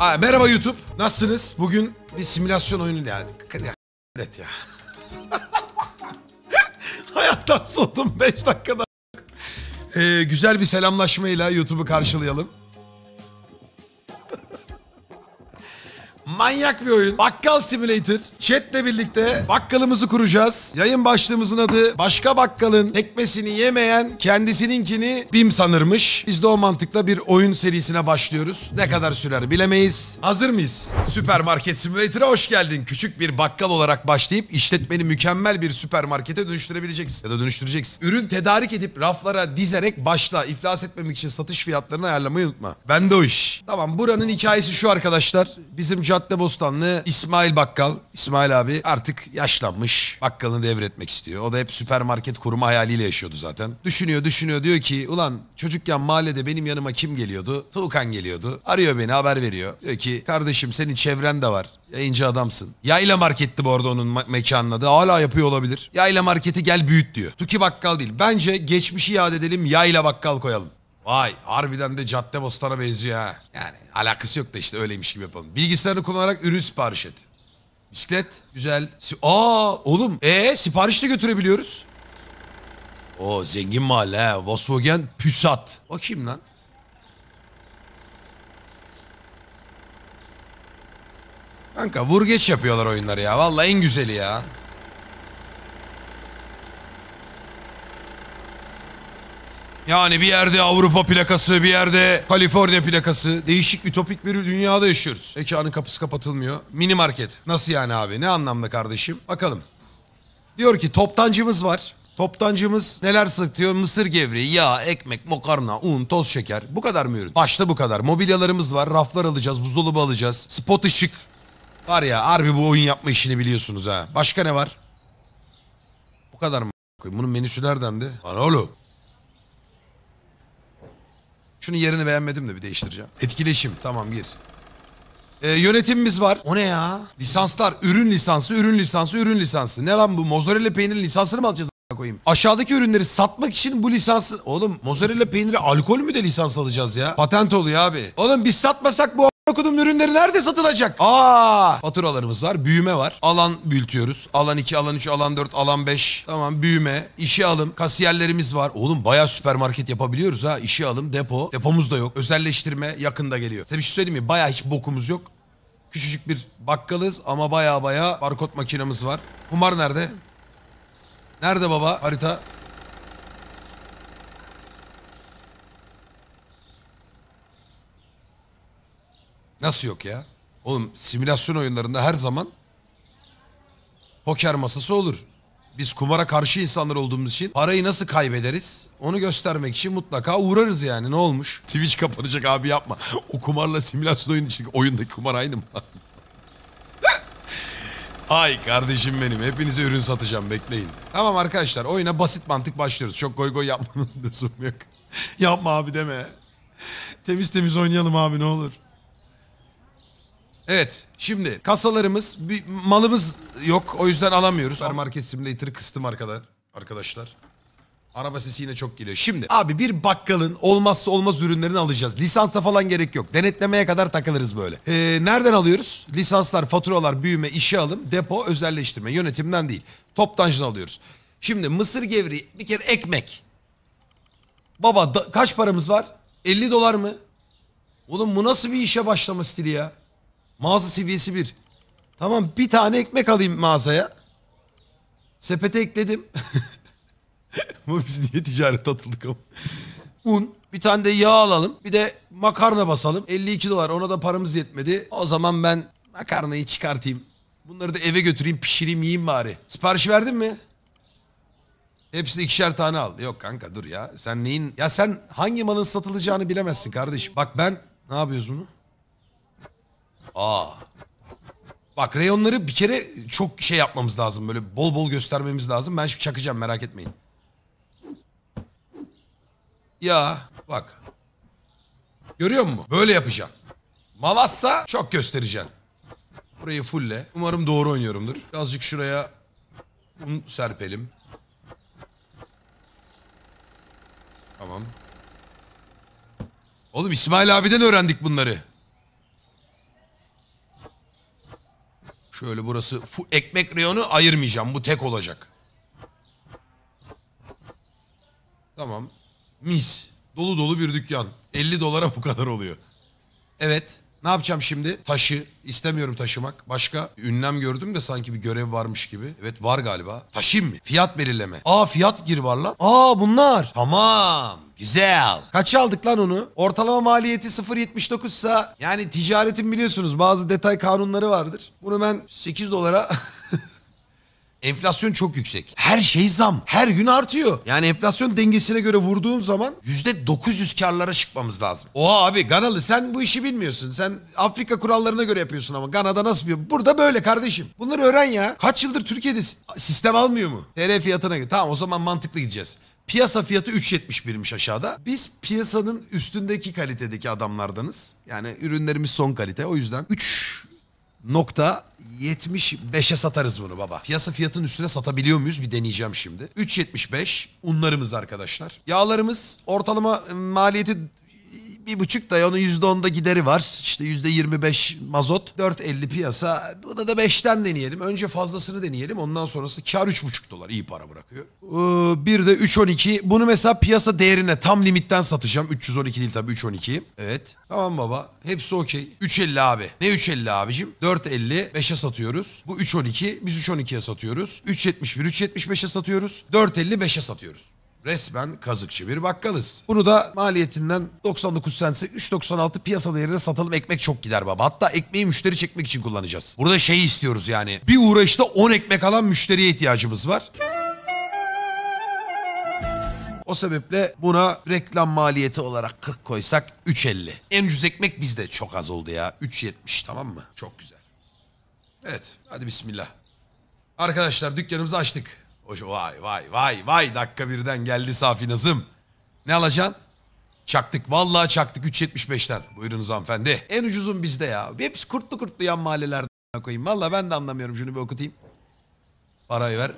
Aa, merhaba YouTube. Nasılsınız? Bugün bir simülasyon oyunu yani. Evet ya. Hayattan soğudum 5 dakikada. Ee, güzel bir selamlaşmayla YouTube'u karşılayalım. Manyak bir oyun. Bakkal Simulator. Chat'le birlikte bakkalımızı kuracağız. Yayın başlığımızın adı başka bakkalın Ekmesini yemeyen kendisininkini bim sanırmış. Biz de o mantıkla bir oyun serisine başlıyoruz. Ne kadar sürer bilemeyiz. Hazır mıyız? Süpermarket Simulator'a hoş geldin. Küçük bir bakkal olarak başlayıp işletmeni mükemmel bir süpermarkete dönüştürebileceksin. Ya da dönüştüreceksin. Ürün tedarik edip raflara dizerek başla. İflas etmemek için satış fiyatlarını ayarlamayı unutma. Ben de o iş. Tamam buranın hikayesi şu arkadaşlar. Bizim can Caddebostanlı İsmail Bakkal. İsmail abi artık yaşlanmış. Bakkalını devretmek istiyor. O da hep süpermarket kurma hayaliyle yaşıyordu zaten. Düşünüyor düşünüyor diyor ki ulan çocukken mahallede benim yanıma kim geliyordu? Tuğkan geliyordu. Arıyor beni haber veriyor. Diyor ki kardeşim senin çevren de var. Yayıncı adamsın. Yayla marketti bu arada onun me- mekanın adı. Hala yapıyor olabilir. Yayla marketi gel büyüt diyor. Tuki bakkal değil. Bence geçmişi yad edelim yayla bakkal koyalım. Vay harbiden de cadde bostana benziyor ha. Yani alakası yok da işte öyleymiş gibi yapalım. Bilgisayarını kullanarak ürün sipariş et. Bisiklet güzel. Si Aa oğlum ee sipariş de götürebiliyoruz. O zengin mahalle he. Volkswagen Püsat. Bakayım lan. Kanka vurgeç yapıyorlar oyunları ya. Vallahi en güzeli ya. Yani bir yerde Avrupa plakası, bir yerde Kaliforniya plakası. Değişik ütopik bir dünyada yaşıyoruz. Mekanın kapısı kapatılmıyor. Mini market. Nasıl yani abi? Ne anlamda kardeşim? Bakalım. Diyor ki toptancımız var. Toptancımız neler satıyor? Mısır gevreği, yağ, ekmek, makarna, un, toz şeker. Bu kadar mı ürün? Başta bu kadar. Mobilyalarımız var. Raflar alacağız. Buzdolabı alacağız. Spot ışık. Var ya harbi bu oyun yapma işini biliyorsunuz ha. Başka ne var? Bu kadar mı? Bunun menüsü nereden de? Lan oğlum. Şunun yerini beğenmedim de bir değiştireceğim. Etkileşim tamam gir. Ee, yönetimimiz var. O ne ya? Lisanslar. Ürün lisansı, ürün lisansı, ürün lisansı. Ne lan bu? Mozzarella peynir lisansını mı alacağız? koyayım. Aşağıdaki ürünleri satmak için bu lisansı... Oğlum mozzarella peyniri alkol mü de lisans alacağız ya? Patent oluyor abi. Oğlum biz satmasak bu okudum ürünleri nerede satılacak? Aa, faturalarımız var, büyüme var. Alan büyütüyoruz. Alan 2, alan 3, alan 4, alan 5. Tamam büyüme, işe alım, kasiyerlerimiz var. Oğlum baya süpermarket yapabiliyoruz ha. İşe alım, depo. Depomuz da yok. Özelleştirme yakında geliyor. Size bir şey söyleyeyim mi? Baya hiç bokumuz yok. Küçücük bir bakkalız ama baya baya barkod makinamız var. Kumar nerede? Nerede baba? Harita. Nasıl yok ya? Oğlum simülasyon oyunlarında her zaman poker masası olur. Biz kumara karşı insanlar olduğumuz için parayı nasıl kaybederiz? Onu göstermek için mutlaka uğrarız yani. Ne olmuş? Twitch kapanacak abi yapma. O kumarla simülasyon oyunu için oyundaki kumar aynı mı? Ay kardeşim benim. Hepinize ürün satacağım. Bekleyin. Tamam arkadaşlar. Oyuna basit mantık başlıyoruz. Çok goy goy yapmanın lüzumu yok. yapma abi deme. Temiz temiz oynayalım abi ne olur. Evet şimdi kasalarımız bir malımız yok o yüzden alamıyoruz. Tamam. Market Simulator'ı kıstım arkadaşlar. Arkadaşlar. Araba sesi yine çok geliyor. Şimdi abi bir bakkalın olmazsa olmaz ürünlerini alacağız. Lisansa falan gerek yok. Denetlemeye kadar takılırız böyle. Ee, nereden alıyoruz? Lisanslar, faturalar, büyüme, işe alım, depo, özelleştirme. Yönetimden değil. Toptancıdan alıyoruz. Şimdi mısır gevri, bir kere ekmek. Baba kaç paramız var? 50 dolar mı? Oğlum bu nasıl bir işe başlama stili ya? Mağaza seviyesi 1. Tamam bir tane ekmek alayım mağazaya. Sepete ekledim. Bu biz niye ticaret atıldık ama. Un, bir tane de yağ alalım. Bir de makarna basalım. 52 dolar ona da paramız yetmedi. O zaman ben makarnayı çıkartayım. Bunları da eve götüreyim pişireyim yiyeyim bari. Siparişi verdin mi? Hepsini ikişer tane al. Yok kanka dur ya. Sen neyin... Ya sen hangi malın satılacağını bilemezsin kardeşim. Bak ben... Ne yapıyoruz bunu? Aa. Bak reyonları bir kere çok şey yapmamız lazım. Böyle bol bol göstermemiz lazım. Ben şimdi çakacağım merak etmeyin. Ya bak. Görüyor musun? Böyle yapacağım. Malassa çok göstereceğim. Burayı fullle. Umarım doğru oynuyorumdur. Birazcık şuraya un serpelim. Tamam. Oğlum İsmail abiden öğrendik bunları. Şöyle burası ekmek reyonu ayırmayacağım. Bu tek olacak. Tamam. Mis. Dolu dolu bir dükkan. 50 dolara bu kadar oluyor. Evet. Ne yapacağım şimdi? Taşı. istemiyorum taşımak. Başka? Ünlem gördüm de sanki bir görev varmış gibi. Evet var galiba. Taşıyım mı? Fiyat belirleme. Aa fiyat gir var lan. Aa bunlar. Tamam. Güzel. Kaç aldık lan onu? Ortalama maliyeti 0.79 sa yani ticaretin biliyorsunuz bazı detay kanunları vardır. Bunu ben 8 dolara Enflasyon çok yüksek. Her şey zam. Her gün artıyor. Yani enflasyon dengesine göre vurduğun zaman %900 karlara çıkmamız lazım. Oha abi Ganalı sen bu işi bilmiyorsun. Sen Afrika kurallarına göre yapıyorsun ama Gana'da nasıl bir... Burada böyle kardeşim. Bunları öğren ya. Kaç yıldır Türkiye'de Sistem almıyor mu? TR fiyatına göre. Tamam o zaman mantıklı gideceğiz. Piyasa fiyatı 3.71'miş aşağıda. Biz piyasanın üstündeki kalitedeki adamlardanız. Yani ürünlerimiz son kalite. O yüzden 3 nokta 75'e satarız bunu baba. Piyasa fiyatının üstüne satabiliyor muyuz bir deneyeceğim şimdi. 3.75 unlarımız arkadaşlar. Yağlarımız ortalama e, maliyeti bir buçuk da onun yüzde onda gideri var. İşte yüzde yirmi beş mazot. Dört elli piyasa. Bu da da beşten deneyelim. Önce fazlasını deneyelim. Ondan sonrası kar üç buçuk dolar. iyi para bırakıyor. Ee, bir de üç on iki. Bunu mesela piyasa değerine tam limitten satacağım. iki değil tabii iki. Evet. Tamam baba. Hepsi okey. 350 abi. Ne üç 350 abicim? Dört 450 beşe satıyoruz. Bu üç on iki. Biz üç on ikiye satıyoruz. Üç üç yetmiş bir, yetmiş beşe satıyoruz. Dört 450 beşe satıyoruz. Resmen kazıkçı bir bakkalız. Bunu da maliyetinden 99 centse 3.96 piyasa değerine satalım ekmek çok gider baba. Hatta ekmeği müşteri çekmek için kullanacağız. Burada şeyi istiyoruz yani. Bir uğraşta 10 ekmek alan müşteriye ihtiyacımız var. O sebeple buna reklam maliyeti olarak 40 koysak 3.50. En ucuz ekmek bizde çok az oldu ya. 3.70 tamam mı? Çok güzel. Evet hadi bismillah. Arkadaşlar dükkanımızı açtık vay vay vay vay dakika birden geldi Safi Nazım. Ne alacaksın? Çaktık vallahi çaktık 3.75'ten. Buyurunuz hanımefendi. En ucuzun bizde ya. Hepsi kurtlu kurtlu yan mahallelerde koyayım. Vallahi ben de anlamıyorum şunu bir okutayım. Parayı ver.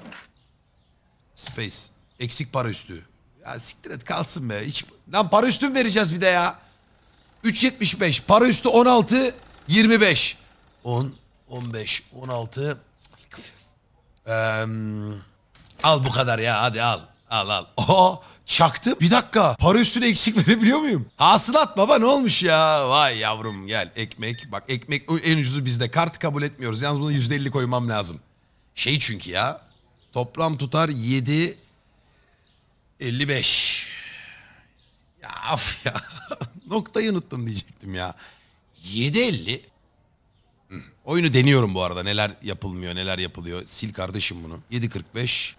Space. Eksik para üstü. Ya siktir et kalsın be. Hiç... Lan para üstü mü vereceğiz bir de ya? 3.75. Para üstü 16. 25. 10. 15. 16. Eee... Al bu kadar ya hadi al. Al al. Aa çaktı bir dakika para üstüne eksik verebiliyor muyum? Hasılat baba ne olmuş ya? Vay yavrum gel ekmek bak ekmek en ucuzu bizde kart kabul etmiyoruz. Yalnız buna %50 koymam lazım. Şey çünkü ya toplam tutar 7 55. Ya af ya noktayı unuttum diyecektim ya. 7.50 Oyunu deniyorum bu arada. Neler yapılmıyor, neler yapılıyor. Sil kardeşim bunu. 7.45.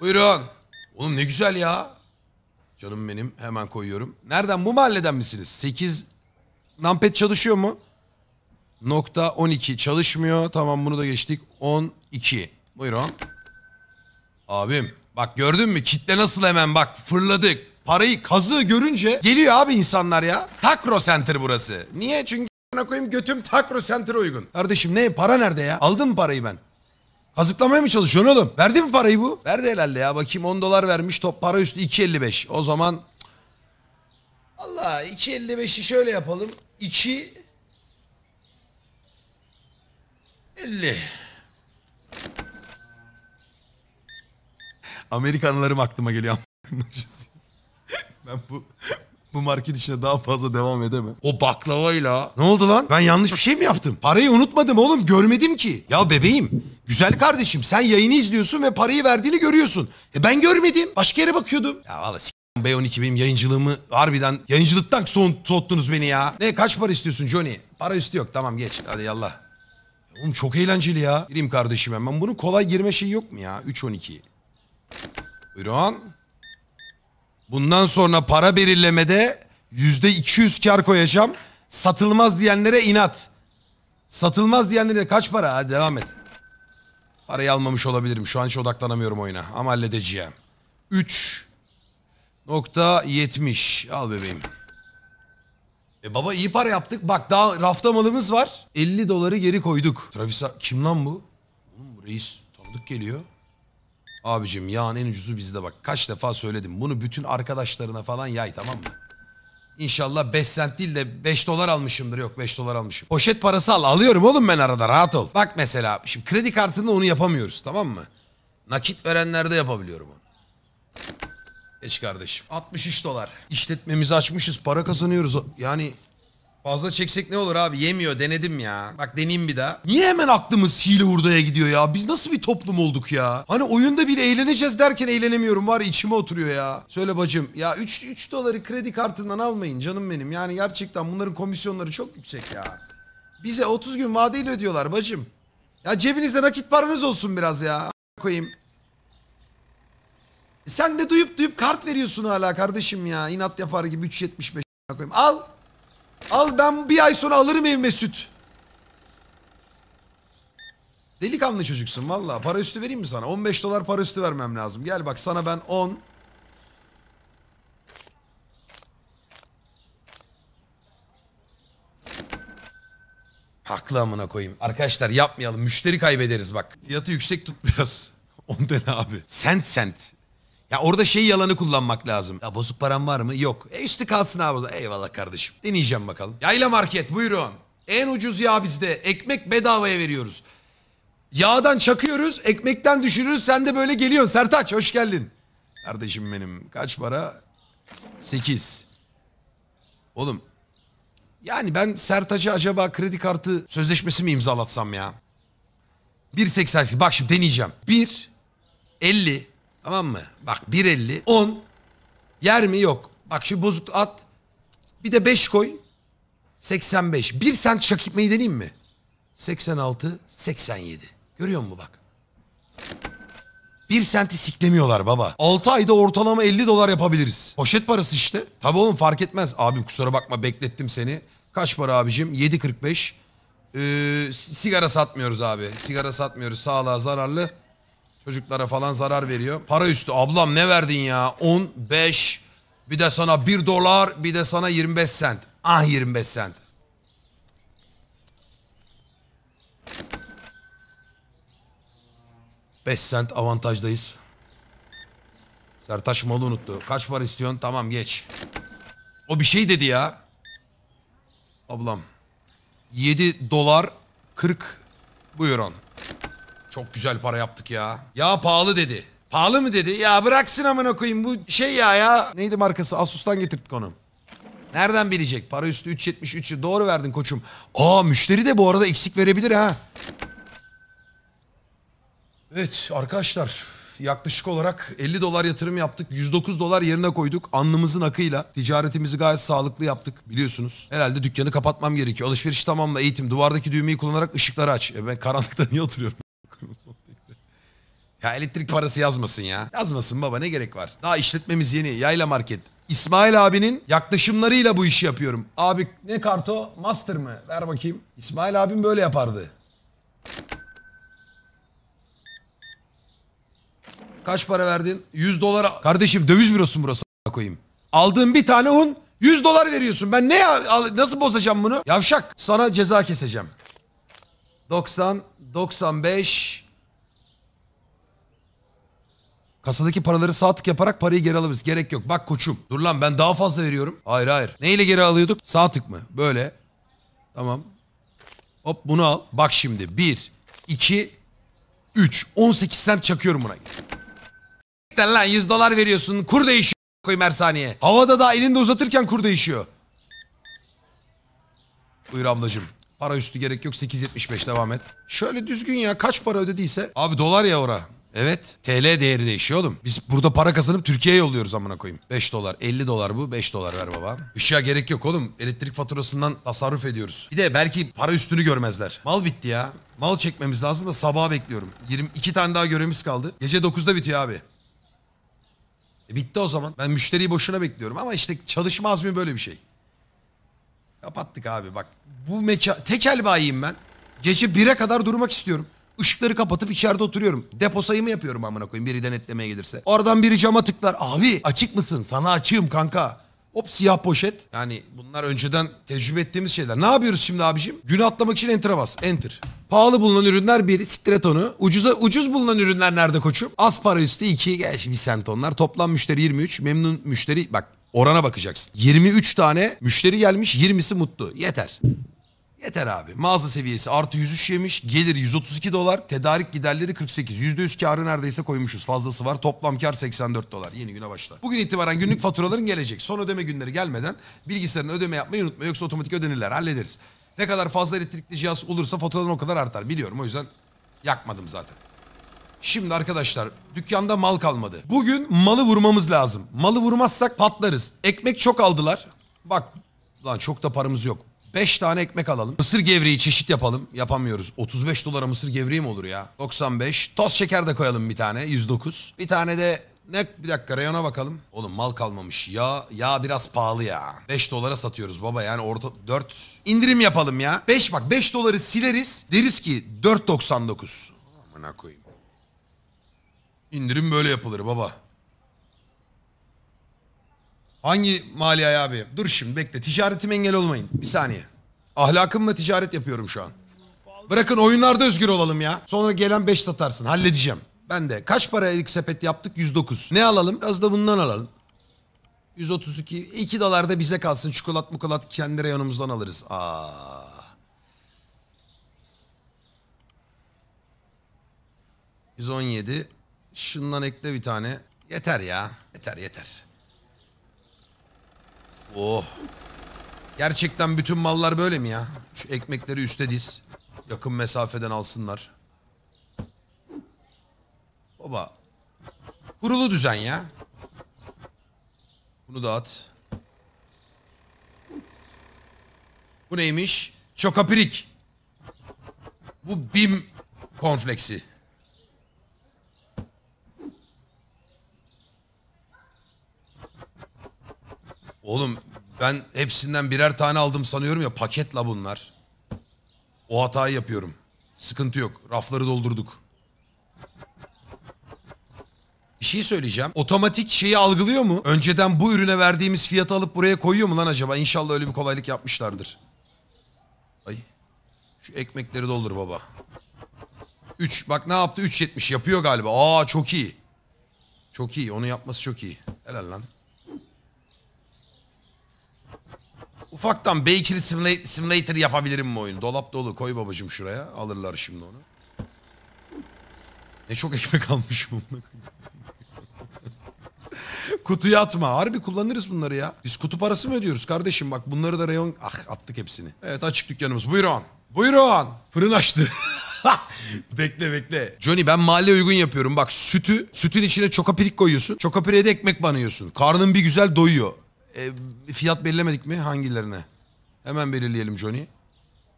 Buyurun. Oğlum ne güzel ya. Canım benim. Hemen koyuyorum. Nereden? Bu mahalleden misiniz? 8. Nampet çalışıyor mu? Nokta 12 çalışmıyor. Tamam bunu da geçtik. 12. Buyurun. Abim. Bak gördün mü? Kitle nasıl hemen bak fırladık. Parayı kazığı görünce geliyor abi insanlar ya. Takro Center burası. Niye? Çünkü amına koyayım götüm takro center'a uygun. Kardeşim ne para nerede ya? Aldım parayı ben. Hazıklamaya mı çalışıyorsun oğlum? Verdi mi parayı bu? Verdi herhalde ya. Bakayım 10 dolar vermiş. Top para üstü 2.55. O zaman Allah 2.55'i şöyle yapalım. 2 50 Amerikanlarım aklıma geliyor. ben bu bu market işine daha fazla devam edemem. O baklavayla. Ne oldu lan? Ben yanlış bir şey mi yaptım? Parayı unutmadım oğlum görmedim ki. Ya bebeğim güzel kardeşim sen yayını izliyorsun ve parayı verdiğini görüyorsun. E ben görmedim. Başka yere bakıyordum. Ya valla B12 benim yayıncılığımı harbiden yayıncılıktan son tuttunuz beni ya. Ne kaç para istiyorsun Johnny? Para üstü yok tamam geç hadi yallah. Oğlum çok eğlenceli ya. Gireyim kardeşim hemen. Bunun kolay girme şeyi yok mu ya? 3.12. Buyurun. Bundan sonra para belirlemede yüzde 200 kar koyacağım. Satılmaz diyenlere inat. Satılmaz diyenlere kaç para? Hadi devam et. Parayı almamış olabilirim. Şu an hiç odaklanamıyorum oyuna. Ama halledeceğim. 3.70. Al bebeğim. E baba iyi para yaptık. Bak daha rafta malımız var. 50 doları geri koyduk. Travis kim lan bu? Oğlum reis tanıdık geliyor. Abicim yağın en ucuzu bizde bak. Kaç defa söyledim. Bunu bütün arkadaşlarına falan yay tamam mı? İnşallah 5 sent değil de 5 dolar almışımdır. Yok 5 dolar almışım. Poşet parası al. Alıyorum oğlum ben arada rahat ol. Bak mesela şimdi kredi kartında onu yapamıyoruz tamam mı? Nakit verenlerde yapabiliyorum onu. Geç kardeşim. 63 dolar. İşletmemizi açmışız para kazanıyoruz. Yani Fazla çeksek ne olur abi? Yemiyor denedim ya. Bak deneyeyim bir daha. Niye hemen aklımız hile hurdaya gidiyor ya? Biz nasıl bir toplum olduk ya? Hani oyunda bile eğleneceğiz derken eğlenemiyorum var içime oturuyor ya. Söyle bacım. Ya 3, 3 doları kredi kartından almayın canım benim. Yani gerçekten bunların komisyonları çok yüksek ya. Bize 30 gün vadeyle ödüyorlar bacım. Ya cebinizde nakit paranız olsun biraz ya. koyayım. Sen de duyup duyup kart veriyorsun hala kardeşim ya. İnat yapar gibi 3.75 koyayım. Al. Al ben bir ay sonra alırım evime süt. Delikanlı çocuksun valla. Para üstü vereyim mi sana? 15 dolar para üstü vermem lazım. Gel bak sana ben 10. Haklı amına koyayım. Arkadaşlar yapmayalım. Müşteri kaybederiz bak. Fiyatı yüksek tut biraz. 10 tane abi. Sent sent. Ya orada şey yalanı kullanmak lazım. Ya bozuk param var mı? Yok. E üstü kalsın abi. Eyvallah kardeşim. Deneyeceğim bakalım. Yayla market buyurun. En ucuz yağ bizde. Ekmek bedavaya veriyoruz. Yağdan çakıyoruz, ekmekten düşürürüz. Sen de böyle geliyorsun. Sertaç hoş geldin. Kardeşim benim kaç para? Sekiz. Oğlum yani ben Sertaç'a acaba kredi kartı sözleşmesi mi imzalatsam ya? 1.88 bak şimdi deneyeceğim. 1 50 Tamam mı? Bak 1.50 10 yer mi yok. Bak şu bozuk at. Bir de 5 koy. 85. Bir sen çakipmeyi deneyeyim mi? 86, 87. Görüyor musun bak? Bir senti siklemiyorlar baba. 6 ayda ortalama 50 dolar yapabiliriz. Poşet parası işte. Tabii oğlum fark etmez. Abim kusura bakma beklettim seni. Kaç para abicim? 7.45. Ee, sigara satmıyoruz abi. Sigara satmıyoruz. Sağlığa zararlı. Çocuklara falan zarar veriyor. Para üstü ablam ne verdin ya? 10, 5, bir de sana 1 dolar, bir de sana 25 sent. Ah 25 sent. Beş sent avantajdayız. Sertaç malı unuttu. Kaç para istiyorsun? Tamam geç. O bir şey dedi ya. Ablam. 7 dolar 40 buyurun. Çok güzel para yaptık ya. Ya pahalı dedi. Pahalı mı dedi? Ya bıraksın amına koyayım bu şey ya ya. Neydi markası? Asus'tan getirdik onu. Nereden bilecek? Para üstü 3.73'ü doğru verdin koçum. Aa müşteri de bu arada eksik verebilir ha. Evet arkadaşlar yaklaşık olarak 50 dolar yatırım yaptık. 109 dolar yerine koyduk. Alnımızın akıyla ticaretimizi gayet sağlıklı yaptık biliyorsunuz. Herhalde dükkanı kapatmam gerekiyor. Alışveriş tamamla eğitim. Duvardaki düğmeyi kullanarak ışıkları aç. E ben karanlıkta niye oturuyorum? ya elektrik parası yazmasın ya. Yazmasın baba ne gerek var. Daha işletmemiz yeni. Yayla market. İsmail abinin yaklaşımlarıyla bu işi yapıyorum. Abi ne karto? Master mı? Ver bakayım. İsmail abim böyle yapardı. Kaç para verdin? 100 dolar. Kardeşim döviz bürosu burası koyayım. Aldığım bir tane un 100 dolar veriyorsun. Ben ne nasıl bozacağım bunu? Yavşak sana ceza keseceğim. 90 95 Kasadaki paraları sağ yaparak parayı geri alabiliriz. Gerek yok. Bak koçum. Dur lan ben daha fazla veriyorum. Hayır hayır. Neyle geri alıyorduk? Sağ tık mı? Böyle. Tamam. Hop bunu al. Bak şimdi. 1, 2, 3. 18 sent çakıyorum buna. Siktir lan 100 dolar veriyorsun. Kur değişiyor koyayım her saniye. Havada da elinde uzatırken kur değişiyor. Buyur ablacığım. Para üstü gerek yok. 8.75 devam et. Şöyle düzgün ya. Kaç para ödediyse. Abi dolar ya ora. Evet. TL değeri değişiyor oğlum. Biz burada para kazanıp Türkiye'ye yolluyoruz amına koyayım. 5 dolar. 50 dolar bu. 5 dolar ver baba. Işığa gerek yok oğlum. Elektrik faturasından tasarruf ediyoruz. Bir de belki para üstünü görmezler. Mal bitti ya. Mal çekmemiz lazım da sabaha bekliyorum. 22 tane daha görevimiz kaldı. Gece 9'da bitiyor abi. E bitti o zaman. Ben müşteriyi boşuna bekliyorum ama işte çalışmaz mı böyle bir şey. Kapattık abi bak bu meka tekel bayiyim ben. Gece bire kadar durmak istiyorum. Işıkları kapatıp içeride oturuyorum. Depo sayımı yapıyorum amına koyayım biri denetlemeye gelirse. Oradan biri cama tıklar. Abi açık mısın? Sana açığım kanka. Hop siyah poşet. Yani bunlar önceden tecrübe ettiğimiz şeyler. Ne yapıyoruz şimdi abicim? Gün atlamak için enter'a bas. Enter. Pahalı bulunan ürünler 1, siktir onu. Ucuza, ucuz bulunan ürünler nerede koçum? Az para üstü iki gel bir sent onlar. Toplam müşteri 23, memnun müşteri bak orana bakacaksın. 23 tane müşteri gelmiş, 20'si mutlu. Yeter. Yeter abi. Mağaza seviyesi artı 103 yemiş. Gelir 132 dolar. Tedarik giderleri 48. Yüzde %100 karı neredeyse koymuşuz. Fazlası var. Toplam kar 84 dolar. Yeni güne başla. Bugün itibaren günlük faturaların gelecek. Son ödeme günleri gelmeden bilgisayarına ödeme yapmayı unutma. Yoksa otomatik ödenirler. Hallederiz. Ne kadar fazla elektrikli cihaz olursa faturaların o kadar artar. Biliyorum o yüzden yakmadım zaten. Şimdi arkadaşlar dükkanda mal kalmadı. Bugün malı vurmamız lazım. Malı vurmazsak patlarız. Ekmek çok aldılar. Bak lan çok da paramız yok. 5 tane ekmek alalım. Mısır gevreği çeşit yapalım. Yapamıyoruz. 35 dolara mısır gevreği mi olur ya? 95. Toz şeker de koyalım bir tane. 109. Bir tane de ne bir dakika reyona bakalım. Oğlum mal kalmamış. Ya ya biraz pahalı ya. 5 dolara satıyoruz baba yani orta 4 indirim yapalım ya. 5 bak 5 doları sileriz. Deriz ki 4.99. Amına koyayım. İndirim böyle yapılır baba. Hangi maliye abi? Dur şimdi bekle. Ticaretim engel olmayın. Bir saniye. Ahlakımla ticaret yapıyorum şu an. Bırakın oyunlarda özgür olalım ya. Sonra gelen 5 atarsın. Halledeceğim. Ben de. Kaç para elik sepet yaptık? 109. Ne alalım? Biraz da bundan alalım. 132. 2 dolar da bize kalsın. Çikolat mukolat kendi reyonumuzdan alırız. Aa. ...117... ...şundan ekle bir tane... ...yeter ya... ...yeter yeter... Oh. Gerçekten bütün mallar böyle mi ya? Şu ekmekleri üste diz. Yakın mesafeden alsınlar. Baba. Kurulu düzen ya. Bunu da at. Bu neymiş? Çokapirik. Bu bim konfleksi. Oğlum ben hepsinden birer tane aldım sanıyorum ya paketla bunlar. O hatayı yapıyorum. Sıkıntı yok. Rafları doldurduk. Bir şey söyleyeceğim. Otomatik şeyi algılıyor mu? Önceden bu ürüne verdiğimiz fiyatı alıp buraya koyuyor mu lan acaba? İnşallah öyle bir kolaylık yapmışlardır. Ay. Şu ekmekleri doldur baba. 3. Bak ne yaptı? 3.70 yapıyor galiba. Aa çok iyi. Çok iyi. Onu yapması çok iyi. Helal lan. Ufaktan Baker Simulator yapabilirim bu oyunu. Dolap dolu koy babacım şuraya. Alırlar şimdi onu. Ne çok ekmek almışım bunu. Kutuya atma. Harbi kullanırız bunları ya. Biz kutu parası mı ödüyoruz kardeşim? Bak bunları da reyon... Ah attık hepsini. Evet açık dükkanımız. Buyurun. Buyurun. Fırın açtı. bekle bekle. Johnny ben mahalle uygun yapıyorum. Bak sütü, sütün içine çokapirik koyuyorsun. Çokapiriğe de ekmek banıyorsun. Karnın bir güzel doyuyor. E, fiyat belirlemedik mi hangilerine? Hemen belirleyelim Johnny.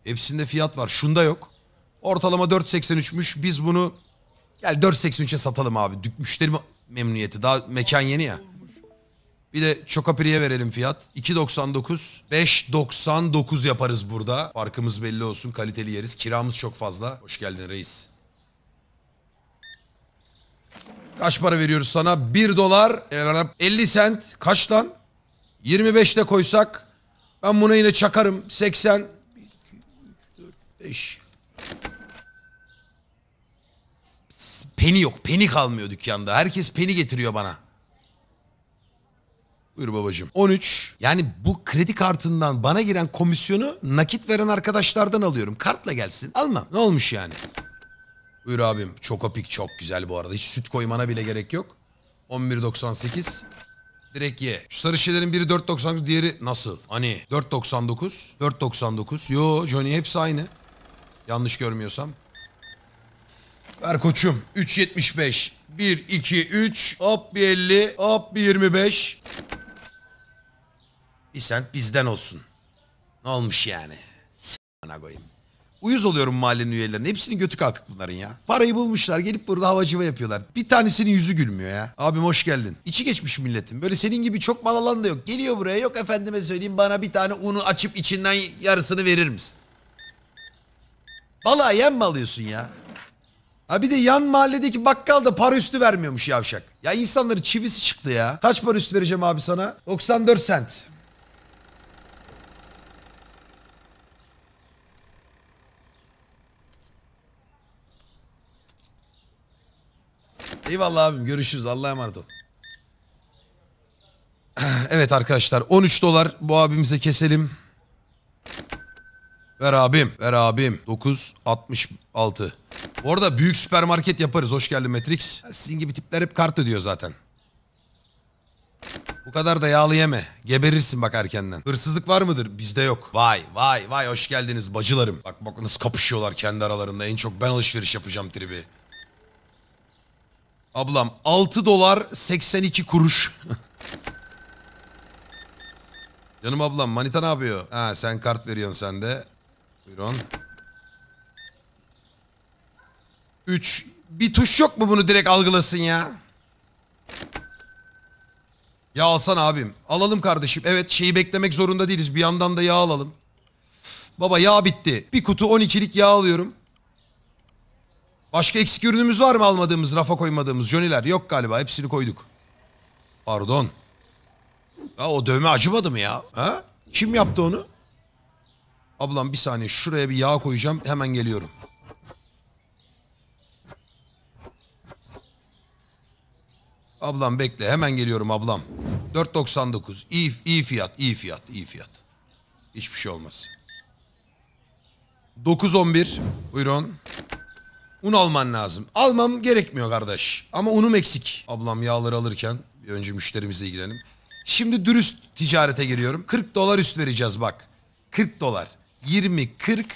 Hepsinde fiyat var. Şunda yok. Ortalama 4.83'müş. Biz bunu gel 4.83'e satalım abi. Dük- Müşteri memnuniyeti. Daha mekan yeni ya. Bir de Çokapiri'ye verelim fiyat. 2.99, 5.99 yaparız burada. Farkımız belli olsun. Kaliteli yeriz. Kiramız çok fazla. Hoş geldin reis. Kaç para veriyoruz sana? 1 dolar 50 sent. Kaç lan? 25'te koysak ben buna yine çakarım. 80 1, 2, 3, 4, 5 Peni yok. Peni kalmıyor dükkanda. Herkes peni getiriyor bana. Buyur babacığım. 13. Yani bu kredi kartından bana giren komisyonu nakit veren arkadaşlardan alıyorum. Kartla gelsin. Almam. Ne olmuş yani? Buyur abim. Çokopik çok güzel bu arada. Hiç süt koymana bile gerek yok. 11.98. Direkt ye. Şu sarı şişelerin biri 4.99 diğeri nasıl? Hani 4.99 4.99 yo Johnny hepsi aynı. Yanlış görmüyorsam. Ver koçum. 3.75 1 2 3 hop bir 50 hop bir 25 Bir sent bizden olsun. Ne olmuş yani? S***ana koyayım. Uyuz oluyorum mahallenin üyelerine. Hepsinin götü kalkık bunların ya. Parayı bulmuşlar gelip burada hava yapıyorlar. Bir tanesinin yüzü gülmüyor ya. Abim hoş geldin. İçi geçmiş milletin. Böyle senin gibi çok mal alan da yok. Geliyor buraya yok efendime söyleyeyim bana bir tane unu açıp içinden yarısını verir misin? Balığa yem mi alıyorsun ya? Ha bir de yan mahalledeki bakkal da para üstü vermiyormuş yavşak. Ya insanların çivisi çıktı ya. Kaç para üstü vereceğim abi sana? 94 sent. Eyvallah abim görüşürüz Allah'a emanet ol. Evet arkadaşlar 13 dolar bu abimize keselim. Ver abim, ver abim. 9.66. Orada büyük süpermarket yaparız. Hoş geldin Matrix. Sizin gibi tipler hep kart ödüyor zaten. Bu kadar da yağlı yeme. Geberirsin bak erkenden. Hırsızlık var mıdır? Bizde yok. Vay vay vay hoş geldiniz bacılarım. Bak bak nasıl kapışıyorlar kendi aralarında. En çok ben alışveriş yapacağım tribi. Ablam 6 dolar 82 kuruş. Canım ablam manita ne yapıyor? Ha sen kart veriyorsun sen de. Buyurun. 3. Bir tuş yok mu bunu direkt algılasın ya? Ya alsan abim. Alalım kardeşim. Evet şeyi beklemek zorunda değiliz. Bir yandan da yağ alalım. Baba yağ bitti. Bir kutu 12'lik yağ alıyorum. Başka eksik ürünümüz var mı almadığımız, rafa koymadığımız Johnny'ler? Yok galiba hepsini koyduk. Pardon. Ya o dövme acımadı mı ya? Ha? Kim yaptı onu? Ablam bir saniye şuraya bir yağ koyacağım hemen geliyorum. Ablam bekle hemen geliyorum ablam. 4.99 iyi, iyi fiyat iyi fiyat iyi fiyat. Hiçbir şey olmaz. 9.11 buyurun. Un alman lazım. Almam gerekmiyor kardeş. Ama unum eksik. Ablam yağları alırken bir önce müşterimizle ilgilenelim. Şimdi dürüst ticarete giriyorum. 40 dolar üst vereceğiz bak. 40 dolar. 20, 40.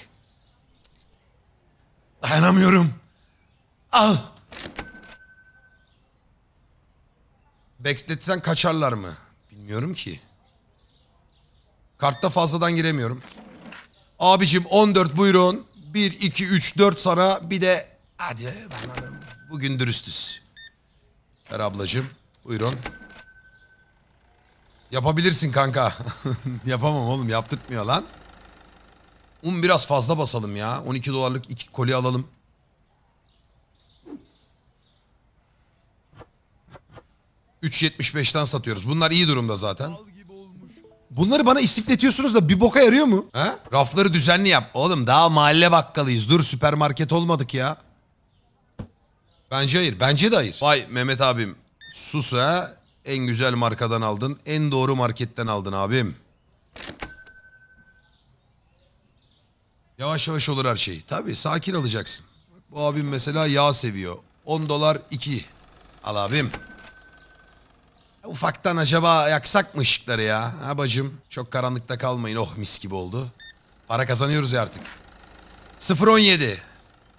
Dayanamıyorum. Al. Bekletsen kaçarlar mı? Bilmiyorum ki. Kartta fazladan giremiyorum. Abicim 14 buyurun. 1, 2, 3, 4 sana bir de Hadi bakalım. Bugün dürüstüz. Her ablacığım. Buyurun. Yapabilirsin kanka. Yapamam oğlum yaptırtmıyor lan. Un biraz fazla basalım ya. 12 dolarlık iki koli alalım. ...3.75'ten satıyoruz. Bunlar iyi durumda zaten. Bunları bana istifletiyorsunuz da bir boka yarıyor mu? He? Rafları düzenli yap. Oğlum daha mahalle bakkalıyız. Dur süpermarket olmadık ya. Bence hayır. Bence de hayır. Vay Mehmet abim. susa En güzel markadan aldın. En doğru marketten aldın abim. Yavaş yavaş olur her şey. Tabii sakin alacaksın. bu abim mesela yağ seviyor. 10 dolar 2. Al abim. ufaktan acaba yaksak mı ışıkları ya? Ha bacım çok karanlıkta kalmayın. Oh mis gibi oldu. Para kazanıyoruz ya artık. 017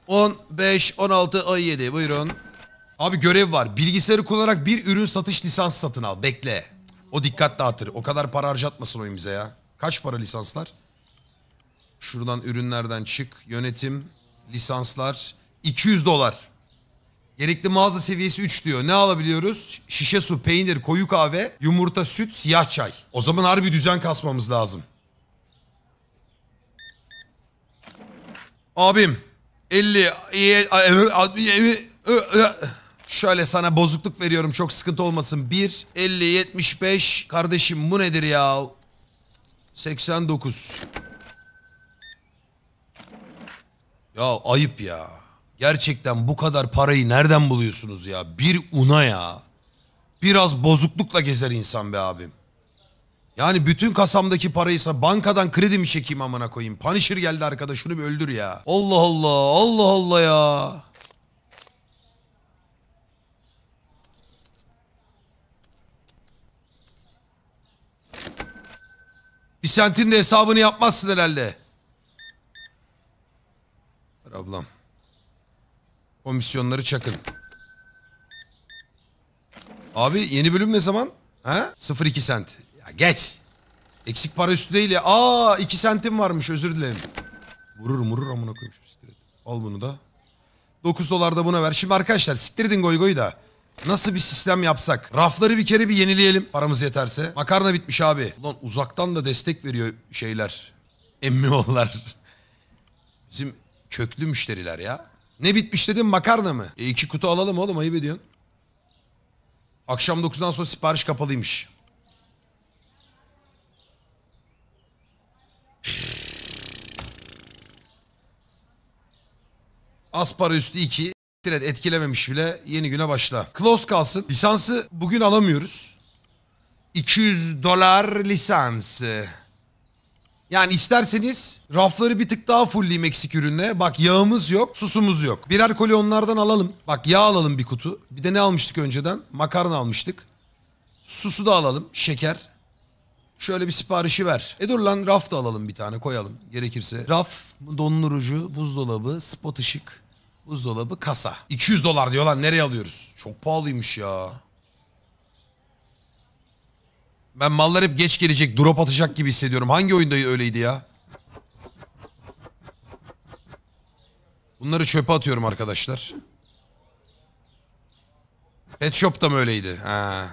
15, 16, 17 buyurun. Abi görev var. Bilgisayarı kullanarak bir ürün satış lisans satın al. Bekle. O dikkat dağıtır. O kadar para harcatmasın oyun bize ya. Kaç para lisanslar? Şuradan ürünlerden çık. Yönetim, lisanslar. 200 dolar. Gerekli mağaza seviyesi 3 diyor. Ne alabiliyoruz? Şişe su, peynir, koyu kahve, yumurta, süt, siyah çay. O zaman harbi düzen kasmamız lazım. Abim 50 Şöyle sana bozukluk veriyorum çok sıkıntı olmasın. 1 50 75 kardeşim bu nedir ya? 89 Ya ayıp ya. Gerçekten bu kadar parayı nereden buluyorsunuz ya? Bir una ya. Biraz bozuklukla gezer insan be abim. Yani bütün kasamdaki paraysa bankadan kredi mi çekeyim amına koyayım? Punisher geldi arkadaş, şunu bir öldür ya. Allah Allah Allah Allah ya. Bir sentin de hesabını yapmazsın herhalde. Ablam. Komisyonları çakın. Abi yeni bölüm ne zaman? Ha? 02 sent. Ya geç. Eksik para üstü değil ya. Aa iki sentim varmış özür dilerim. Vurur murur amına koyayım. Al bunu da. 9 dolar da buna ver. Şimdi arkadaşlar siktirdin goy goy da. Nasıl bir sistem yapsak? Rafları bir kere bir yenileyelim paramız yeterse. Makarna bitmiş abi. Ulan uzaktan da destek veriyor şeyler. Emmioğullar. Bizim köklü müşteriler ya. Ne bitmiş dedim makarna mı? E iki kutu alalım oğlum ayıp ediyorsun. Akşam 9'dan sonra sipariş kapalıymış. Aspara üstü 2. Direkt etkilememiş bile yeni güne başla. Close kalsın. Lisansı bugün alamıyoruz. 200 dolar lisansı. Yani isterseniz rafları bir tık daha fullleyeyim eksik ürünle. Bak yağımız yok, susumuz yok. Birer koli onlardan alalım. Bak yağ alalım bir kutu. Bir de ne almıştık önceden? Makarna almıştık. Susu da alalım, şeker. Şöyle bir siparişi ver. E dur lan raf da alalım bir tane koyalım gerekirse. Raf, dondurucu, buzdolabı, spot ışık, buzdolabı, kasa. 200 dolar diyor lan nereye alıyoruz? Çok pahalıymış ya. Ben mallar hep geç gelecek, drop atacak gibi hissediyorum. Hangi oyunda öyleydi ya? Bunları çöpe atıyorum arkadaşlar. Pet Shop'ta mı öyleydi? Ha.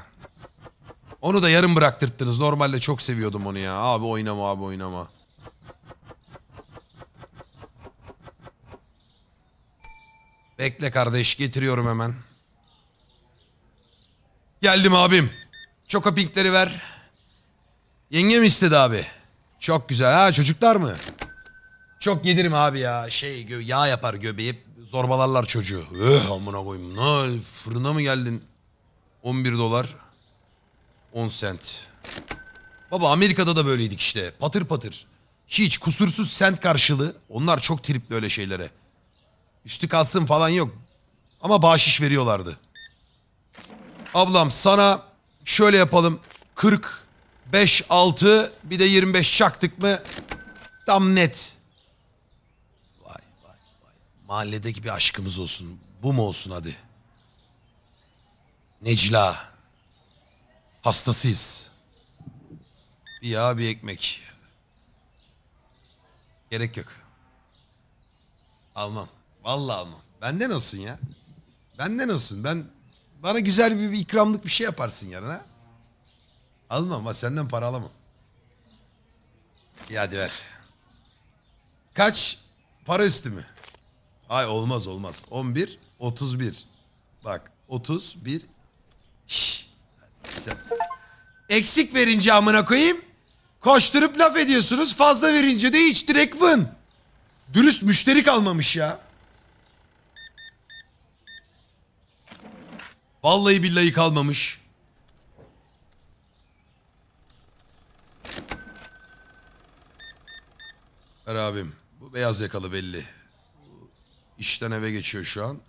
Onu da yarım bıraktırttınız. Normalde çok seviyordum onu ya. Abi oynama abi oynama. Bekle kardeş getiriyorum hemen. Geldim abim. Çoka pinkleri ver. Yenge mi istedi abi? Çok güzel. Ha çocuklar mı? Çok yedirim abi ya. Şey yağ yapar göbeği. Zorbalarlar çocuğu. Öh amına koyayım. Ne fırına mı geldin? 11 dolar. 10 sent. Baba Amerika'da da böyleydik işte. Patır patır. Hiç kusursuz sent karşılığı. Onlar çok tripli öyle şeylere. Üstü kalsın falan yok. Ama bahşiş veriyorlardı. Ablam sana şöyle yapalım. 40, 5, 6 bir de 25 çaktık mı tam net. Vay vay vay. Mahalledeki bir aşkımız olsun. Bu mu olsun hadi? Necla. Hastasıyız. Bir yağ bir ekmek. Gerek yok. Almam. Vallahi almam. Benden olsun ya. Benden olsun. Ben bana güzel bir, bir ikramlık bir şey yaparsın yarın ha. Almam ama senden para alamam. İyi hadi ver. Kaç? Para üstü mü? Ay olmaz olmaz. 11, 31. Bak 31, vermezsin. Eksik verince amına koyayım. Koşturup laf ediyorsunuz. Fazla verince de hiç direkt vın. Dürüst müşteri kalmamış ya. Vallahi billahi kalmamış. Ver abim. Bu beyaz yakalı belli. İşten eve geçiyor şu an.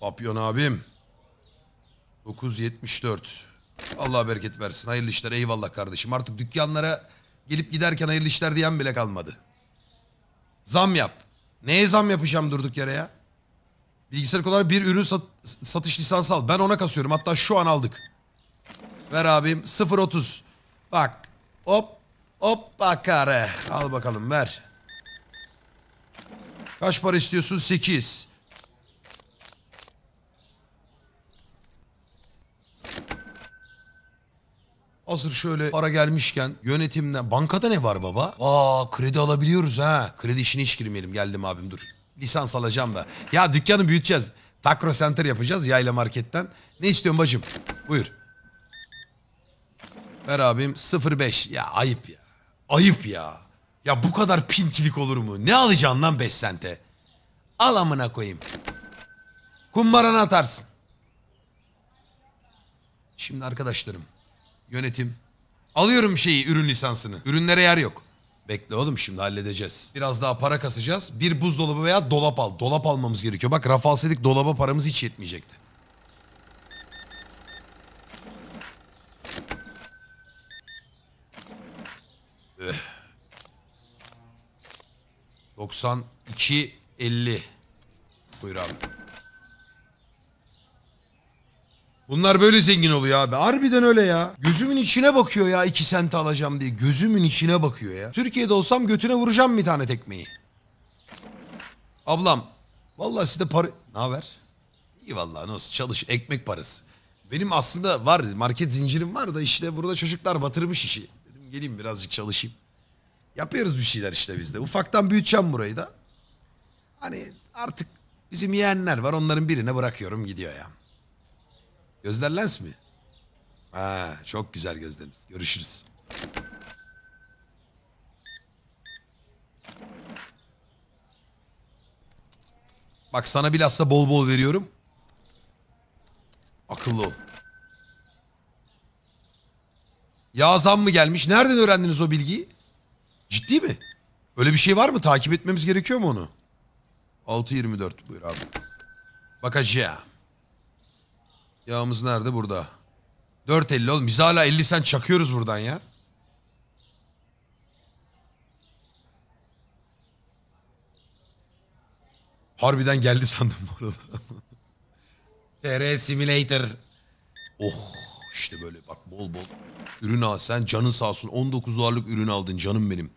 Papyon abim. 974. Allah bereket versin. Hayırlı işler. Eyvallah kardeşim. Artık dükkanlara gelip giderken hayırlı işler diyen bile kalmadı. Zam yap. Neye zam yapacağım durduk yere ya? Bilgisayar kolları bir ürün sat satış lisansı al. Ben ona kasıyorum. Hatta şu an aldık. Ver abim. 0.30. Bak. Hop. Hop bakare. Al bakalım ver. Kaç para istiyorsun? 8. Hazır şöyle para gelmişken yönetimden bankada ne var baba? Aa kredi alabiliyoruz ha. Kredi işine hiç girmeyelim geldim abim dur. Lisans alacağım da. Ya dükkanı büyüteceğiz. Takro Center yapacağız yayla marketten. Ne istiyorsun bacım? Buyur. Ver abim 05. Ya ayıp ya. Ayıp ya. Ya bu kadar pintilik olur mu? Ne alacaksın lan 5 sente? Al amına koyayım. Kumbarana atarsın. Şimdi arkadaşlarım Yönetim. Alıyorum şeyi ürün lisansını. Ürünlere yer yok. Bekle oğlum şimdi halledeceğiz. Biraz daha para kasacağız. Bir buzdolabı veya dolap al. Dolap almamız gerekiyor. Bak raf alsaydık dolaba paramız hiç yetmeyecekti. Öh. 92 50 Buyur abi. Bunlar böyle zengin oluyor abi. Harbiden öyle ya. Gözümün içine bakıyor ya iki sent alacağım diye. Gözümün içine bakıyor ya. Türkiye'de olsam götüne vuracağım bir tane tekmeyi. Ablam. Vallahi size para... Ne haber? İyi vallahi ne olsun çalış ekmek parası. Benim aslında var market zincirim var da işte burada çocuklar batırmış işi. Dedim geleyim birazcık çalışayım. Yapıyoruz bir şeyler işte biz de. Ufaktan büyüteceğim burayı da. Hani artık bizim yeğenler var onların birine bırakıyorum gidiyor ya. Gözler lens mi? Ha, çok güzel gözleriniz. Görüşürüz. Bak sana bilhassa bol bol veriyorum. Akıllı ol. Yağ mı gelmiş? Nereden öğrendiniz o bilgiyi? Ciddi mi? Öyle bir şey var mı? Takip etmemiz gerekiyor mu onu? 6.24 buyur abi. Bakacağım. Yağımız nerede? Burada. 4.50 oğlum. Biz hala 50 sen çakıyoruz buradan ya. Harbiden geldi sandım bu arada. TR Simulator. Oh işte böyle bak bol bol ürün al sen canın sağ olsun 19 dolarlık ürün aldın canım benim.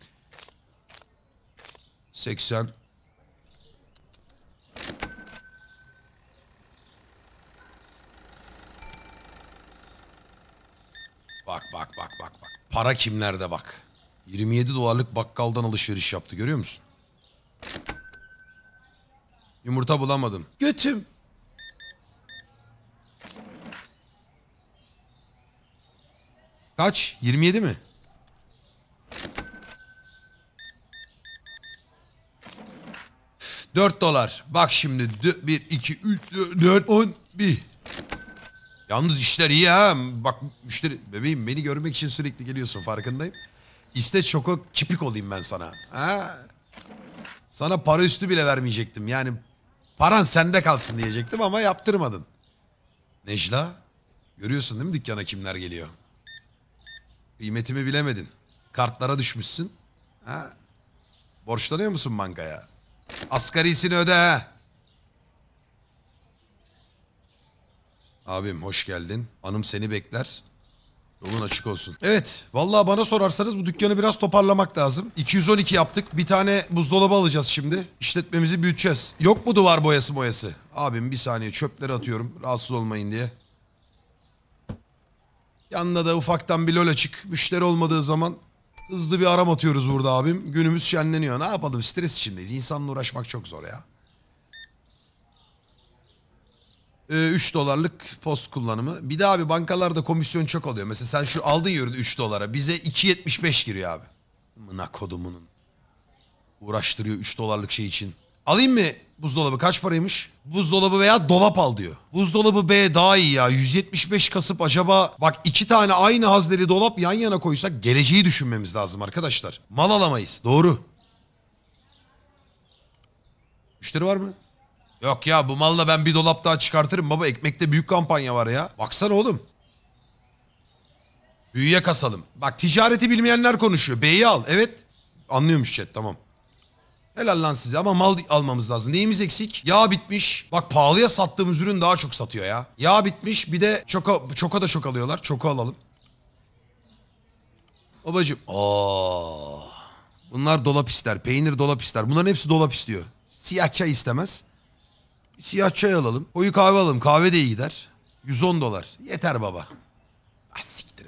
80 Bak bak bak bak bak. Para kimlerde bak. 27 dolarlık bakkaldan alışveriş yaptı görüyor musun? Yumurta bulamadım. Götüm. Kaç? 27 mi? Dört dolar. Bak şimdi. Bir, iki, üç, dört, on, bir. Yalnız işler iyi ha. Bak müşteri bebeğim beni görmek için sürekli geliyorsun farkındayım. İste çoko kipik olayım ben sana. Ha? Sana para üstü bile vermeyecektim. Yani paran sende kalsın diyecektim ama yaptırmadın. Necla görüyorsun değil mi dükkana kimler geliyor? Kıymetimi bilemedin. Kartlara düşmüşsün. Ha? Borçlanıyor musun bankaya? Asgarisini öde ha. Abim hoş geldin. Hanım seni bekler. Yolun açık olsun. Evet. Vallahi bana sorarsanız bu dükkanı biraz toparlamak lazım. 212 yaptık. Bir tane buzdolabı alacağız şimdi. İşletmemizi büyüteceğiz. Yok mu duvar boyası boyası? Abim bir saniye çöpleri atıyorum. Rahatsız olmayın diye. Yanına da ufaktan bir lola çık. Müşteri olmadığı zaman hızlı bir aram atıyoruz burada abim. Günümüz şenleniyor. Ne yapalım stres içindeyiz. İnsanla uğraşmak çok zor ya. 3 ee, dolarlık post kullanımı. Bir de abi bankalarda komisyon çok oluyor. Mesela sen şu aldığın ürünü 3 dolara bize 2.75 giriyor abi. Mına kodumunun. Uğraştırıyor 3 dolarlık şey için. Alayım mı buzdolabı kaç paraymış? Buzdolabı veya dolap al diyor. Buzdolabı B daha iyi ya. 175 kasıp acaba bak iki tane aynı hazleri dolap yan yana koysak geleceği düşünmemiz lazım arkadaşlar. Mal alamayız. Doğru. Müşteri var mı? Yok ya bu malla ben bir dolap daha çıkartırım baba. Ekmekte büyük kampanya var ya. Baksana oğlum. Büyüye kasalım. Bak ticareti bilmeyenler konuşuyor. Beyi al. Evet. Anlıyormuş chat tamam. Helal lan size ama mal almamız lazım. Neyimiz eksik? Yağ bitmiş. Bak pahalıya sattığımız ürün daha çok satıyor ya. Yağ bitmiş bir de çoka, çoka da çok alıyorlar. Çoka alalım. Babacım. Aa, bunlar dolap ister. Peynir dolap ister. Bunların hepsi dolap istiyor. Siyah çay istemez. Siyah çay alalım. Koyu kahve alalım. Kahve de iyi gider. 110 dolar. Yeter baba. Ah be.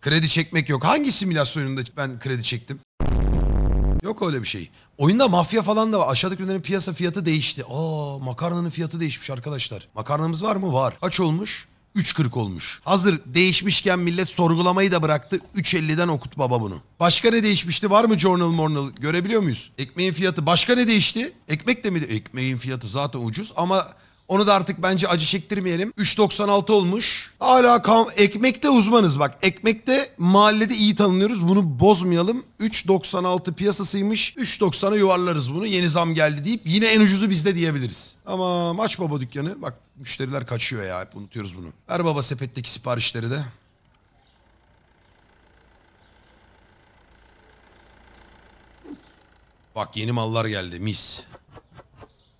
Kredi çekmek yok. Hangi simülasyonunda ben kredi çektim? Yok öyle bir şey. Oyunda mafya falan da var. Aşağıdaki ürünlerin piyasa fiyatı değişti. Aa makarnanın fiyatı değişmiş arkadaşlar. Makarnamız var mı? Var. Kaç olmuş? 3.40 olmuş. Hazır değişmişken millet sorgulamayı da bıraktı. 3.50'den okut baba bunu. Başka ne değişmişti? Var mı journal mornal? Görebiliyor muyuz? Ekmeğin fiyatı. Başka ne değişti? Ekmek de mi? Ekmeğin fiyatı zaten ucuz ama onu da artık bence acı çektirmeyelim. 3.96 olmuş. Hala kam ekmekte uzmanız bak. Ekmekte mahallede iyi tanınıyoruz. Bunu bozmayalım. 3.96 piyasasıymış. 3.90'a yuvarlarız bunu. Yeni zam geldi deyip yine en ucuzu bizde diyebiliriz. Ama aç baba dükkanı. Bak müşteriler kaçıyor ya. Hep unutuyoruz bunu. Ver baba sepetteki siparişleri de. Bak yeni mallar geldi. Mis.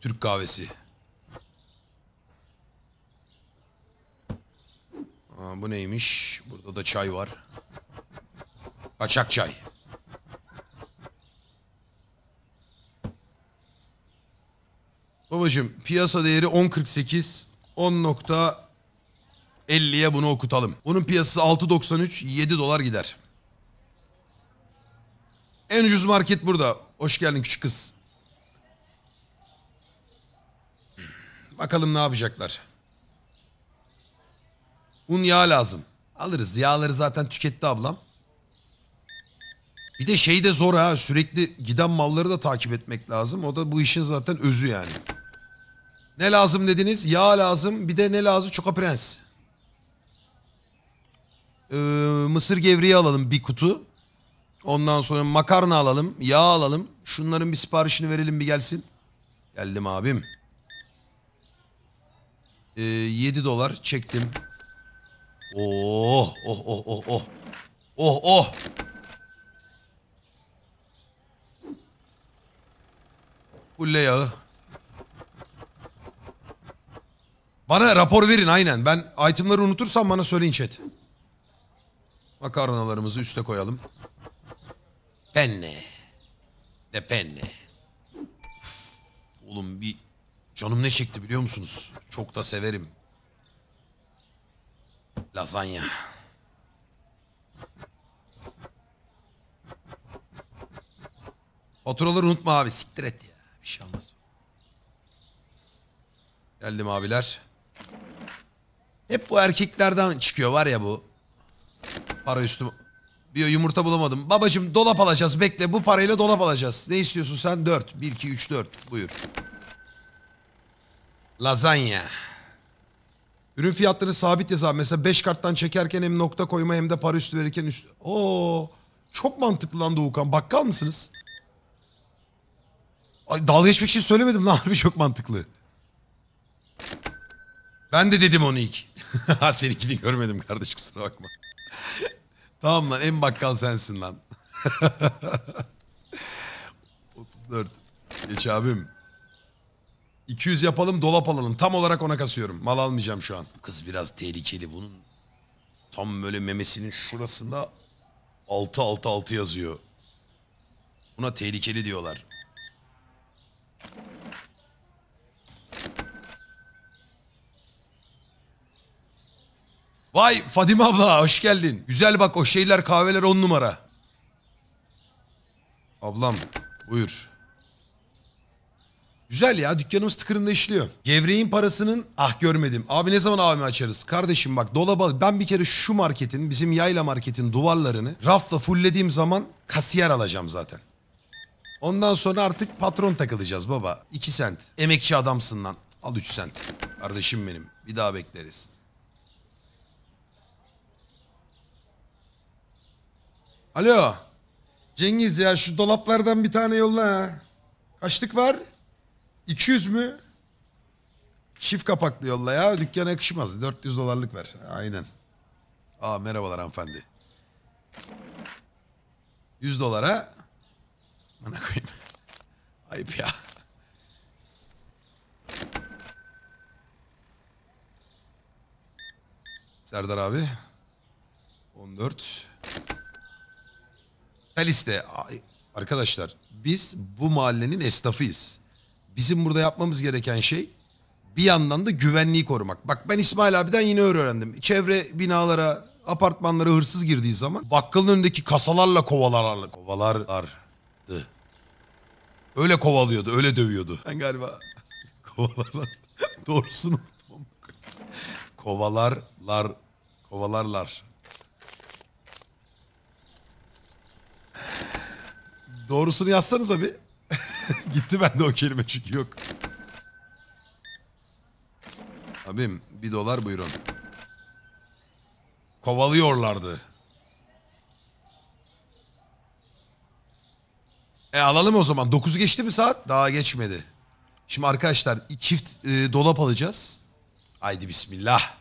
Türk kahvesi. Aa, bu neymiş? Burada da çay var. Kaçak çay. Babacım piyasa değeri 10.48. 10.50'ye bunu okutalım. Bunun piyasası 6.93 7 dolar gider. En ucuz market burada. Hoş geldin küçük kız. Bakalım ne yapacaklar. Un yağ lazım. Alırız. Yağları zaten tüketti ablam. Bir de şey de zor ha. Sürekli giden malları da takip etmek lazım. O da bu işin zaten özü yani. Ne lazım dediniz? Yağ lazım. Bir de ne lazım? Çoka Prens. Ee, mısır gevreği alalım bir kutu. Ondan sonra makarna alalım. Yağ alalım. Şunların bir siparişini verelim bir gelsin. Geldim abim. Ee, 7 dolar çektim. Oh oh oh oh oh. Oh oh. Hulle yağı. Bana rapor verin aynen. Ben itemları unutursam bana söyleyin chat. Makarnalarımızı üste koyalım. Penne. De penne. oğlum bir canım ne çekti biliyor musunuz? Çok da severim. Lazanya. Faturaları unutma abi. Siktir et ya. Bir şey olmaz. Geldim abiler. Hep bu erkeklerden çıkıyor var ya bu. Para üstü. Bir yumurta bulamadım. Babacım dolap alacağız. Bekle bu parayla dolap alacağız. Ne istiyorsun sen? 4. 1, 2, 3, 4. Buyur. Lazanya. Ürün fiyatları sabit yazar. Mesela 5 karttan çekerken hem nokta koyma hem de para üstü verirken üstü. Oo, çok mantıklı lan Doğukan. Bakkal mısınız? Ay, dalga geçmek için söylemedim lan. Harbi çok mantıklı. Ben de dedim onu ilk. Seninkini görmedim kardeş kusura bakma. tamam lan en bakkal sensin lan. 34. Geç abim. 200 yapalım dolap alalım. Tam olarak ona kasıyorum. Mal almayacağım şu an. Kız biraz tehlikeli bunun. Tam böyle memesinin şurasında 6 6 6 yazıyor. Buna tehlikeli diyorlar. Vay Fadime abla hoş geldin. Güzel bak o şeyler kahveler on numara. Ablam buyur. Güzel ya dükkanımız tıkırında işliyor. Gevreğin parasının ah görmedim. Abi ne zaman abimi açarız? Kardeşim bak dolaba ben bir kere şu marketin bizim yayla marketin duvarlarını rafla fullediğim zaman kasiyer alacağım zaten. Ondan sonra artık patron takılacağız baba. 2 sent. Emekçi adamsın lan. Al 3 sent. Kardeşim benim. Bir daha bekleriz. Alo. Cengiz ya şu dolaplardan bir tane yolla ha. Kaçlık var? 200 mü? Çift kapaklı yolla ya. Dükkana yakışmaz. 400 dolarlık ver. Aynen. Aa merhabalar hanımefendi. 100 dolara. Bana koyayım. Ayıp ya. Serdar abi. 14. Kaliste arkadaşlar biz bu mahallenin esnafıyız. Bizim burada yapmamız gereken şey bir yandan da güvenliği korumak. Bak ben İsmail abiden yine öğrendim. Çevre binalara, apartmanlara hırsız girdiği zaman bakkalın önündeki kasalarla kovalarla kovalarlardı. Öyle kovalıyordu, öyle dövüyordu. Ben galiba kovalarlar doğrusunu unutmam. kovalarlar, kovalarlar. Doğrusunu yazsanız abi. Gitti bende o kelime çünkü yok. Abim bir dolar buyurun. Kovalıyorlardı. E alalım o zaman. 9 geçti mi saat? Daha geçmedi. Şimdi arkadaşlar çift e, dolap alacağız. Haydi bismillah.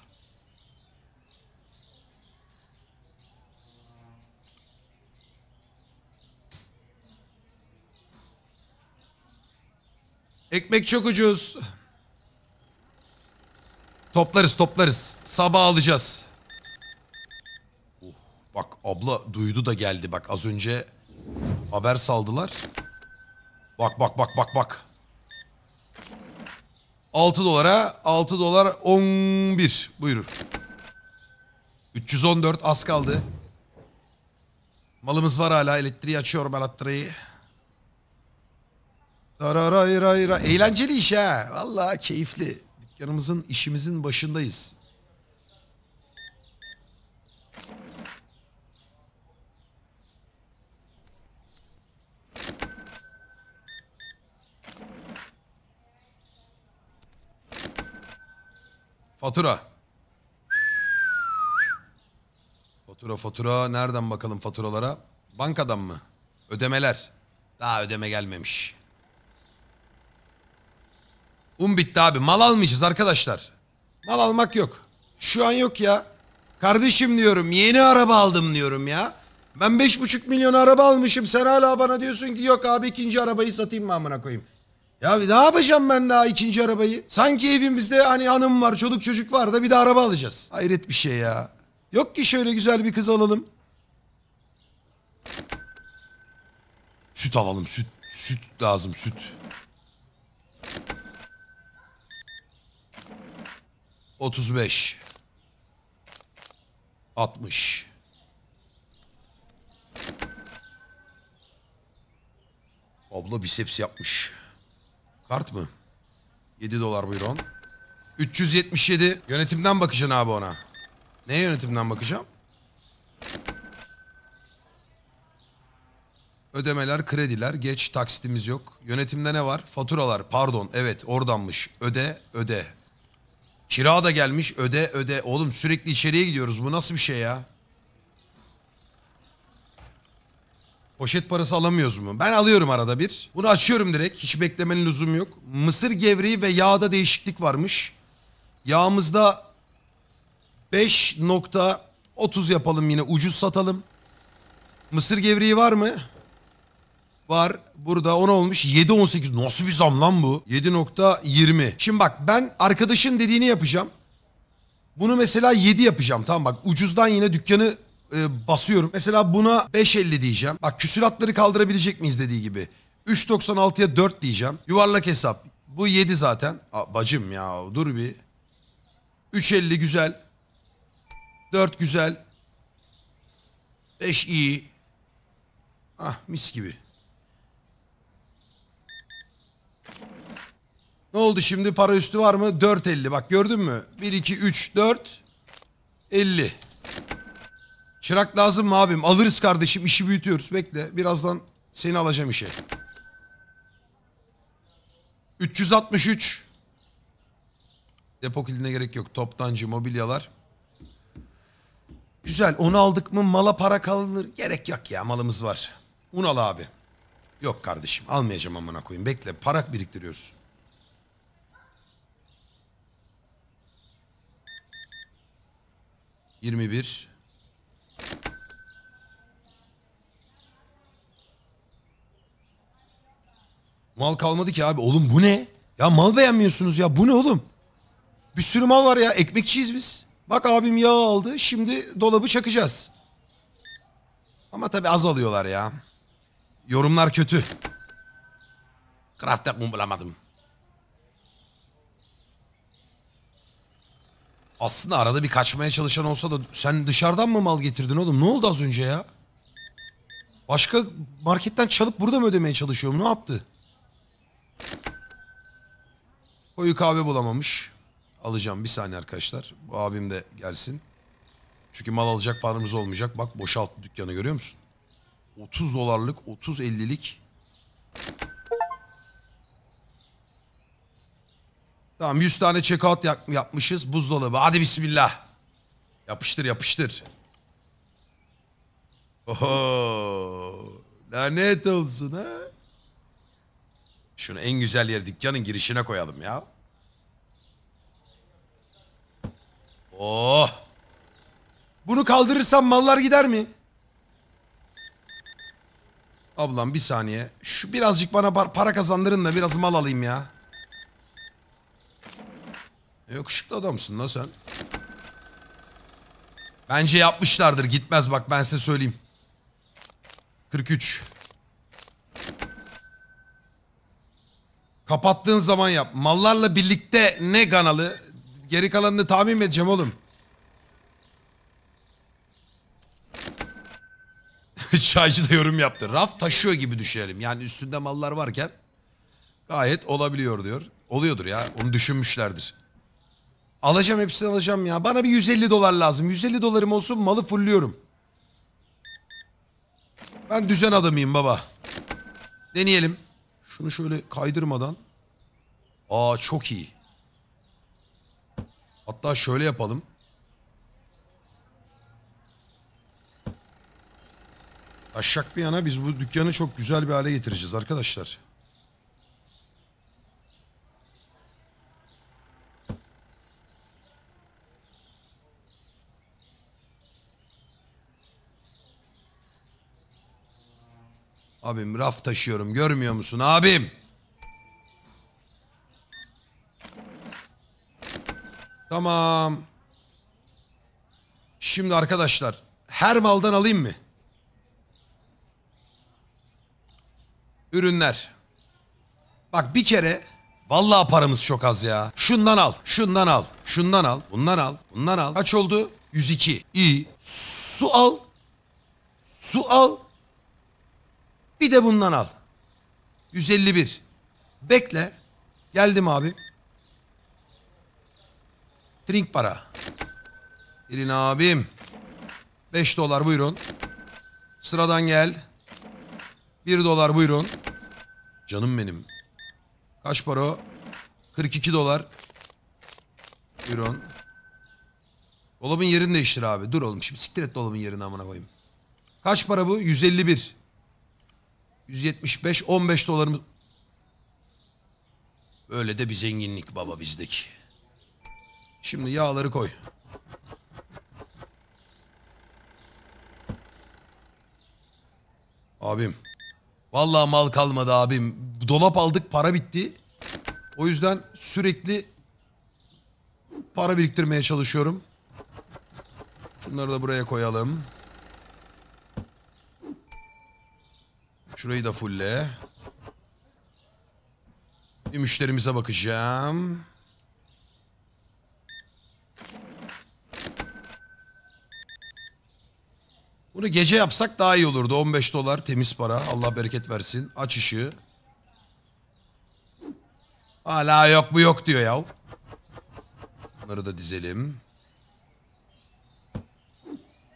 Ekmek çok ucuz. Toplarız toplarız. Sabah alacağız. Oh, bak abla duydu da geldi. Bak az önce haber saldılar. Bak bak bak bak bak. 6 dolara 6 dolar 11 buyurun. 314 az kaldı. Malımız var hala elektriği açıyorum ben Dararay ray ray. Eğlenceli iş ha. Valla keyifli. Dükkanımızın, işimizin başındayız. Fatura. Fatura fatura. Nereden bakalım faturalara? Bankadan mı? Ödemeler. Daha ödeme gelmemiş. Un bitti abi. Mal almayacağız arkadaşlar. Mal almak yok. Şu an yok ya. Kardeşim diyorum yeni araba aldım diyorum ya. Ben beş buçuk milyon araba almışım. Sen hala bana diyorsun ki yok abi ikinci arabayı satayım mı amına koyayım. Ya ne yapacağım ben daha ikinci arabayı? Sanki evimizde hani hanım var, çocuk çocuk var da bir de araba alacağız. Hayret bir şey ya. Yok ki şöyle güzel bir kız alalım. Süt alalım süt. Süt lazım süt. 35 60 Abla biceps yapmış. Kart mı? 7 dolar buyurun. 377. Yönetimden bakacaksın abi ona. Neye yönetimden bakacağım? Ödemeler, krediler, geç taksitimiz yok. Yönetimde ne var? Faturalar, pardon, evet oradanmış. Öde, öde, Kira da gelmiş öde öde. Oğlum sürekli içeriye gidiyoruz. Bu nasıl bir şey ya? Poşet parası alamıyoruz mu? Ben alıyorum arada bir. Bunu açıyorum direkt. Hiç beklemenin lüzum yok. Mısır gevreği ve yağda değişiklik varmış. Yağımızda 5.30 yapalım yine ucuz satalım. Mısır gevreği var mı? var. Burada 10 olmuş 7.18 nasıl bir zam lan bu? 7.20. Şimdi bak ben arkadaşın dediğini yapacağım. Bunu mesela 7 yapacağım tamam bak ucuzdan yine dükkanı e, basıyorum. Mesela buna 5.50 diyeceğim. Bak küsüratları kaldırabilecek miyiz dediği gibi. 3.96'ya 4 diyeceğim. Yuvarlak hesap. Bu 7 zaten. Aa, bacım ya dur bir. 3.50 güzel. 4 güzel. 5 iyi. Ah mis gibi. Ne oldu şimdi para üstü var mı? 4.50 bak gördün mü? 1, 2, 3, 4, 50. Çırak lazım mı abim? Alırız kardeşim işi büyütüyoruz. Bekle birazdan seni alacağım işe. 363. Depo kilidine gerek yok. Toptancı, mobilyalar. Güzel onu aldık mı mala para kalınır. Gerek yok ya malımız var. Un al abi. Yok kardeşim almayacağım amına koyayım. Bekle parak biriktiriyoruz. 21. Mal kalmadı ki abi. Oğlum bu ne? Ya mal beğenmiyorsunuz ya. Bu ne oğlum? Bir sürü mal var ya. Ekmekçiyiz biz. Bak abim yağ aldı. Şimdi dolabı çakacağız. Ama tabii az alıyorlar ya. Yorumlar kötü. Kraft mum bulamadım. Aslında arada bir kaçmaya çalışan olsa da sen dışarıdan mı mal getirdin oğlum? Ne oldu az önce ya? Başka marketten çalıp burada mı ödemeye çalışıyorum? Ne yaptı? Koyu kahve bulamamış. Alacağım bir saniye arkadaşlar. Bu abim de gelsin. Çünkü mal alacak paramız olmayacak. Bak boşalt dükkanı görüyor musun? 30 dolarlık, 30-50'lik Tamam 100 tane checkout yapmışız buzdolabı. Hadi bismillah. Yapıştır yapıştır. Oho. Lanet olsun ha. Şunu en güzel yer dükkanın girişine koyalım ya. Oh. Bunu kaldırırsam mallar gider mi? Ablam bir saniye. Şu birazcık bana para kazandırın da biraz mal alayım ya. Yakışıklı adamsın lan sen. Bence yapmışlardır. Gitmez bak ben size söyleyeyim. 43. Kapattığın zaman yap. Mallarla birlikte ne kanalı? Geri kalanını tahmin edeceğim oğlum? Çaycı da yorum yaptı. Raf taşıyor gibi düşünelim. Yani üstünde mallar varken gayet olabiliyor diyor. Oluyordur ya. Onu düşünmüşlerdir. Alacağım hepsini alacağım ya. Bana bir 150 dolar lazım. 150 dolarım olsun malı fulluyorum. Ben düzen adamıyım baba. Deneyelim. Şunu şöyle kaydırmadan. Aa çok iyi. Hatta şöyle yapalım. Aşak bir yana biz bu dükkanı çok güzel bir hale getireceğiz arkadaşlar. Abim raf taşıyorum görmüyor musun abim? Tamam. Şimdi arkadaşlar her maldan alayım mı? Ürünler. Bak bir kere vallahi paramız çok az ya. Şundan al, şundan al, şundan al, bundan al, bundan al. Kaç oldu? 102. İyi. Su al. Su al. Bir de bundan al. 151. Bekle. Geldim abi. Drink para. Girin abim. 5 dolar buyurun. Sıradan gel. 1 dolar buyurun. Canım benim. Kaç para o? 42 dolar. Buyurun. Dolabın yerini değiştir abi. Dur oğlum şimdi siktir et dolabın yerini amına koyayım. Kaç para bu? 151. 175 15 dolarımız. Öyle de bir zenginlik baba bizdeki. Şimdi yağları koy. Abim. Vallahi mal kalmadı abim. Dolap aldık para bitti. O yüzden sürekli para biriktirmeye çalışıyorum. Şunları da buraya koyalım. Şurayı da fulle. Bir müşterimize bakacağım. Bunu gece yapsak daha iyi olurdu. 15 dolar temiz para. Allah bereket versin. Aç ışığı. Hala yok bu yok diyor yav. Bunları da dizelim.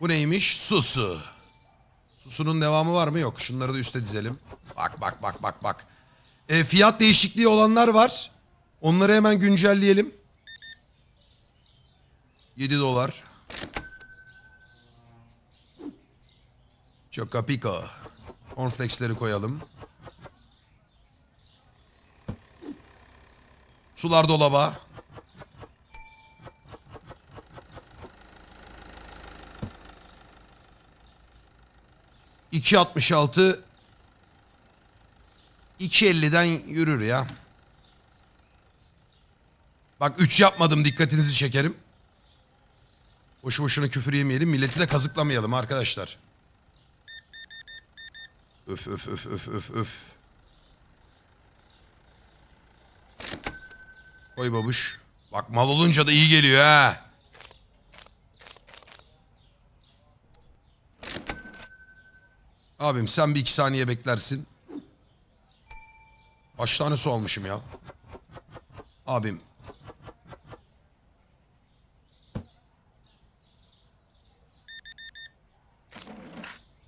Bu neymiş? Susu. Susunun devamı var mı? Yok. Şunları da üste dizelim. Bak bak bak bak bak. E, fiyat değişikliği olanlar var. Onları hemen güncelleyelim. 7 dolar. Chocapico. Cornflakes'leri koyalım. Sular dolaba. 2.66 2.50'den yürür ya. Bak 3 yapmadım dikkatinizi çekerim. Boşu boşuna küfür yemeyelim. Milleti de kazıklamayalım arkadaşlar. Öf öf öf öf öf öf. Koy babuş. Bak mal olunca da iyi geliyor ha. Abim sen bir iki saniye beklersin. Kaç tane su almışım ya. Abim.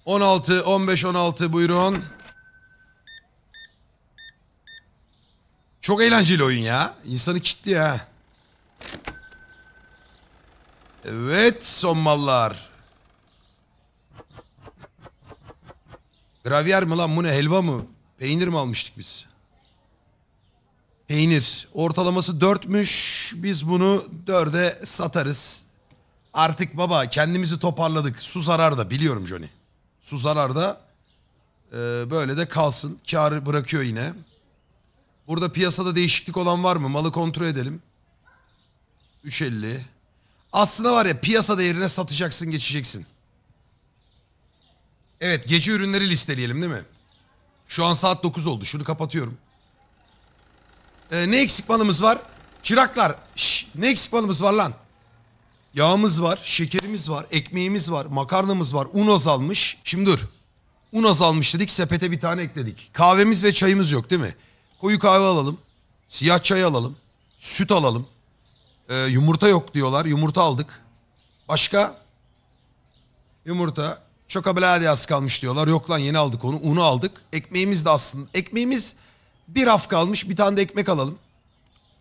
On altı, on beş, on altı buyurun. Çok eğlenceli oyun ya. İnsanı kitli ha. Evet son mallar. Gravyer mi lan bu ne helva mı? Peynir mi almıştık biz? Peynir. Ortalaması dörtmüş Biz bunu dörde satarız. Artık baba kendimizi toparladık. Su zarar da biliyorum Johnny. Su zarar da e, böyle de kalsın. Karı bırakıyor yine. Burada piyasada değişiklik olan var mı? Malı kontrol edelim. 3.50. Aslında var ya piyasa değerine satacaksın geçeceksin. Evet gece ürünleri listeleyelim değil mi? Şu an saat 9 oldu. Şunu kapatıyorum. Ee, ne eksik malımız var? Çıraklar. Şş, ne eksik malımız var lan? Yağımız var, şekerimiz var, ekmeğimiz var, makarnamız var, un azalmış. Şimdi dur. Un azalmış dedik, sepete bir tane ekledik. Kahvemiz ve çayımız yok değil mi? Koyu kahve alalım, siyah çay alalım, süt alalım. Ee, yumurta yok diyorlar, yumurta aldık. Başka? Yumurta, çok belade az kalmış diyorlar. Yok lan yeni aldık onu. Unu aldık. Ekmeğimiz de aslında. Ekmeğimiz bir haf kalmış. Bir tane de ekmek alalım.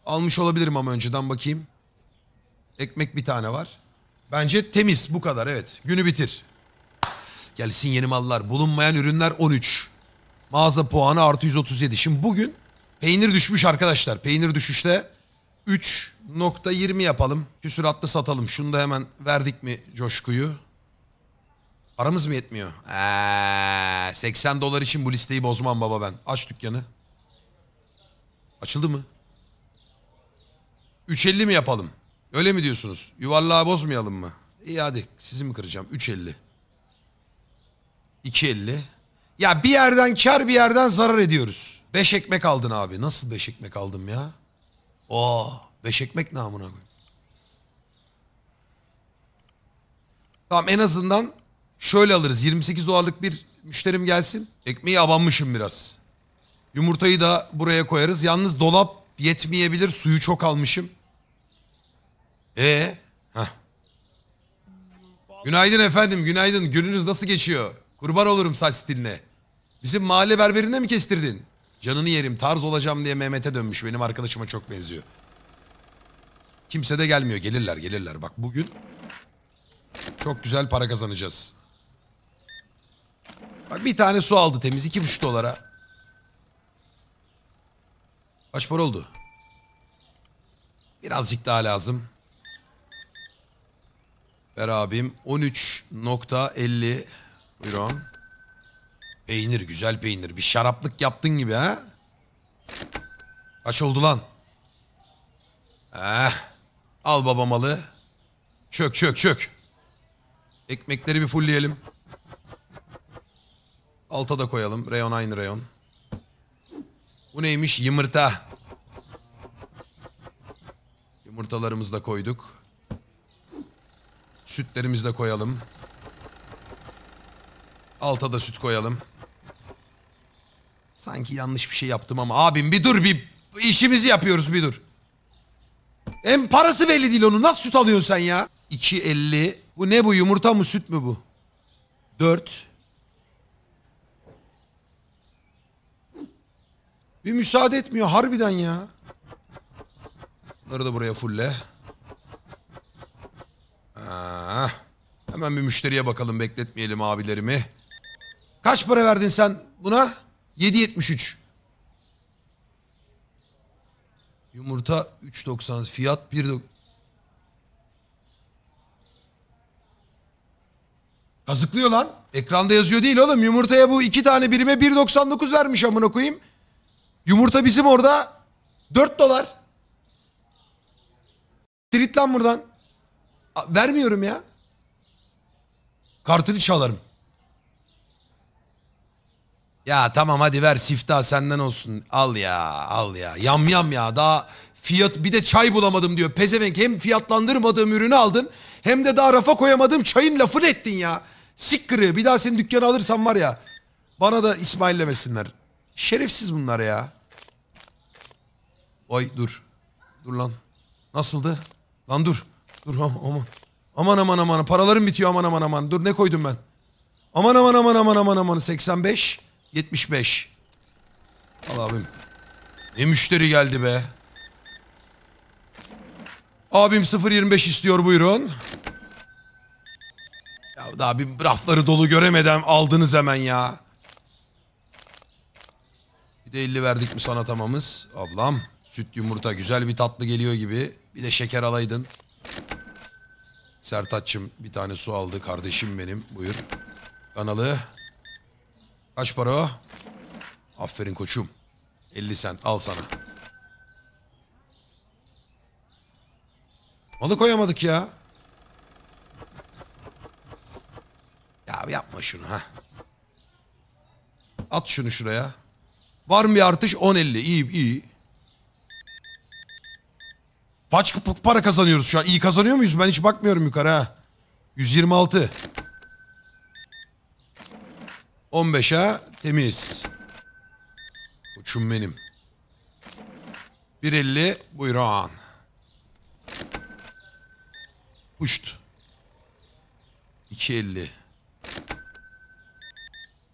Almış olabilirim ama önceden bakayım. Ekmek bir tane var. Bence temiz bu kadar evet. Günü bitir. Gelsin yeni mallar. Bulunmayan ürünler 13. Mağaza puanı artı 137. Şimdi bugün peynir düşmüş arkadaşlar. Peynir düşüşte 3.20 yapalım. küsüratlı satalım. Şunu da hemen verdik mi coşkuyu? Paramız mı yetmiyor? Ee, 80 dolar için bu listeyi bozmam baba ben. Aç dükkanı. Açıldı mı? 3.50 mi yapalım? Öyle mi diyorsunuz? Yuvarlığa bozmayalım mı? İyi hadi sizi mi kıracağım? 3.50. 2.50. Ya bir yerden kar bir yerden zarar ediyoruz. 5 ekmek aldın abi. Nasıl 5 ekmek aldım ya? Oo, 5 ekmek namına koy. Tamam en azından Şöyle alırız 28 dolarlık bir müşterim gelsin. Ekmeği abanmışım biraz. Yumurtayı da buraya koyarız. Yalnız dolap yetmeyebilir. Suyu çok almışım. E, heh. Günaydın efendim, günaydın. Gününüz nasıl geçiyor? Kurban olurum saç stiline. Bizim mahalle berberinde mi kestirdin? Canını yerim, tarz olacağım diye Mehmet'e dönmüş. Benim arkadaşıma çok benziyor. Kimse de gelmiyor. Gelirler, gelirler. Bak bugün çok güzel para kazanacağız. Bak bir tane su aldı temiz iki buçuk dolara. Kaç para oldu? Birazcık daha lazım. Ver abim 13.50 buyurun. Peynir güzel peynir. Bir şaraplık yaptın gibi ha. Kaç oldu lan? Eh. Al baba malı. Çök çök çök. Ekmekleri bir fullleyelim. Alta da koyalım. Reyon aynı reyon. Bu neymiş? Yumurta. Yumurtalarımızı da koyduk. Sütlerimizi de koyalım. Alta da süt koyalım. Sanki yanlış bir şey yaptım ama abim bir dur bir işimizi yapıyoruz bir dur. Hem parası belli değil onu nasıl süt alıyorsun sen ya? 2.50 bu ne bu yumurta mı süt mü bu? 4 Bir müsaade etmiyor harbiden ya. Bunları da buraya fulle. Ah, hemen bir müşteriye bakalım bekletmeyelim abilerimi. Kaç para verdin sen buna? 7.73. Yumurta 3.90 fiyat 1. Kazıklıyor lan. Ekranda yazıyor değil oğlum. Yumurtaya bu iki tane birime 1.99 vermiş amına koyayım. Yumurta bizim orada 4 dolar. Street lan buradan. vermiyorum ya. Kartını çalarım. Ya tamam hadi ver siftah senden olsun. Al ya al ya. Yam yam ya daha fiyat bir de çay bulamadım diyor. Pezevenk hem fiyatlandırmadığım ürünü aldın hem de daha rafa koyamadığım çayın lafını ettin ya. Sik kırığı bir daha senin dükkanı alırsam var ya. Bana da İsmail demesinler. Şerefsiz bunlar ya. Vay dur. Dur lan. Nasıldı? Lan dur. Dur aman. Aman aman aman. Paralarım bitiyor aman aman aman. Dur ne koydum ben? Aman aman aman aman aman aman. 85. 75. Al abim. Ne müşteri geldi be. Abim 0.25 istiyor buyurun. Ya daha bir rafları dolu göremeden aldınız hemen ya. %50 verdik mi sana tamamız? Ablam süt yumurta güzel bir tatlı geliyor gibi. Bir de şeker alaydın. Sertaç'ım bir tane su aldı kardeşim benim buyur. Kanalı. Kaç para o? Aferin koçum. 50 sent al sana. Malı koyamadık ya. Ya yapma şunu ha. At şunu şuraya. Var mı bir artış? 10.50. İyi, iyi. Kaç para kazanıyoruz şu an? İyi kazanıyor muyuz? Ben hiç bakmıyorum yukarı ha. 126. ha temiz. Uçum benim. 1.50 buyurun. Uçtu. 2.50.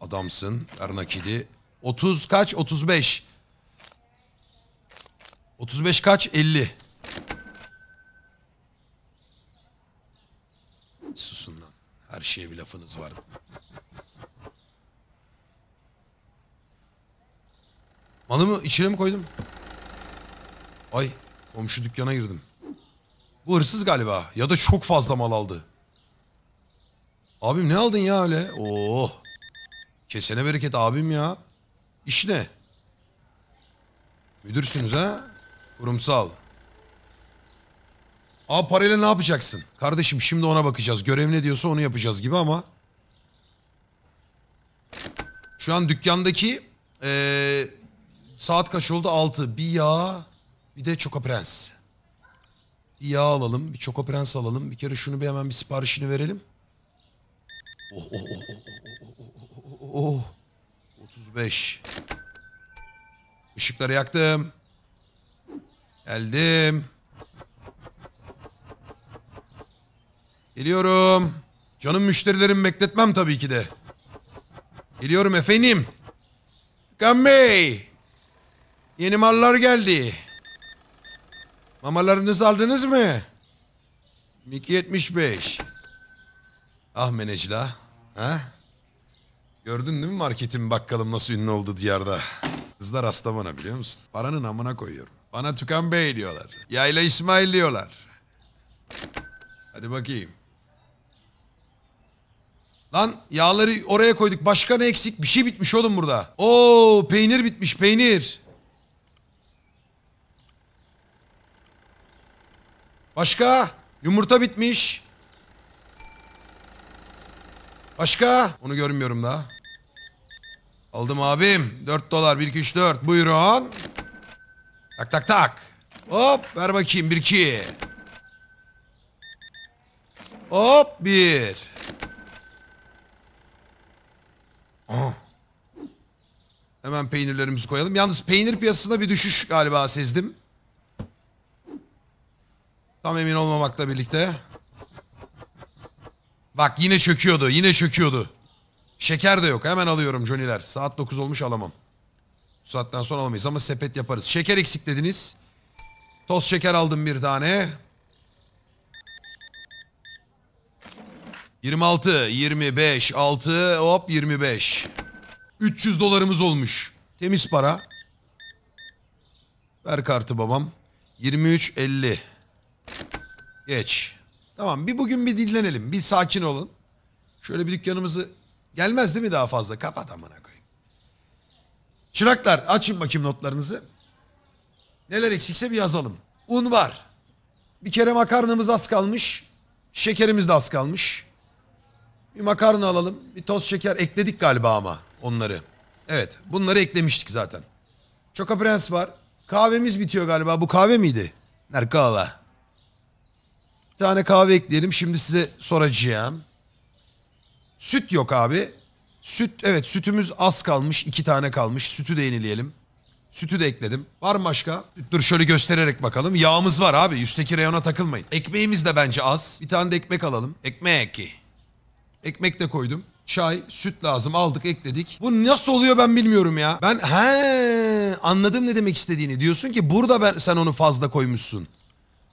Adamsın. Ver nakidi. 30 kaç? 35. 35 kaç? 50. Susun lan. Her şeye bir lafınız var. Malımı içine mi koydum? Ay komşu dükkana girdim. Bu hırsız galiba ya da çok fazla mal aldı. Abim ne aldın ya öyle? Oo. Oh. Kesene bereket abim ya. İş ne? Müdürsünüz ha? Kurumsal. Abi parayla ne yapacaksın? Kardeşim şimdi ona bakacağız. Görev ne diyorsa onu yapacağız gibi ama. Şu an dükkandaki ee, saat kaç oldu? Altı. Bir yağ bir de Choco Prens. Bir yağ alalım. Bir Choco Prens alalım. Bir kere şunu bir hemen bir siparişini verelim. Oh oh oh oh oh oh oh oh oh. 35. Işıkları yaktım. Geldim. Geliyorum. Canım müşterilerim bekletmem tabii ki de. Geliyorum efendim. Kan Bey. Yeni mallar geldi. Mamalarınızı aldınız mı? 275. Ah menecla. Ha? Gördün değil mi marketim bakkalım nasıl ünlü oldu diyarda. Kızlar hasta bana biliyor musun? Paranın amına koyuyorum. Bana Tükan Bey diyorlar. Yayla İsmail diyorlar. Hadi bakayım. Lan yağları oraya koyduk. Başka ne eksik? Bir şey bitmiş oğlum burada. Oo peynir bitmiş peynir. Başka? Yumurta bitmiş. Başka? Onu görmüyorum daha. Aldım abim. 4 dolar. 1, 2, 3, 4. Buyurun. Tak tak tak. Hop ver bakayım. 1, 2. Hop 1. Ah. Hemen peynirlerimizi koyalım. Yalnız peynir piyasasında bir düşüş galiba sezdim. Tam emin olmamakla birlikte. Bak yine çöküyordu. Yine çöküyordu. Şeker de yok. Hemen alıyorum Johnny'ler. Saat 9 olmuş alamam. saatten sonra alamayız ama sepet yaparız. Şeker eksik dediniz. Toz şeker aldım bir tane. 26, 25, 6 hop 25. 300 dolarımız olmuş. Temiz para. Ver kartı babam. 23, 50. Geç. Tamam bir bugün bir dinlenelim. Bir sakin olun. Şöyle bir dükkanımızı gelmez değil mi daha fazla? Kapat amına koyayım. Çıraklar açın bakayım notlarınızı. Neler eksikse bir yazalım. Un var. Bir kere makarnamız az kalmış. Şekerimiz de az kalmış. Bir makarna alalım. Bir toz şeker ekledik galiba ama onları. Evet bunları eklemiştik zaten. Çoka Prens var. Kahvemiz bitiyor galiba. Bu kahve miydi? Narkova. Bir tane kahve ekleyelim. Şimdi size soracağım. Süt yok abi. Süt evet sütümüz az kalmış. iki tane kalmış. Sütü de yenileyelim. Sütü de ekledim. Var mı başka? Dur şöyle göstererek bakalım. Yağımız var abi. Üstteki reyona takılmayın. Ekmeğimiz de bence az. Bir tane de ekmek alalım. Ekmek. Ekmek de koydum. Çay, süt lazım. Aldık, ekledik. Bu nasıl oluyor ben bilmiyorum ya. Ben he anladım ne demek istediğini. Diyorsun ki burada ben sen onu fazla koymuşsun.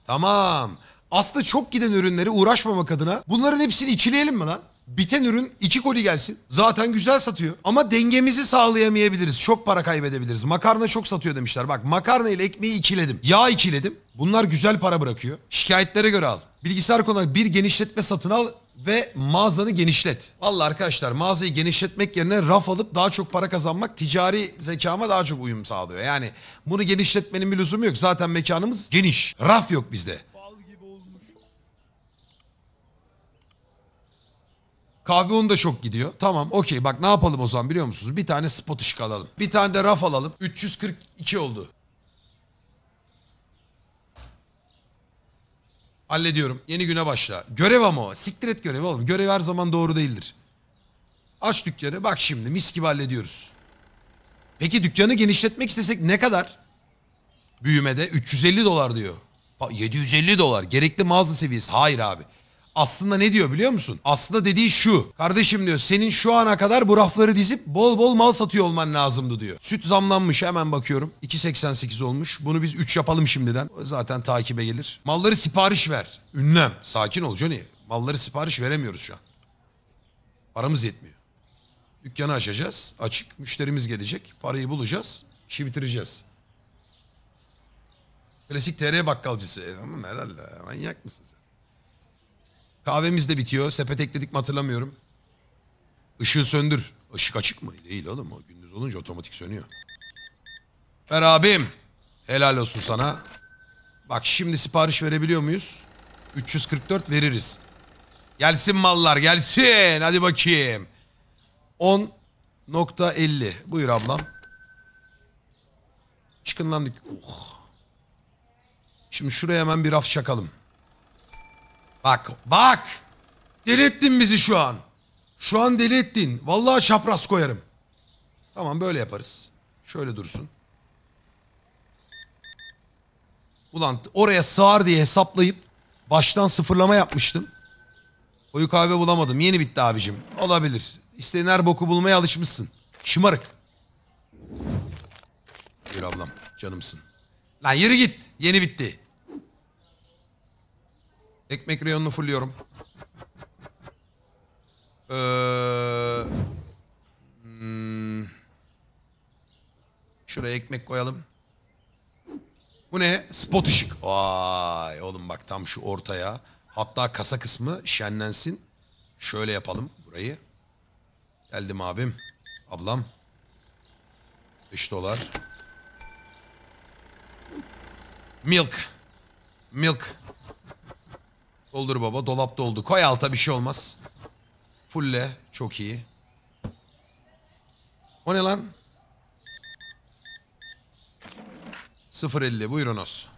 Tamam. Aslı çok giden ürünleri uğraşmamak adına bunların hepsini içileyelim mi lan? Biten ürün iki koli gelsin. Zaten güzel satıyor. Ama dengemizi sağlayamayabiliriz. Çok para kaybedebiliriz. Makarna çok satıyor demişler. Bak makarna ile ekmeği ikiledim. Yağ ikiledim. Bunlar güzel para bırakıyor. Şikayetlere göre al. Bilgisayar konak bir genişletme satın al ve mağazanı genişlet. Valla arkadaşlar mağazayı genişletmek yerine raf alıp daha çok para kazanmak ticari zekama daha çok uyum sağlıyor. Yani bunu genişletmenin bir lüzumu yok. Zaten mekanımız geniş. Raf yok bizde. Kahve onu da çok gidiyor. Tamam okey bak ne yapalım o zaman biliyor musunuz? Bir tane spot ışık alalım. Bir tane de raf alalım. 342 oldu. Hallediyorum. Yeni güne başla. Görev ama o. Siktir et görevi oğlum. Görev her zaman doğru değildir. Aç dükkanı. Bak şimdi mis gibi hallediyoruz. Peki dükkanı genişletmek istesek ne kadar? Büyümede 350 dolar diyor. 750 dolar. Gerekli mağaza seviyesi. Hayır abi. Aslında ne diyor biliyor musun? Aslında dediği şu. Kardeşim diyor senin şu ana kadar bu rafları dizip bol bol mal satıyor olman lazımdı diyor. Süt zamlanmış hemen bakıyorum. 2.88 olmuş. Bunu biz 3 yapalım şimdiden. Zaten takibe gelir. Malları sipariş ver. Ünlem. Sakin ol Johnny. Malları sipariş veremiyoruz şu an. Paramız yetmiyor. Dükkanı açacağız. Açık. Müşterimiz gelecek. Parayı bulacağız. İşi bitireceğiz. Klasik TR bakkalcısı. E, tamam herhalde. Manyak mısın sen? Kahvemiz de bitiyor. Sepet ekledik mi hatırlamıyorum. Işığı söndür. Işık açık mı? Değil oğlum o. Gündüz olunca otomatik sönüyor. Ver abim. Helal olsun sana. Bak şimdi sipariş verebiliyor muyuz? 344 veririz. Gelsin mallar gelsin. Hadi bakayım. 10.50. Buyur ablam. Çıkınlandık. Oh. Şimdi şuraya hemen bir raf çakalım. Bak bak. Deli ettin bizi şu an. Şu an deli ettin. Vallahi çapraz koyarım. Tamam böyle yaparız. Şöyle dursun. Ulan oraya sığar diye hesaplayıp baştan sıfırlama yapmıştım. Koyu kahve bulamadım. Yeni bitti abicim. Olabilir. İstediğin her boku bulmaya alışmışsın. Şımarık. Yürü ablam. Canımsın. Lan yürü git. Yeni bitti. Ekmek reyonunu fulluyorum. Ee, hmm, şuraya ekmek koyalım. Bu ne? Spot ışık. Vay oğlum bak tam şu ortaya. Hatta kasa kısmı şenlensin. Şöyle yapalım burayı. Geldim abim. Ablam. 5 dolar. Milk. Milk. Doldur baba. dolap doldu Koy alta bir şey olmaz. Fulle. Çok iyi. O ne lan? 0.50 buyurunuz.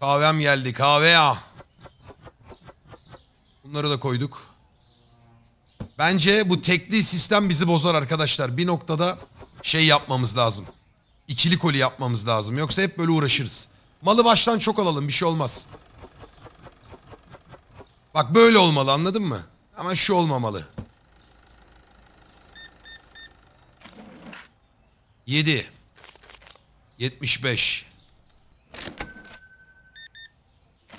Kahvem geldi kahve ya. Bunları da koyduk. Bence bu tekli sistem bizi bozar arkadaşlar. Bir noktada şey yapmamız lazım. İkili koli yapmamız lazım. Yoksa hep böyle uğraşırız. Malı baştan çok alalım bir şey olmaz. Bak böyle olmalı anladın mı? Ama şu olmamalı. 7 75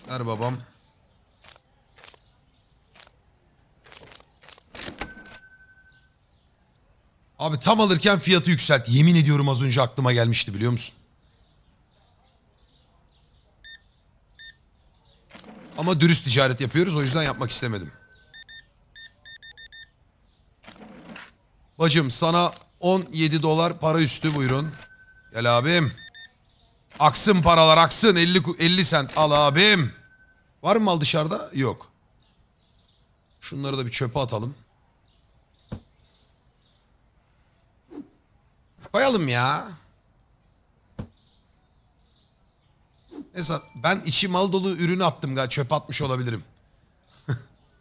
Ver babam. Abi tam alırken fiyatı yükselt. Yemin ediyorum az önce aklıma gelmişti biliyor musun? Ama dürüst ticaret yapıyoruz o yüzden yapmak istemedim. Bacım sana 17 dolar para üstü buyurun. Gel abim. Aksın paralar aksın 50 50 sent al abim. Var mı mal dışarıda? Yok. Şunları da bir çöpe atalım. Koyalım ya. Neyse ben içi mal dolu ürünü attım galiba çöp atmış olabilirim.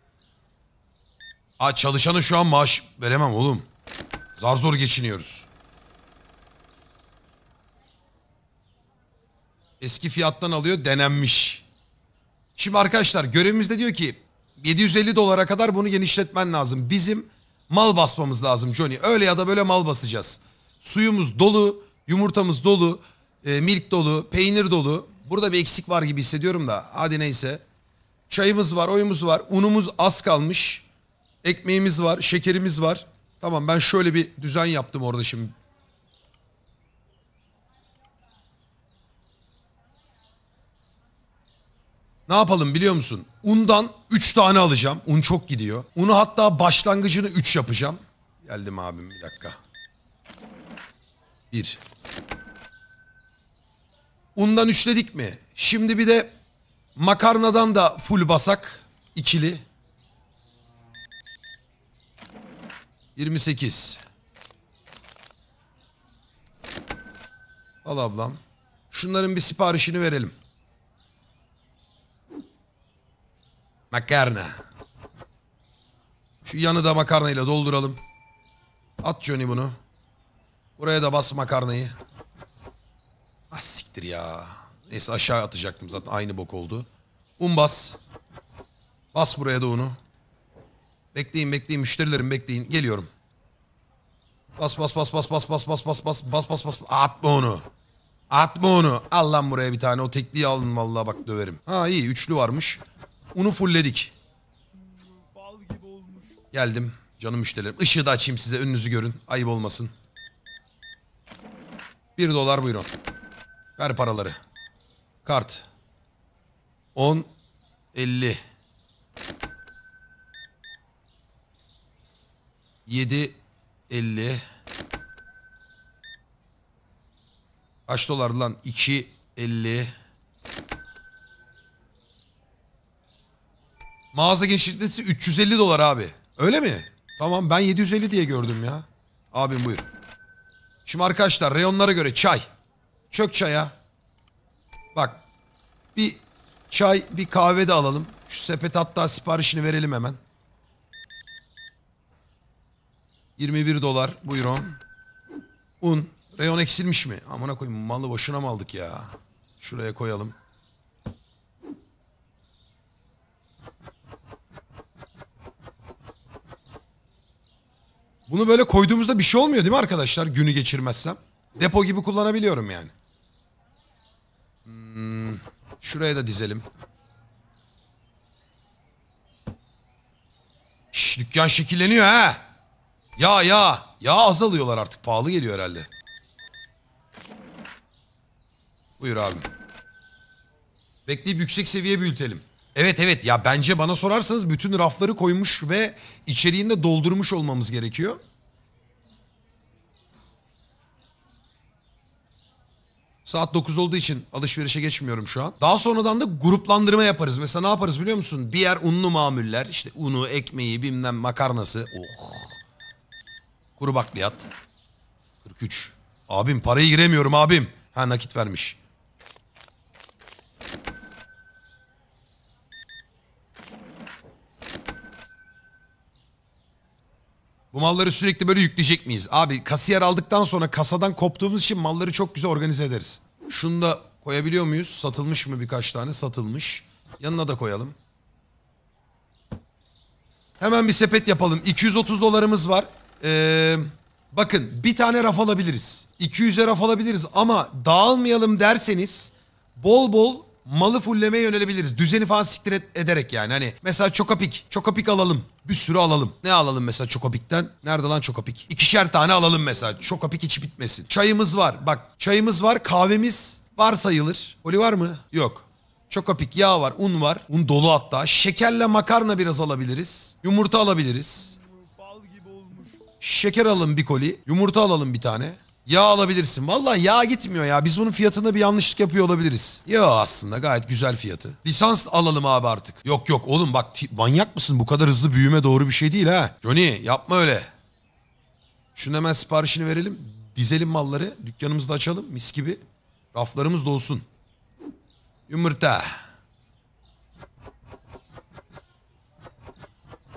Aa çalışanı şu an maaş veremem oğlum. Zar zor geçiniyoruz. Eski fiyattan alıyor denenmiş. Şimdi arkadaşlar görevimizde diyor ki 750 dolara kadar bunu genişletmen lazım. Bizim mal basmamız lazım Johnny. Öyle ya da böyle mal basacağız. Suyumuz dolu, yumurtamız dolu, e, milk dolu, peynir dolu. Burada bir eksik var gibi hissediyorum da. Hadi neyse. Çayımız var, oyumuz var. Unumuz az kalmış. Ekmeğimiz var, şekerimiz var. Tamam ben şöyle bir düzen yaptım orada şimdi. Ne yapalım biliyor musun? Undan 3 tane alacağım. Un çok gidiyor. Unu hatta başlangıcını 3 yapacağım. Geldim abim bir dakika. 1 Undan üçledik mi? Şimdi bir de makarnadan da full basak. ikili. 28. Al ablam. Şunların bir siparişini verelim. Makarna. Şu yanı da makarnayla dolduralım. At Johnny bunu. Buraya da bas makarnayı. Ah siktir ya. Neyse aşağı atacaktım zaten aynı bok oldu. Un bas. Bas buraya da onu. Bekleyin bekleyin müşterilerim bekleyin. Geliyorum. Bas bas bas bas bas bas bas bas bas bas bas bas. Atma onu. Atma onu. Al lan buraya bir tane o tekliği alın vallahi bak döverim. Ha iyi üçlü varmış. Unu fullledik. Bal gibi olmuş. Geldim. Canım müşterilerim. Işığı da açayım size önünüzü görün. Ayıp olmasın. Bir dolar buyurun. Ver paraları. Kart. 10 50 7 50 Kaç dolar lan? 2 50 Mağaza genişletmesi 350 dolar abi. Öyle mi? Tamam ben 750 diye gördüm ya. Abim buyur. Şimdi arkadaşlar reyonlara göre çay. Çök çaya. Bak bir çay bir kahve de alalım. Şu sepet hatta siparişini verelim hemen. 21 dolar buyurun. Un. Reyon eksilmiş mi? Amına koyayım malı boşuna mı aldık ya? Şuraya koyalım. Bunu böyle koyduğumuzda bir şey olmuyor değil mi arkadaşlar? Günü geçirmezsem. Depo gibi kullanabiliyorum yani. Hmm, şuraya da dizelim. Şş, dükkan şekilleniyor ha. Ya ya. Ya azalıyorlar artık. Pahalı geliyor herhalde. Buyur abi. Bekleyip yüksek seviye büyütelim. Evet evet ya bence bana sorarsanız bütün rafları koymuş ve içeriğinde doldurmuş olmamız gerekiyor. Saat 9 olduğu için alışverişe geçmiyorum şu an. Daha sonradan da gruplandırma yaparız. Mesela ne yaparız biliyor musun? Bir yer unlu mamuller. işte unu, ekmeği, bilmem makarnası. Oh. Kuru bakliyat. 43. Abim parayı giremiyorum abim. Ha nakit vermiş. Bu malları sürekli böyle yükleyecek miyiz? Abi kasiyer aldıktan sonra kasadan koptuğumuz için malları çok güzel organize ederiz. Şunu da koyabiliyor muyuz? Satılmış mı birkaç tane? Satılmış. Yanına da koyalım. Hemen bir sepet yapalım. 230 dolarımız var. Ee, bakın bir tane raf alabiliriz. 200'e raf alabiliriz ama dağılmayalım derseniz bol bol malı fullemeye yönelebiliriz. Düzeni falan siktir et, ederek yani. Hani mesela çokapik. Çokapik alalım. Bir sürü alalım. Ne alalım mesela çokapikten? Nerede lan çokapik? İkişer tane alalım mesela. Çokapik içi bitmesin. Çayımız var. Bak çayımız var. Kahvemiz var sayılır. Oli var mı? Yok. Çokapik yağ var, un var. Un dolu hatta. Şekerle makarna biraz alabiliriz. Yumurta alabiliriz. Şeker alalım bir koli. Yumurta alalım bir tane. Yağ alabilirsin. Vallahi yağ gitmiyor ya. Biz bunun fiyatında bir yanlışlık yapıyor olabiliriz. Ya aslında gayet güzel fiyatı. Lisans alalım abi artık. Yok yok oğlum bak manyak mısın? Bu kadar hızlı büyüme doğru bir şey değil ha. Johnny yapma öyle. Şunu hemen siparişini verelim. Dizelim malları. Dükkanımızı da açalım mis gibi. Raflarımız da olsun. Yumurta.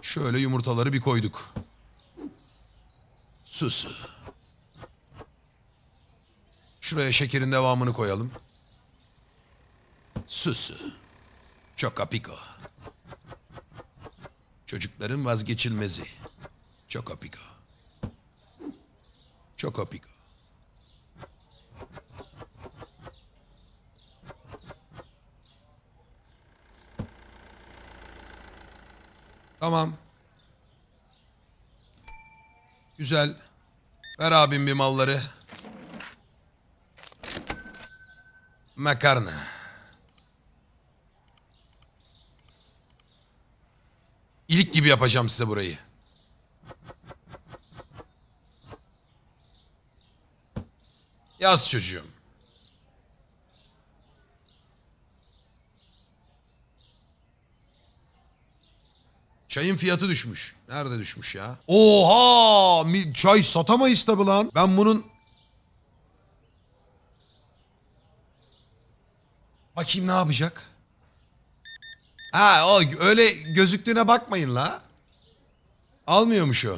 Şöyle yumurtaları bir koyduk. Susu. Şuraya şekerin devamını koyalım. Süsü. Chocapico. Çocukların vazgeçilmezi. Chocapico. Chocapico. Tamam. Güzel. Ver abim bir malları. Makarna. İlik gibi yapacağım size burayı. Yaz çocuğum. Çayın fiyatı düşmüş. Nerede düşmüş ya? Oha! Çay satamayız tabi lan. Ben bunun Bakayım ne yapacak? Ha o öyle gözüktüğüne bakmayın la. Almıyormuş o.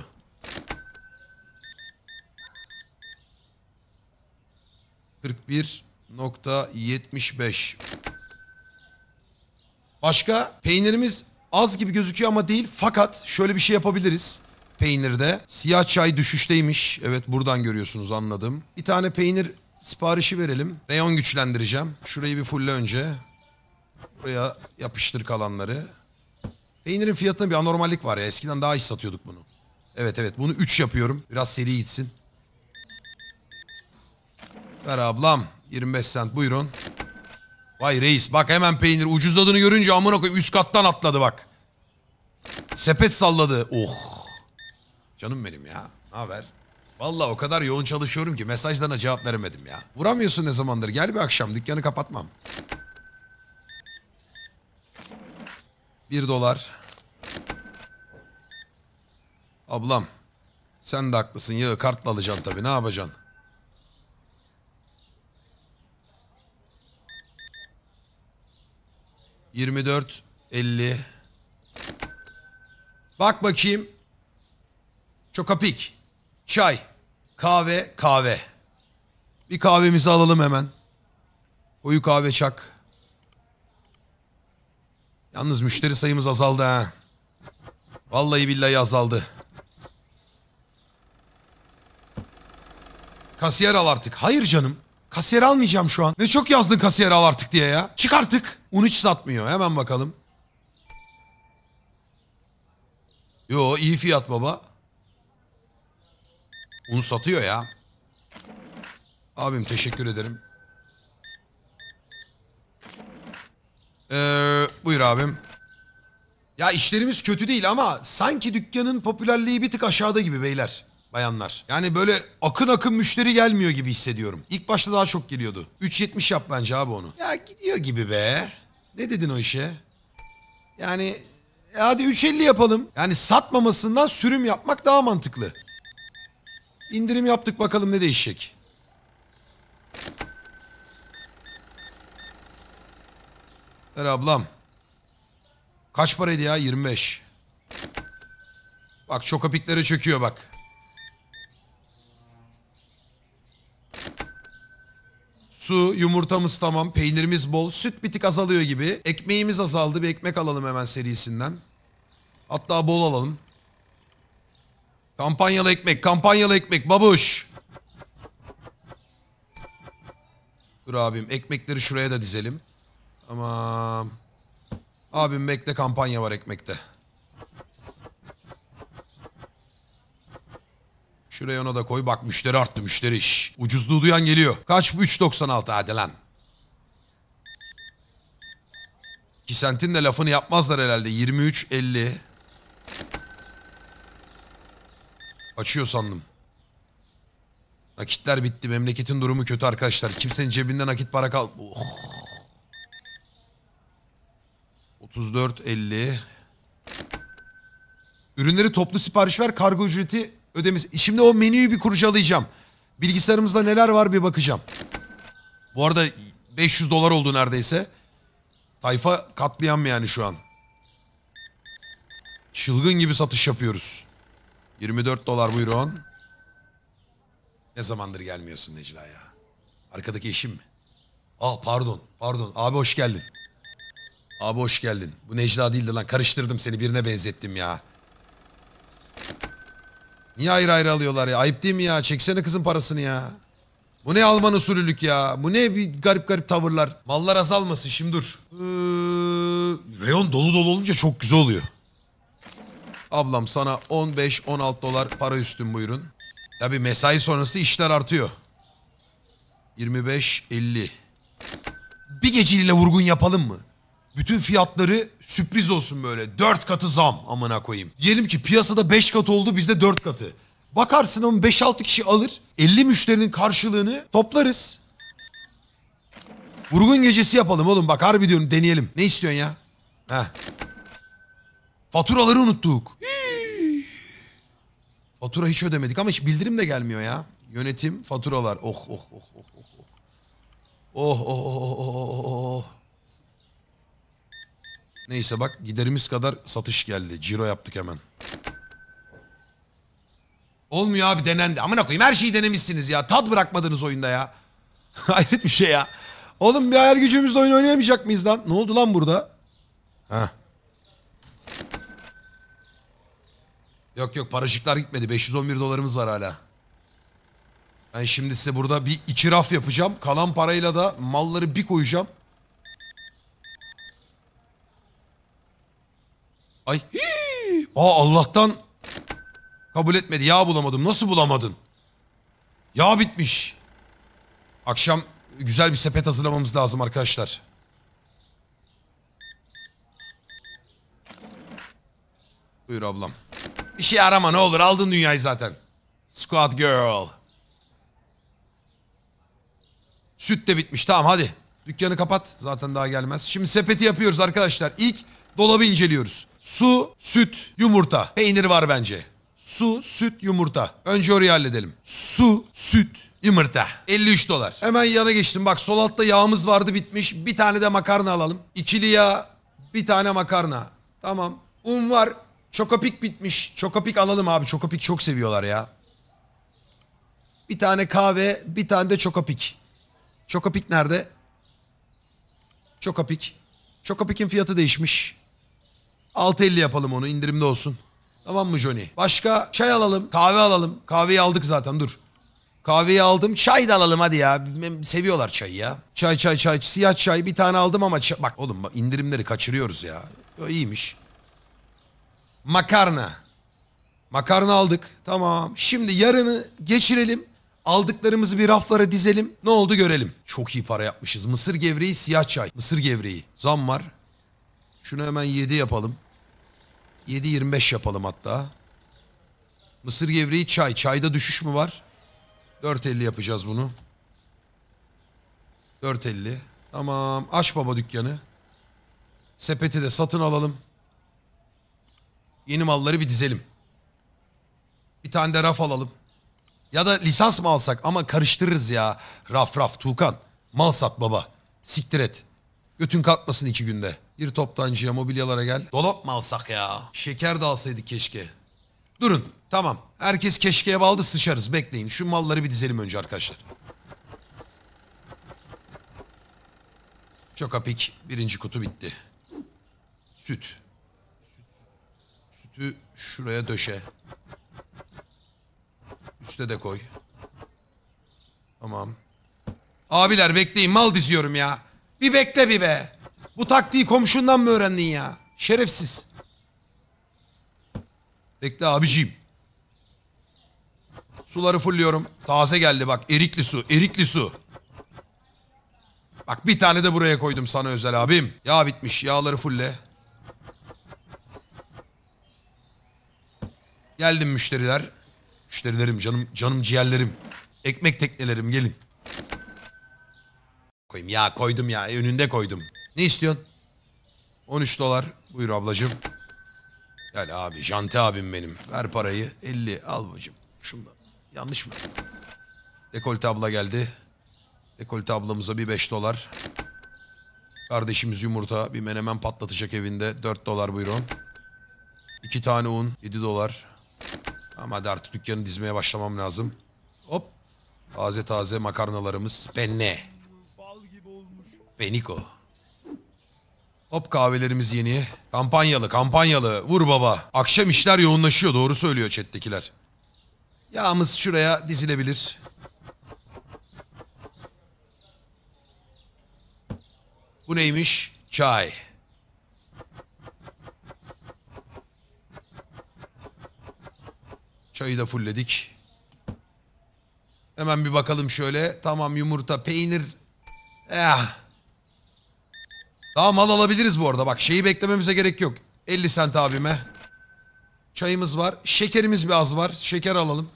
Kırk bir Başka peynirimiz az gibi gözüküyor ama değil. Fakat şöyle bir şey yapabiliriz peynirde. Siyah çay düşüşteymiş. Evet buradan görüyorsunuz anladım. Bir tane peynir Siparişi verelim. Reyon güçlendireceğim. Şurayı bir fulle önce. Buraya yapıştır kalanları. Peynirin fiyatında bir anormallik var ya. Eskiden daha iyi satıyorduk bunu. Evet evet bunu 3 yapıyorum. Biraz seri gitsin. Ver ablam. 25 sent. buyurun. Vay reis bak hemen peynir ucuzladığını görünce amına koyayım üst kattan atladı bak. Sepet salladı. Oh. Canım benim ya. Ne haber? Vallahi o kadar yoğun çalışıyorum ki mesajlarına cevap veremedim ya. Vuramıyorsun ne zamandır. Gel bir akşam dükkanı kapatmam. Bir dolar. Ablam. Sen de haklısın. Yağı kartla alacaksın tabii. Ne yapacaksın? Yirmi dört. Elli. Bak bakayım. çok apik. Çay, kahve, kahve. Bir kahvemizi alalım hemen. Koyu kahve çak. Yalnız müşteri sayımız azaldı ha. Vallahi billahi azaldı. Kasiyer al artık. Hayır canım. Kasiyer almayacağım şu an. Ne çok yazdın kasiyer al artık diye ya. Çık artık. Un hiç satmıyor. Hemen bakalım. Yo iyi fiyat baba. Un satıyor ya. Abim teşekkür ederim. Ee, buyur abim. Ya işlerimiz kötü değil ama sanki dükkanın popülerliği bir tık aşağıda gibi beyler, bayanlar. Yani böyle akın akın müşteri gelmiyor gibi hissediyorum. İlk başta daha çok geliyordu. 3.70 yap bence abi onu. Ya gidiyor gibi be. Ne dedin o işe? Yani e hadi 3.50 yapalım. Yani satmamasından sürüm yapmak daha mantıklı. İndirim yaptık bakalım ne değişecek. Ver ablam. Kaç paraydı ya? 25. Bak çok apiklere çöküyor bak. Su, yumurtamız tamam, peynirimiz bol, süt bir tık azalıyor gibi. Ekmeğimiz azaldı, bir ekmek alalım hemen serisinden. Hatta bol alalım. Kampanyalı ekmek, kampanyalı ekmek babuş. Dur abim ekmekleri şuraya da dizelim. Ama abim bekle kampanya var ekmekte. Şuraya ona da koy. Bak müşteri arttı müşteri iş. Ucuzluğu duyan geliyor. Kaç bu 3.96 hadi lan. Kisent'in de lafını yapmazlar herhalde. 23.50. Açıyor sandım. Nakitler bitti. Memleketin durumu kötü arkadaşlar. Kimsenin cebinde nakit para kal... Oh. 34, 50. Ürünleri toplu sipariş ver. Kargo ücreti ödemesi. Şimdi o menüyü bir kurcalayacağım. Bilgisayarımızda neler var bir bakacağım. Bu arada 500 dolar oldu neredeyse. Tayfa katlayan mı yani şu an? Çılgın gibi satış yapıyoruz. 24 dolar buyurun. Ne zamandır gelmiyorsun Necla ya? Arkadaki eşim mi? Ah pardon, pardon. Abi hoş geldin. Abi hoş geldin. Bu Necla değildi lan. Karıştırdım seni birine benzettim ya. Niye ayrı ayrı alıyorlar ya? Ayıp değil mi ya? Çeksene kızın parasını ya. Bu ne Alman usulülük ya? Bu ne bir garip garip tavırlar? Mallar azalmasın şimdi dur. Ee, reyon dolu dolu olunca çok güzel oluyor. Ablam sana 15-16 dolar para üstün buyurun. Tabi mesai sonrası işler artıyor. 25-50. Bir geceliyle vurgun yapalım mı? Bütün fiyatları sürpriz olsun böyle. Dört katı zam amına koyayım. Diyelim ki piyasada beş katı oldu bizde dört katı. Bakarsın onu 5-6 kişi alır. 50 müşterinin karşılığını toplarız. Vurgun gecesi yapalım oğlum bak harbi diyorum deneyelim. Ne istiyorsun ya? Heh. Faturaları unuttuk. Fatura hiç ödemedik ama hiç bildirim de gelmiyor ya. Yönetim, faturalar. Oh oh oh, oh oh oh oh oh. Oh oh oh oh oh oh. Neyse bak giderimiz kadar satış geldi. Ciro yaptık hemen. Olmuyor abi denendi. Amına koyayım her şeyi denemişsiniz ya. Tat bırakmadınız oyunda ya. Hayret bir şey ya. Oğlum bir hayal gücümüzle oyun oynayamayacak mıyız lan? Ne oldu lan burada? Ha. Yok yok paraşıklar gitmedi. 511 dolarımız var hala. Ben şimdi size burada bir iki raf yapacağım. Kalan parayla da malları bir koyacağım. Ay. Hii. Aa Allah'tan kabul etmedi. ya bulamadım. Nasıl bulamadın? ya bitmiş. Akşam güzel bir sepet hazırlamamız lazım arkadaşlar. Buyur ablam. Bir şey arama ne olur aldın dünyayı zaten. Squat girl. Süt de bitmiş tamam hadi. Dükkanı kapat zaten daha gelmez. Şimdi sepeti yapıyoruz arkadaşlar. İlk dolabı inceliyoruz. Su, süt, yumurta. Peynir var bence. Su, süt, yumurta. Önce orayı halledelim. Su, süt, yumurta. 53 dolar. Hemen yana geçtim. Bak sol altta yağımız vardı bitmiş. Bir tane de makarna alalım. İkili yağ, bir tane makarna. Tamam. Un var. Çokopik bitmiş. Çokopik alalım abi. Çokopik çok seviyorlar ya. Bir tane kahve, bir tane de çokopik. Çokopik nerede? Çokopik. Çokopik'in fiyatı değişmiş. 6.50 yapalım onu indirimde olsun. Tamam mı Johnny? Başka çay alalım, kahve alalım. Kahveyi aldık zaten dur. Kahveyi aldım. Çay da alalım hadi ya. Seviyorlar çayı ya. Çay çay çay. Siyah çay bir tane aldım ama çay... bak oğlum indirimleri kaçırıyoruz ya. İyiymiş makarna. Makarna aldık. Tamam. Şimdi yarını geçirelim. Aldıklarımızı bir raflara dizelim. Ne oldu görelim. Çok iyi para yapmışız. Mısır gevreği siyah çay. Mısır gevreği. Zam var. Şunu hemen 7 yapalım. 7.25 yapalım hatta. Mısır gevreği çay. Çayda düşüş mü var? 4.50 yapacağız bunu. 4.50. Tamam. Aç baba dükkanı. Sepeti de satın alalım. Yeni malları bir dizelim. Bir tane de raf alalım. Ya da lisans mı alsak ama karıştırırız ya. Raf raf Tuğkan. Mal sat baba. Siktir et. Götün kalkmasın iki günde. Bir toptancıya mobilyalara gel. Dolap mı alsak ya? Şeker de alsaydık keşke. Durun tamam. Herkes keşkeye baldı sıçarız. Bekleyin şu malları bir dizelim önce arkadaşlar. Çok apik. birinci kutu bitti. Süt. Sütü şuraya döşe. Üste de koy. Tamam. Abiler bekleyin mal diziyorum ya. Bir bekle bir be. Bu taktiği komşundan mı öğrendin ya? Şerefsiz. Bekle abiciğim. Suları fulluyorum. Taze geldi bak. Erikli su. Erikli su. Bak bir tane de buraya koydum sana özel abim. Yağ bitmiş. Yağları fulle. Geldim müşteriler. Müşterilerim canım canım ciğerlerim. Ekmek teknelerim gelin. Koyayım ya koydum ya önünde koydum. Ne istiyorsun? 13 dolar. Buyur ablacığım. Gel abi janti abim benim. Ver parayı. 50 al bacım. Şunda. Yanlış mı? Dekolte abla geldi. Dekolte ablamıza bir 5 dolar. Kardeşimiz yumurta bir menemen patlatacak evinde. 4 dolar buyurun. 2 tane un 7 dolar. Ama hadi artık dükkanı dizmeye başlamam lazım. Hop. Taze taze makarnalarımız. Penne. Bal Beniko. Hop kahvelerimiz yeni. Kampanyalı kampanyalı. Vur baba. Akşam işler yoğunlaşıyor. Doğru söylüyor chattekiler. Yağımız şuraya dizilebilir. Bu neymiş? Çay. Çayı da fullledik. Hemen bir bakalım şöyle. Tamam yumurta, peynir. Eh. Daha mal alabiliriz bu arada. Bak şeyi beklememize gerek yok. 50 sent abime. Çayımız var. Şekerimiz biraz var. Şeker alalım.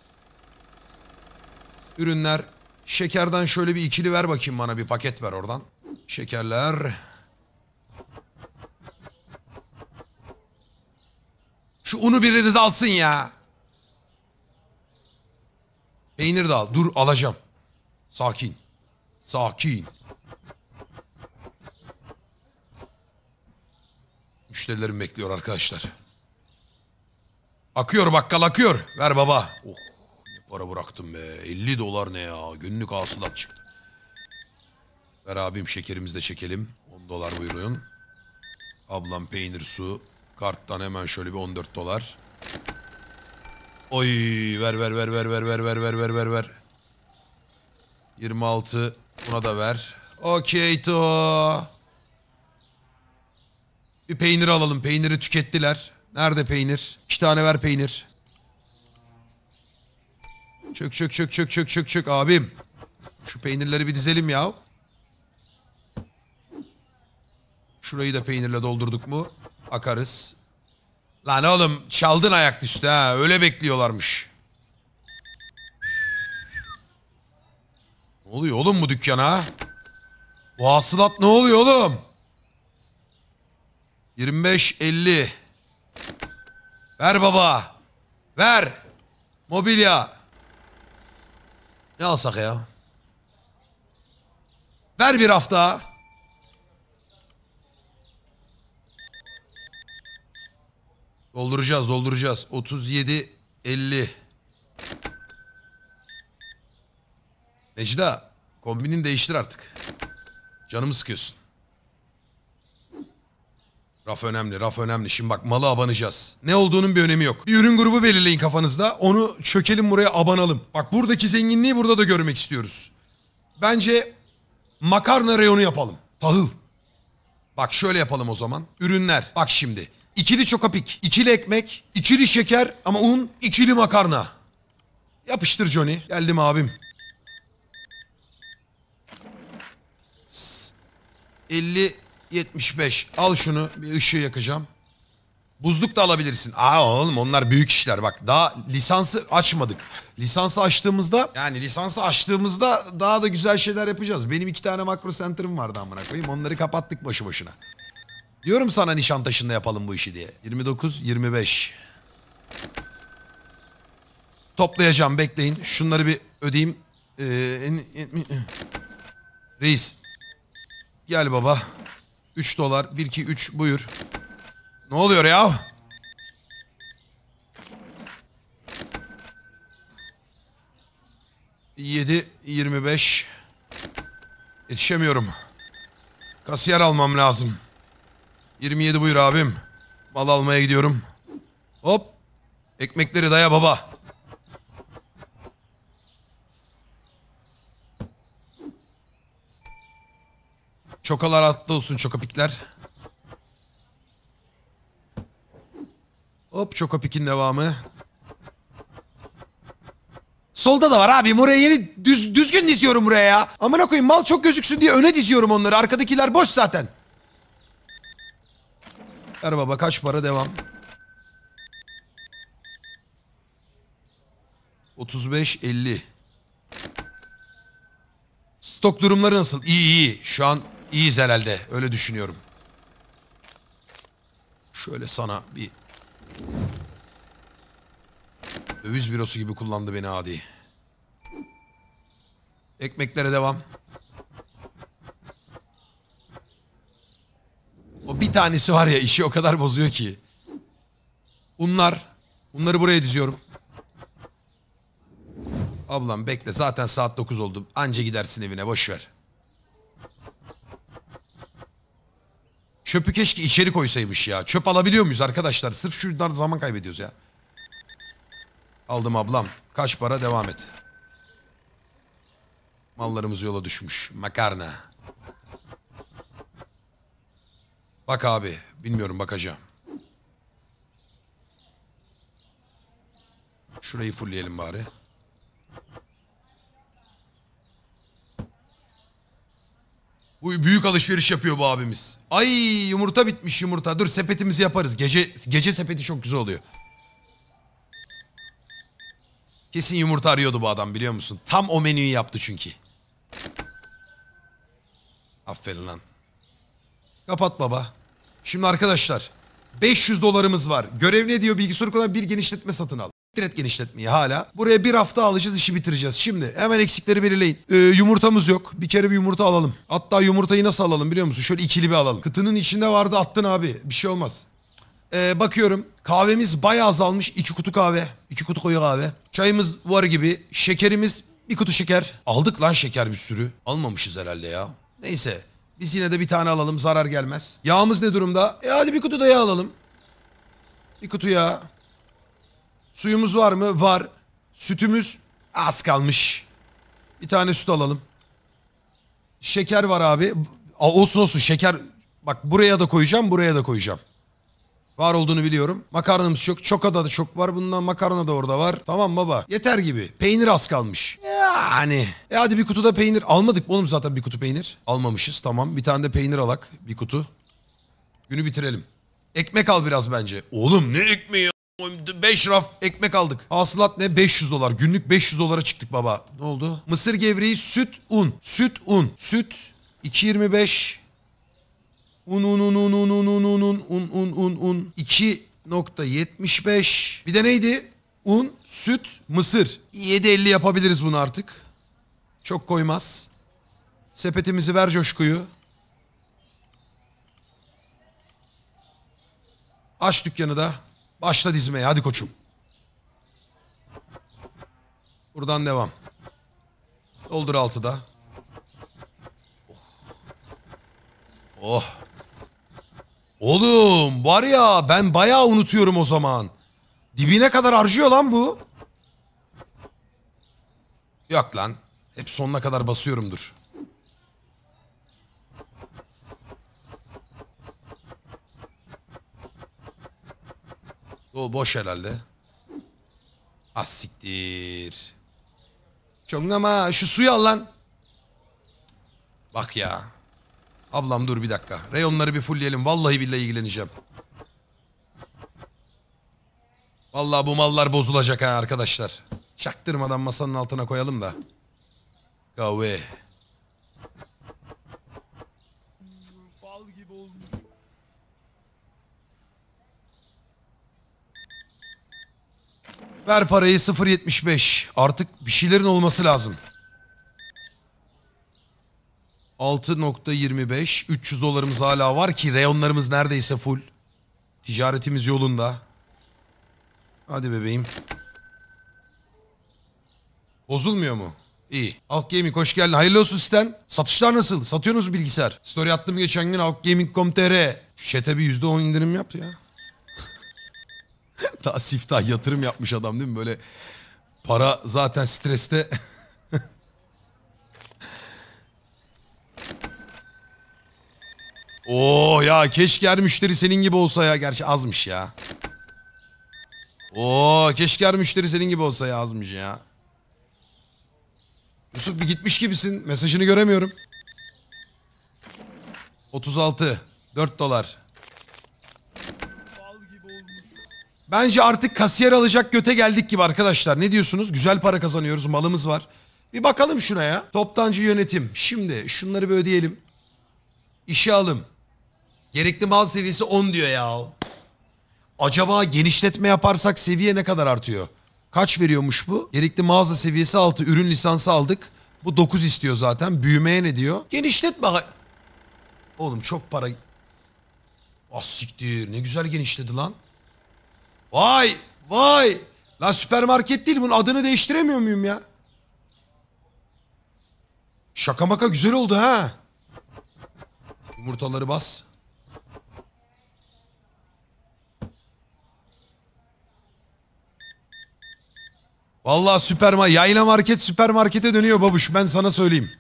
Ürünler. Şekerden şöyle bir ikili ver bakayım bana. Bir paket ver oradan. Şekerler. Şu unu biriniz alsın ya. Peynir de al. Dur alacağım. Sakin. Sakin. Müşterilerim bekliyor arkadaşlar. Akıyor bakkal akıyor. Ver baba. Oh ne para bıraktım be. 50 dolar ne ya. Günlük hasılat çıktı. Ver abim şekerimizi de çekelim. 10 dolar buyurun. Ablam peynir su. Karttan hemen şöyle bir 14 dolar. Oy ver ver ver ver ver ver ver ver ver ver ver. 26 buna da ver. Okey to. Bir peynir alalım. Peyniri tükettiler. Nerede peynir? İki tane ver peynir. Çök çök çök çök çök çök çök abim. Şu peynirleri bir dizelim ya. Şurayı da peynirle doldurduk mu? Akarız. Lan oğlum çaldın ayak üstü ha. Öyle bekliyorlarmış. Ne oluyor oğlum bu dükkana? Bu hasılat ne oluyor oğlum? 25-50. Ver baba. Ver. Mobilya. Ne alsak ya? Ver bir hafta. Dolduracağız dolduracağız. 37 50. Necda kombinin değiştir artık. Canımı sıkıyorsun. Raf önemli, raf önemli. Şimdi bak malı abanacağız. Ne olduğunun bir önemi yok. Bir ürün grubu belirleyin kafanızda. Onu çökelim buraya abanalım. Bak buradaki zenginliği burada da görmek istiyoruz. Bence makarna reyonu yapalım. Tahıl. Bak şöyle yapalım o zaman. Ürünler. Bak şimdi. İkili çokapik, ikili ekmek, ikili şeker ama un, ikili makarna. Yapıştır Johnny. Geldim abim. 50 75. Al şunu bir ışığı yakacağım. Buzluk da alabilirsin. Aa oğlum onlar büyük işler bak. Daha lisansı açmadık. Lisansı açtığımızda yani lisansı açtığımızda daha da güzel şeyler yapacağız. Benim iki tane makro center'ım vardı amına koyayım. Onları kapattık başı başına. Diyorum sana Nişantaşı'nda yapalım bu işi diye. 29, 25. Toplayacağım bekleyin. Şunları bir ödeyeyim. Ee, reis. Gel baba. 3 dolar. 1, 2, 3 buyur. Ne oluyor ya? Yedi, yirmi beş. Yetişemiyorum. Kasiyer almam lazım. 27 buyur abim. Mal almaya gidiyorum. Hop. Ekmekleri daya baba. Çokalar attı olsun çokapikler. Hop çokapikin devamı. Solda da var abi. Buraya yeni düz, düzgün diziyorum buraya ya. Amına koyayım mal çok gözüksün diye öne diziyorum onları. Arkadakiler boş zaten. Ver baba kaç para devam. 35 50. Stok durumları nasıl? İyi iyi. Şu an iyiyiz herhalde. Öyle düşünüyorum. Şöyle sana bir döviz bürosu gibi kullandı beni adi. Ekmeklere devam. O bir tanesi var ya işi o kadar bozuyor ki. Unlar. Bunları buraya diziyorum. Ablam bekle zaten saat 9 oldu. Anca gidersin evine boş ver. Çöpü keşke içeri koysaymış ya. Çöp alabiliyor muyuz arkadaşlar? Sırf şuradan zaman kaybediyoruz ya. Aldım ablam. Kaç para devam et. Mallarımız yola düşmüş. Makarna. Bak abi bilmiyorum bakacağım. Şurayı fullleyelim bari. Bu büyük alışveriş yapıyor bu abimiz. Ay yumurta bitmiş yumurta. Dur sepetimizi yaparız. Gece gece sepeti çok güzel oluyor. Kesin yumurta arıyordu bu adam biliyor musun? Tam o menüyü yaptı çünkü. Aferin lan. Kapat baba. Şimdi arkadaşlar 500 dolarımız var. Görev ne diyor? bilgisayar soru bir genişletme satın al. Direkt genişletmeyi hala. Buraya bir hafta alacağız işi bitireceğiz. Şimdi hemen eksikleri belirleyin. Ee, yumurtamız yok. Bir kere bir yumurta alalım. Hatta yumurtayı nasıl alalım biliyor musun? Şöyle ikili bir alalım. Kıtının içinde vardı attın abi. Bir şey olmaz. Ee, bakıyorum kahvemiz bayağı azalmış. İki kutu kahve. iki kutu koyu kahve. Çayımız var gibi. Şekerimiz bir kutu şeker. Aldık lan şeker bir sürü. Almamışız herhalde ya. Neyse. Biz yine de bir tane alalım zarar gelmez. Yağımız ne durumda? E hadi bir kutu da yağ alalım. Bir kutu yağ. Suyumuz var mı? Var. Sütümüz az kalmış. Bir tane süt alalım. Şeker var abi. olsun olsun şeker. Bak buraya da koyacağım buraya da koyacağım. Var olduğunu biliyorum. Makarnamız çok. Çokada da çok var. Bundan makarna da orada var. Tamam baba. Yeter gibi. Peynir az kalmış. Yani. E hadi bir kutuda peynir. Almadık oğlum zaten bir kutu peynir? Almamışız. Tamam. Bir tane de peynir alak. Bir kutu. Günü bitirelim. Ekmek al biraz bence. Oğlum ne ekmeği ya? 5 raf ekmek aldık. Hasılat ne? 500 dolar. Günlük 500 dolara çıktık baba. Ne oldu? Mısır gevreği, süt, un. Süt, un. Süt, 2.25. Un un un un un un un un un un un un un 2.75. Bir de neydi? Un, süt, mısır. 7.50 yapabiliriz bunu artık. Çok koymaz. Sepetimizi ver coşkuyu. Aç dükkanı da. Başla dizmeye hadi koçum. Buradan devam. Doldur altıda. Oh. oh. Oğlum var ya ben bayağı unutuyorum o zaman. Dibine kadar harcıyor lan bu. Yok lan. Hep sonuna kadar basıyorumdur. O boş herhalde. asiktir ah, siktir. ama şu suyu al lan. Bak ya. Ablam dur bir dakika. Reyonları bir fullleyelim. Vallahi billahi ilgileneceğim. Vallahi bu mallar bozulacak ha arkadaşlar. Çaktırmadan masanın altına koyalım da. Kahve. Bal gibi olmuş. Ver parayı 0.75. Artık bir şeylerin olması lazım. 6.25 300 dolarımız hala var ki reyonlarımız neredeyse full. Ticaretimiz yolunda. Hadi bebeğim. Bozulmuyor mu? İyi. Halk Gaming hoş geldin. Hayırlı olsun Sten. Satışlar nasıl? Satıyorsunuz mu bilgisayar? Story attım geçen gün halkgaming.com.tr. Şu chat'e bir %10 indirim yaptı ya. Daha siftah yatırım yapmış adam değil mi? Böyle para zaten streste Oo ya keşke her müşteri senin gibi olsa ya. Gerçi azmış ya. Oo keşke her müşteri senin gibi olsa ya azmış ya. Yusuf bir gitmiş gibisin. Mesajını göremiyorum. 36. 4 dolar. Bence artık kasiyer alacak göte geldik gibi arkadaşlar. Ne diyorsunuz? Güzel para kazanıyoruz. Malımız var. Bir bakalım şuna ya. Toptancı yönetim. Şimdi şunları bir ödeyelim. İşe alım. Gerekli mal seviyesi 10 diyor ya. Acaba genişletme yaparsak seviye ne kadar artıyor? Kaç veriyormuş bu? Gerekli mağaza seviyesi 6. Ürün lisansı aldık. Bu 9 istiyor zaten. Büyümeye ne diyor? Genişletme. Oğlum çok para. Ah siktir. Ne güzel genişledi lan. Vay. Vay. Lan süpermarket değil. Bunun adını değiştiremiyor muyum ya? Şaka maka güzel oldu ha. Yumurtaları bas. Vallahi süperma yayla market süpermarkete dönüyor babuş ben sana söyleyeyim.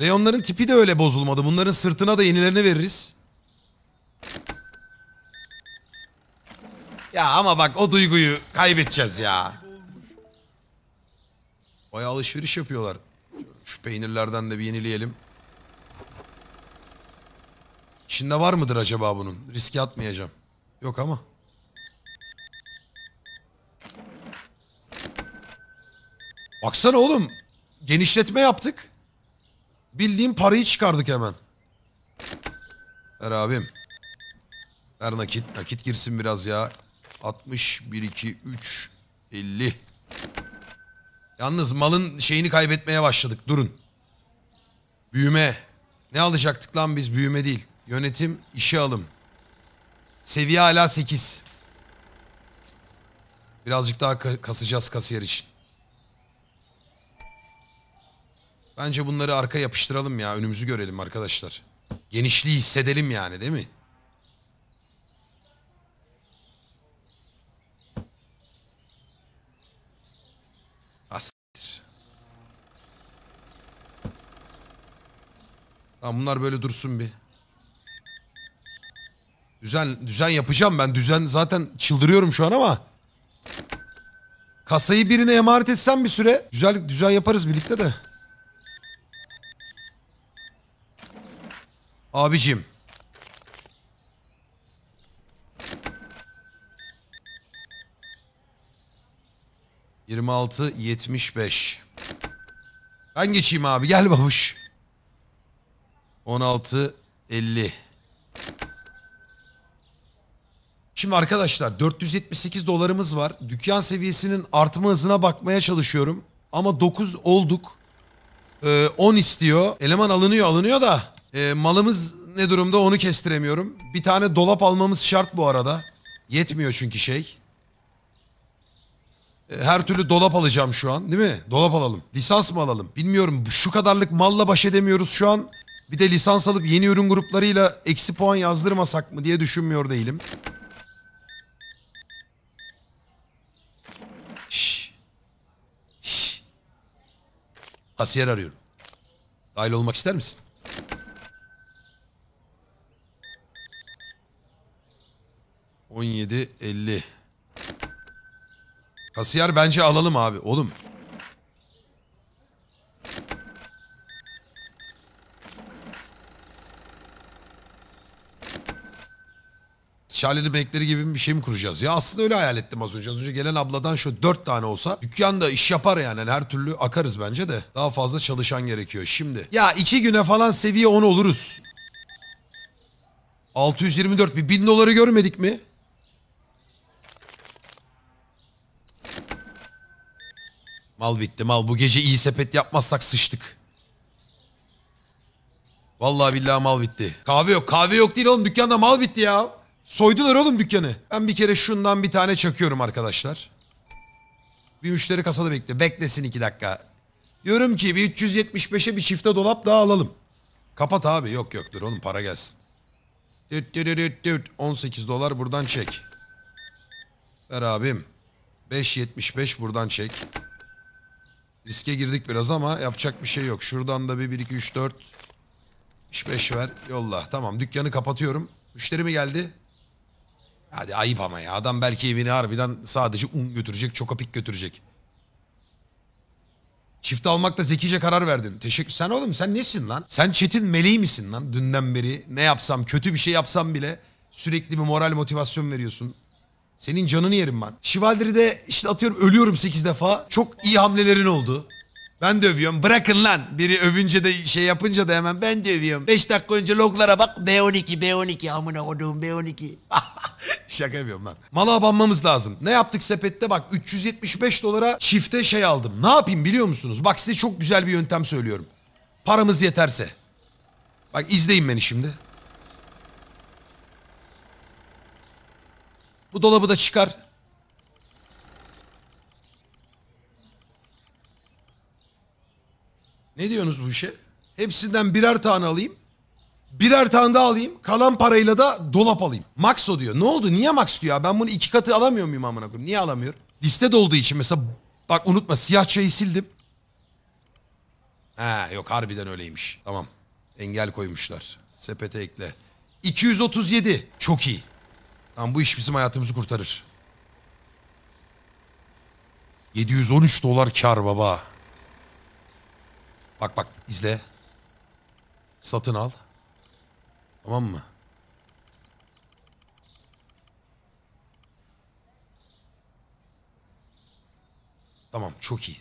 Reyonların tipi de öyle bozulmadı. Bunların sırtına da yenilerini veririz. Ya ama bak o duyguyu kaybedeceğiz ya. Baya alışveriş yapıyorlar. Şu peynirlerden de bir yenileyelim. İçinde var mıdır acaba bunun? Riske atmayacağım. Yok ama. Baksana oğlum. Genişletme yaptık. Bildiğim parayı çıkardık hemen. Ver abim. Ver nakit. Nakit girsin biraz ya. 60, 1, 2, 3, 50. Yalnız malın şeyini kaybetmeye başladık. Durun. Büyüme. Ne alacaktık lan biz? Büyüme değil. Yönetim, işe alım. Seviye hala 8. Birazcık daha kasacağız kasiyer için. Bence bunları arka yapıştıralım ya. Önümüzü görelim arkadaşlar. Genişliği hissedelim yani değil mi? Asiktir. Ah, tamam bunlar böyle dursun bir. Düzen, düzen yapacağım ben. Düzen zaten çıldırıyorum şu an ama. Kasayı birine emanet etsem bir süre. Güzel düzen yaparız birlikte de. Abicim. Yirmi altı yetmiş beş. Ben geçeyim abi gel babuş. On altı elli. Şimdi arkadaşlar 478 dolarımız var. Dükkan seviyesinin artma hızına bakmaya çalışıyorum. Ama 9 olduk. Ee, 10 istiyor. Eleman alınıyor alınıyor da e, malımız ne durumda onu kestiremiyorum. Bir tane dolap almamız şart bu arada. Yetmiyor çünkü şey. E, her türlü dolap alacağım şu an değil mi? Dolap alalım. Lisans mı alalım? Bilmiyorum şu kadarlık malla baş edemiyoruz şu an. Bir de lisans alıp yeni ürün gruplarıyla eksi puan yazdırmasak mı diye düşünmüyor değilim. Şş. Şş. Asiyer arıyorum. Dahil olmak ister misin? 17.50. Kasiyer bence alalım abi. Oğlum. Charlie'nin bekleri gibi bir şey mi kuracağız? Ya aslında öyle hayal ettim az önce. Az önce gelen abladan şu dört tane olsa dükkanda iş yapar yani. Hani her türlü akarız bence de. Daha fazla çalışan gerekiyor şimdi. Ya iki güne falan seviye 10 oluruz. 624 bir bin doları görmedik mi? Mal bitti mal. Bu gece iyi sepet yapmazsak sıçtık. Vallahi billahi mal bitti. Kahve yok. Kahve yok değil oğlum. Dükkanda mal bitti ya. Soydular oğlum dükkanı. Ben bir kere şundan bir tane çakıyorum arkadaşlar. Bir müşteri kasada bekliyor. Beklesin iki dakika. Diyorum ki bir 375'e bir çifte dolap daha alalım. Kapat abi. Yok yok dur oğlum para gelsin. 18 dolar buradan çek. Ver abim. 5.75 buradan çek. Riske girdik biraz ama yapacak bir şey yok. Şuradan da bir 1, 2, 3, 4, 3, 5 ver. Yolla. Tamam dükkanı kapatıyorum. Müşteri mi geldi? Hadi ayıp ama ya. Adam belki evini harbiden sadece un götürecek, çokapik götürecek. Çift almakta zekice karar verdin. Teşekkür. Sen oğlum sen nesin lan? Sen Çetin meleği misin lan dünden beri? Ne yapsam, kötü bir şey yapsam bile sürekli bir moral motivasyon veriyorsun. Senin canını yerim ben. Şivaldiri'de işte atıyorum ölüyorum 8 defa. Çok iyi hamlelerin oldu. Ben de övüyorum. Bırakın lan. Biri övünce de şey yapınca da hemen ben de övüyorum. 5 dakika önce loglara bak. B12, B12. Amına koduğum B12. Şaka yapıyorum lan. Malı abanmamız lazım. Ne yaptık sepette bak 375 dolara çifte şey aldım. Ne yapayım biliyor musunuz? Bak size çok güzel bir yöntem söylüyorum. Paramız yeterse. Bak izleyin beni şimdi. Bu dolabı da çıkar. Ne diyorsunuz bu işe? Hepsinden birer tane alayım. Birer tane daha alayım. Kalan parayla da dolap alayım. Max o diyor. Ne oldu? Niye max diyor? Ben bunu iki katı alamıyor muyum amına koyayım? Niye alamıyorum? Liste dolduğu için mesela bak unutma siyah çayı sildim. He yok harbiden öyleymiş. Tamam. Engel koymuşlar. Sepete ekle. 237. Çok iyi. Lan bu iş bizim hayatımızı kurtarır. 713 dolar kar baba. Bak bak izle. Satın al. Tamam mı? Tamam çok iyi.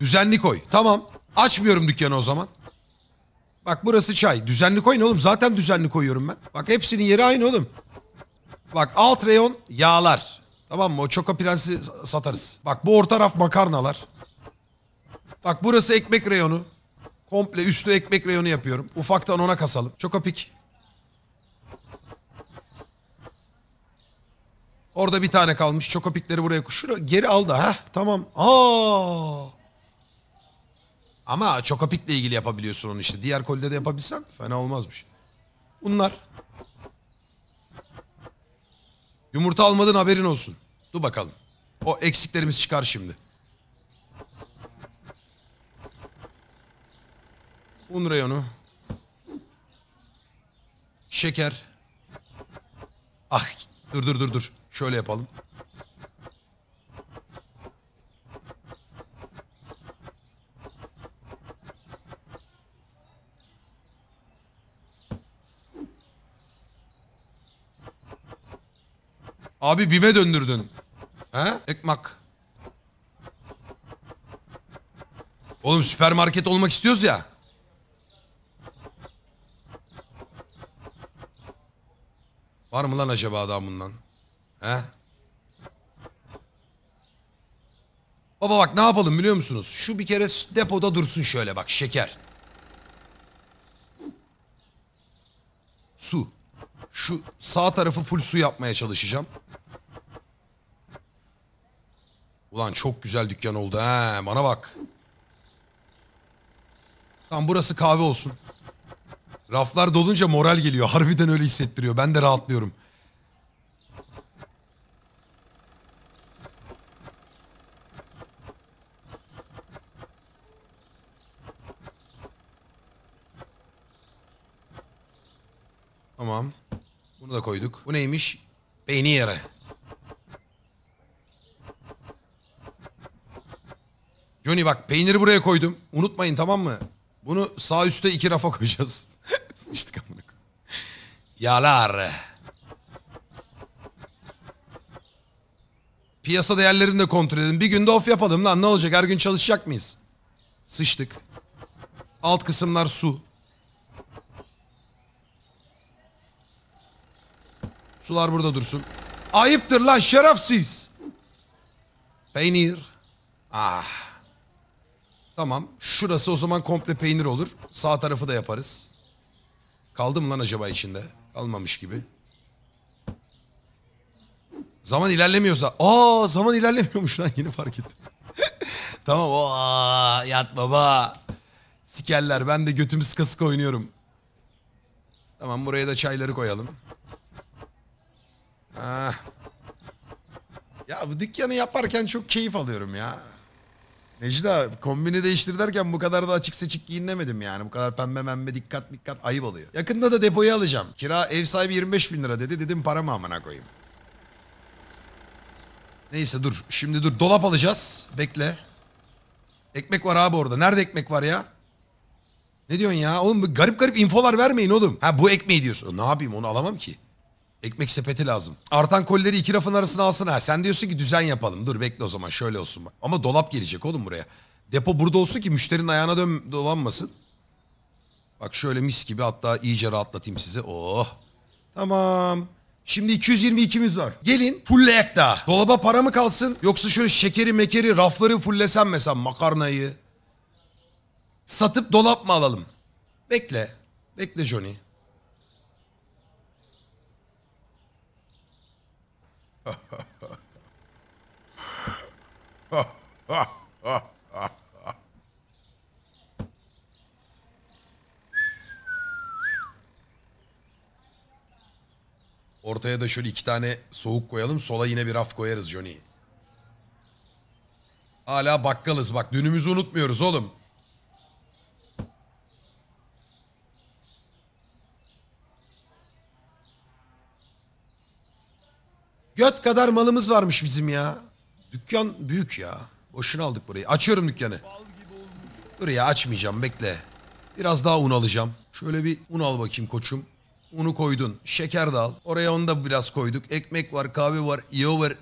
Düzenli koy. Tamam. Açmıyorum dükkanı o zaman. Bak burası çay. Düzenli koyun oğlum. Zaten düzenli koyuyorum ben. Bak hepsinin yeri aynı oğlum. Bak alt reyon yağlar. Tamam mı? O Çoko Prens'i satarız. Bak bu orta raf makarnalar. Bak burası ekmek reyonu. Komple üstü ekmek reyonu yapıyorum. Ufaktan ona kasalım. pik. Orada bir tane kalmış. pikleri buraya koy. Şura geri al da ha. Tamam. Aa! Ama Chocopic'le ilgili yapabiliyorsun onu işte. Diğer kolide de yapabilsen fena olmazmış. Bunlar. Yumurta almadın haberin olsun. Dur bakalım. O eksiklerimiz çıkar şimdi. Un reyonu. Şeker. Ah dur dur dur dur. Şöyle yapalım. Abi bime döndürdün. He? Ekmak. Oğlum süpermarket olmak istiyoruz ya. Var mı lan acaba adam bundan? He? Baba bak ne yapalım biliyor musunuz? Şu bir kere depoda dursun şöyle bak şeker. Su. Şu sağ tarafı full su yapmaya çalışacağım. Ulan çok güzel dükkan oldu he bana bak. Tam burası kahve olsun. Raflar dolunca moral geliyor. Harbiden öyle hissettiriyor. Ben de rahatlıyorum. Tamam. Bunu da koyduk. Bu neymiş? Beyni yara. Johnny bak peyniri buraya koydum. Unutmayın tamam mı? Bunu sağ üstte iki rafa koyacağız. Sıçtık amına. Yalar. Piyasa değerlerini de kontrol edin. Bir günde off yapalım lan ne olacak her gün çalışacak mıyız? Sıçtık. Alt kısımlar su. Sular burada dursun. Ayıptır lan şerefsiz. Peynir. Ah. Tamam. Şurası o zaman komple peynir olur. Sağ tarafı da yaparız. Kaldı mı lan acaba içinde? Kalmamış gibi. Zaman ilerlemiyorsa. Aa zaman ilerlemiyormuş lan yeni fark ettim. tamam o yat baba. Sikerler ben de götümü sıkı oynuyorum. Tamam buraya da çayları koyalım. Ah. Ya bu dükkanı yaparken çok keyif alıyorum ya. Necda kombini değiştir derken bu kadar da açık seçik giyinlemedim yani. Bu kadar pembe membe dikkat dikkat ayıp oluyor. Yakında da depoyu alacağım. Kira ev sahibi 25 bin lira dedi. Dedim paramı amına koyayım. Neyse dur. Şimdi dur. Dolap alacağız. Bekle. Ekmek var abi orada. Nerede ekmek var ya? Ne diyorsun ya? Oğlum garip garip infolar vermeyin oğlum. Ha bu ekmeği diyorsun. Ne yapayım onu alamam ki. Ekmek sepeti lazım. Artan kolleri iki rafın arasına alsın ha. Sen diyorsun ki düzen yapalım. Dur bekle o zaman şöyle olsun. Ama dolap gelecek oğlum buraya. Depo burada olsun ki müşterinin ayağına dön dolanmasın. Bak şöyle mis gibi hatta iyice rahatlatayım sizi. Oh. Tamam. Şimdi 222'miz var. Gelin fulleyek daha. Dolaba para mı kalsın yoksa şöyle şekeri mekeri rafları fullesem mesela makarnayı. Satıp dolap mı alalım? Bekle. Bekle Johnny. Ortaya da şöyle iki tane soğuk koyalım. Sola yine bir raf koyarız Johnny. Hala bakkalız bak. Dünümüzü unutmuyoruz oğlum. Göt kadar malımız varmış bizim ya. Dükkan büyük ya. Boşuna aldık burayı. Açıyorum dükkanı. Buraya açmayacağım bekle. Biraz daha un alacağım. Şöyle bir un al bakayım koçum. Unu koydun. Şeker de al. Oraya onu da biraz koyduk. Ekmek var, kahve var, iyo var.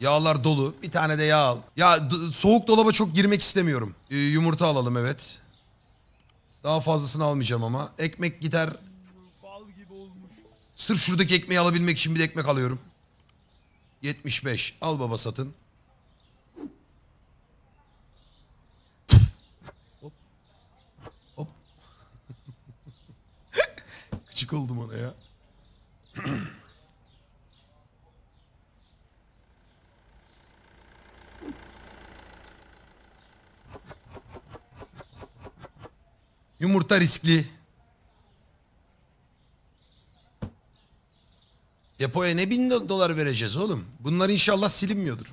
Yağlar dolu. Bir tane de yağ al. Ya soğuk dolaba çok girmek istemiyorum. Ee, yumurta alalım evet. Daha fazlasını almayacağım ama. Ekmek gider. Sırf şuradaki ekmeği alabilmek için bir ekmek alıyorum. 75. Al baba satın. Gıcık oldum ona ya. Yumurta riskli. Depoya ne bin dolar vereceğiz oğlum? Bunlar inşallah silinmiyordur.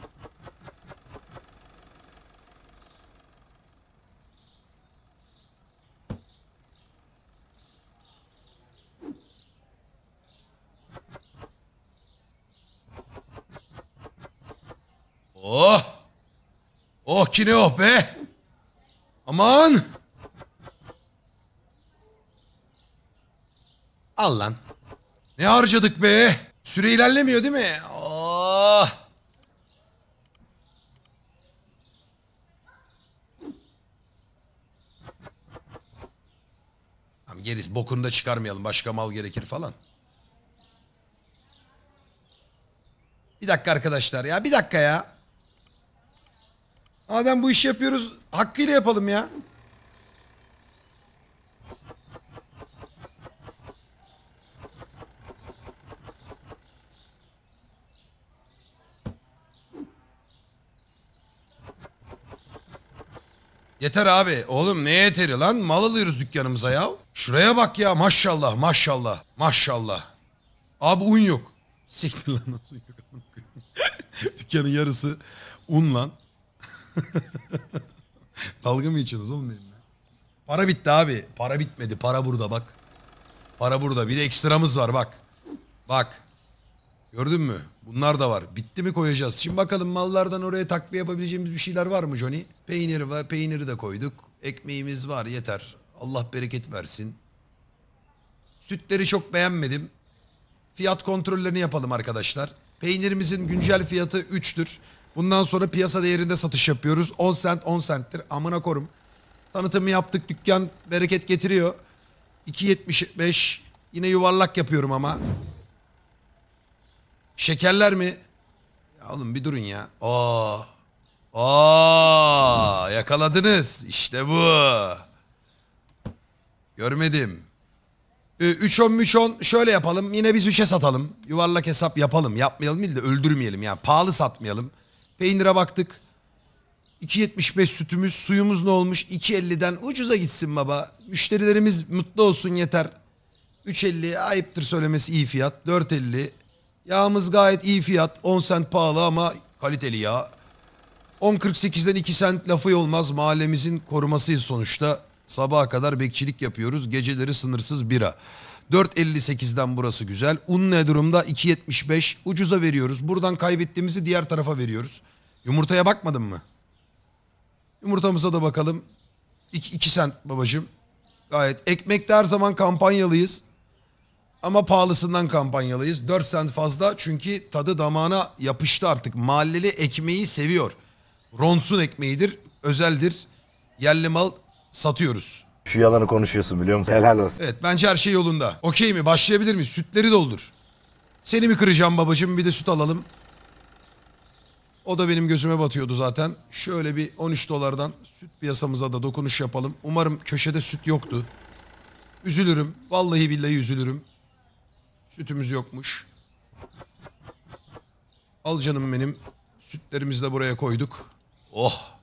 Oh. Oh ki ne oh be. Aman. Al lan. Ne harcadık be. Süre ilerlemiyor değil mi? Oh. Geriz bokunu da çıkarmayalım. Başka mal gerekir falan. Bir dakika arkadaşlar ya. Bir dakika ya. Madem bu işi yapıyoruz hakkıyla yapalım ya. Yeter abi. Oğlum ne yeteri lan? Mal alıyoruz dükkanımıza ya. Şuraya bak ya maşallah maşallah maşallah. Abi un yok. Siktir lan nasıl yok. Dükkanın yarısı un lan. Dalga mı geçiyorsunuz oğlum benimle? Para bitti abi. Para bitmedi. Para burada bak. Para burada. Bir de ekstramız var bak. Bak. Gördün mü? Bunlar da var. Bitti mi koyacağız? Şimdi bakalım mallardan oraya takviye yapabileceğimiz bir şeyler var mı Johnny? Peyniri var. Peyniri de koyduk. Ekmeğimiz var. Yeter. Allah bereket versin. Sütleri çok beğenmedim. Fiyat kontrollerini yapalım arkadaşlar. Peynirimizin güncel fiyatı 3'tür. Bundan sonra piyasa değerinde satış yapıyoruz. 10 sent 10 senttir. Amına korum. Tanıtımı yaptık. Dükkan bereket getiriyor. 2.75 yine yuvarlak yapıyorum ama. Şekerler mi? Ya oğlum bir durun ya. Oo. Oo, yakaladınız. İşte bu. Görmedim. 3 10 3 10 şöyle yapalım. Yine biz 3'e satalım. Yuvarlak hesap yapalım. Yapmayalım değil de öldürmeyelim ya. Pahalı satmayalım. Peynire baktık. 2.75 sütümüz, suyumuz ne olmuş? 2.50'den ucuza gitsin baba. Müşterilerimiz mutlu olsun yeter. 3.50 ayıptır söylemesi iyi fiyat. 4.50. Yağımız gayet iyi fiyat. 10 sent pahalı ama kaliteli yağ. 10.48'den 2 sent lafı olmaz. Mahallemizin korumasıyız sonuçta. Sabaha kadar bekçilik yapıyoruz. Geceleri sınırsız bira. 4.58'den burası güzel. Un ne durumda? 2.75. Ucuza veriyoruz. Buradan kaybettiğimizi diğer tarafa veriyoruz. Yumurtaya bakmadın mı? Yumurtamıza da bakalım. 2, 2 sent babacığım. Gayet. Ekmekte her zaman kampanyalıyız. Ama pahalısından kampanyalıyız. 4 sent fazla çünkü tadı damağına yapıştı artık. Mahalleli ekmeği seviyor. Ronsun ekmeğidir, özeldir. Yerli mal satıyoruz. Şu yalanı konuşuyorsun biliyor musun? Helal olsun. Evet bence her şey yolunda. Okey mi? Başlayabilir miyiz? Sütleri doldur. Seni mi kıracağım babacığım bir de süt alalım. O da benim gözüme batıyordu zaten. Şöyle bir 13 dolardan süt piyasamıza da dokunuş yapalım. Umarım köşede süt yoktu. Üzülürüm. Vallahi billahi üzülürüm. Sütümüz yokmuş. Al canım benim. Sütlerimizi de buraya koyduk. Oh.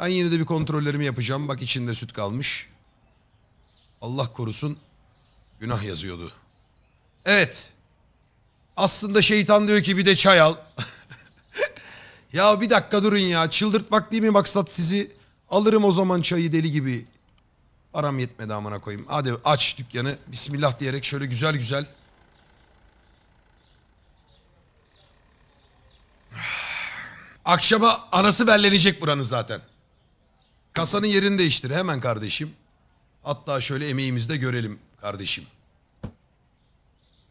Ben yine de bir kontrollerimi yapacağım. Bak içinde süt kalmış. Allah korusun. Günah yazıyordu. Evet. Aslında şeytan diyor ki bir de çay al. ya bir dakika durun ya. Çıldırtmak değil mi maksat sizi? Alırım o zaman çayı deli gibi. Param yetmedi amına koyayım. Hadi aç dükkanı. Bismillah diyerek şöyle güzel güzel. Akşama anası bellenecek buranın zaten. Kasanın yerini değiştir hemen kardeşim. Hatta şöyle emeğimizde görelim kardeşim.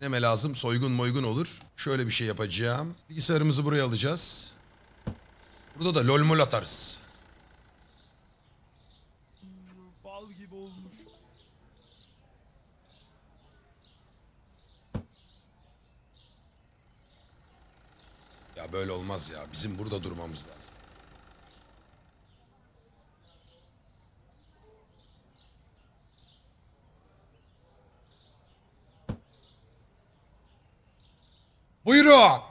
Neme lazım? Soygun moygun olur. Şöyle bir şey yapacağım. Bilgisayarımızı buraya alacağız. Burada da lol mol atarız. Bal gibi olmuş. Ya böyle olmaz ya. Bizim burada durmamız lazım. Buyurun.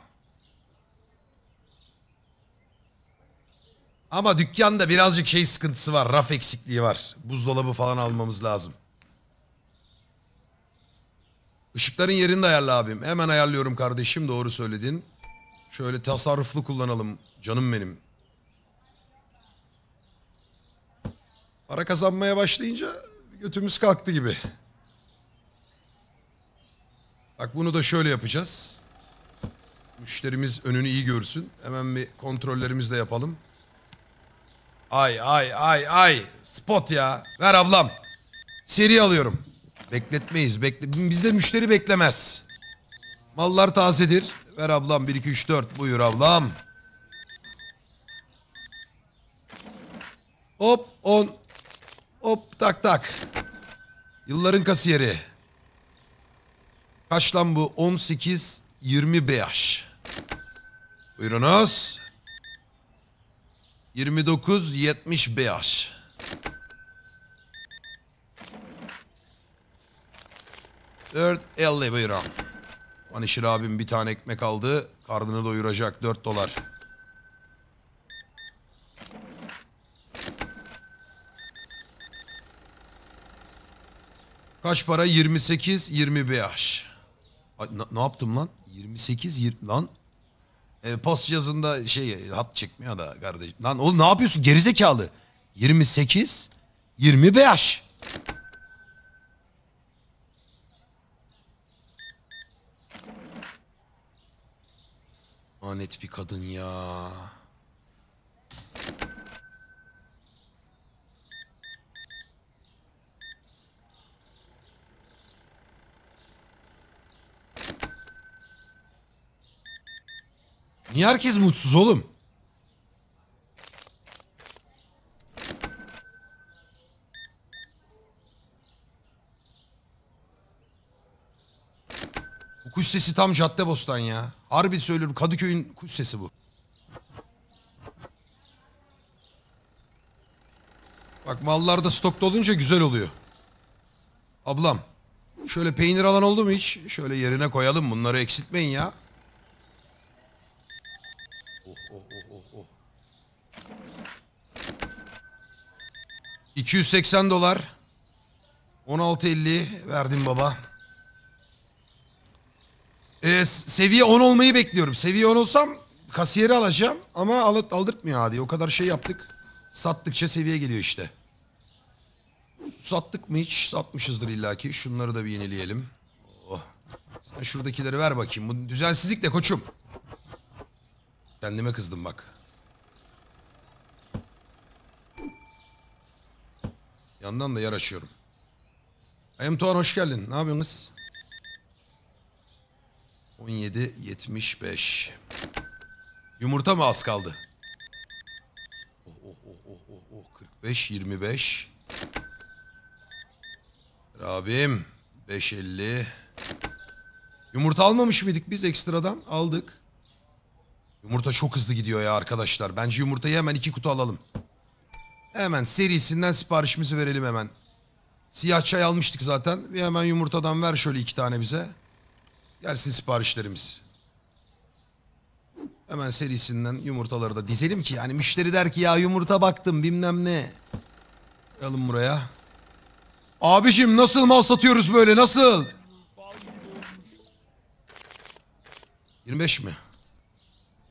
Ama dükkanda birazcık şey sıkıntısı var. Raf eksikliği var. Buzdolabı falan almamız lazım. Işıkların yerini de ayarla abim. Hemen ayarlıyorum kardeşim doğru söyledin. Şöyle tasarruflu kullanalım canım benim. Para kazanmaya başlayınca götümüz kalktı gibi. Bak bunu da şöyle yapacağız müşterimiz önünü iyi görsün. Hemen bir kontrollerimizi de yapalım. Ay ay ay ay. Spot ya. Ver ablam. Seri alıyorum. Bekletmeyiz. Bekle Bizde müşteri beklemez. Mallar tazedir. Ver ablam 1 2 3 4 buyur ablam. Hop 10. Hop tak tak. Yılların kasiyeri. Kaç lan bu? 18 20 beyaz. Buyurunuz. 29.75. Dört elli buyurun. Manişir abim bir tane ekmek aldı. Karnını doyuracak. Dört dolar. Kaç para? 28, 25. Ay, ne yaptım lan? 28, 20 lan. E, post yazında şey hat çekmiyor da kardeşim. Lan oğlum ne yapıyorsun gerizekalı? 28, 25. Anet bir kadın ya. Niye herkes mutsuz oğlum? Bu kuş sesi tam Caddebostan ya. Harbi söylüyorum Kadıköy'ün kuş sesi bu. Bak mallarda stokta olunca güzel oluyor. Ablam şöyle peynir alan oldu mu hiç? Şöyle yerine koyalım bunları eksiltmeyin ya. 280 dolar. 16.50 verdim baba. Ee, seviye 10 olmayı bekliyorum. Seviye 10 olsam kasiyeri alacağım ama alıp aldırtmıyor hadi. O kadar şey yaptık. Sattıkça seviye geliyor işte. Sattık mı hiç? Satmışızdır illaki. Şunları da bir yenileyelim. Oh. Sen şuradakileri ver bakayım. Bu düzensizlik de koçum. Kendime kızdım bak. Yandan da yer açıyorum. Ayım Tuğan hoş geldin. Ne yapıyorsunuz? 17.75. Yumurta mı az kaldı? Oh, oh, oh, oh, oh, oh. 45, 25. Rabim. 5.50. Yumurta almamış mıydık biz ekstradan? Aldık. Yumurta çok hızlı gidiyor ya arkadaşlar. Bence yumurtayı hemen iki kutu alalım. Hemen serisinden siparişimizi verelim hemen. Siyah çay almıştık zaten. Bir hemen yumurtadan ver şöyle iki tane bize. Gelsin siparişlerimiz. Hemen serisinden yumurtaları da dizelim ki yani müşteri der ki ya yumurta baktım bilmem ne. Alın buraya. Abicim nasıl mal satıyoruz böyle nasıl? 25 mi?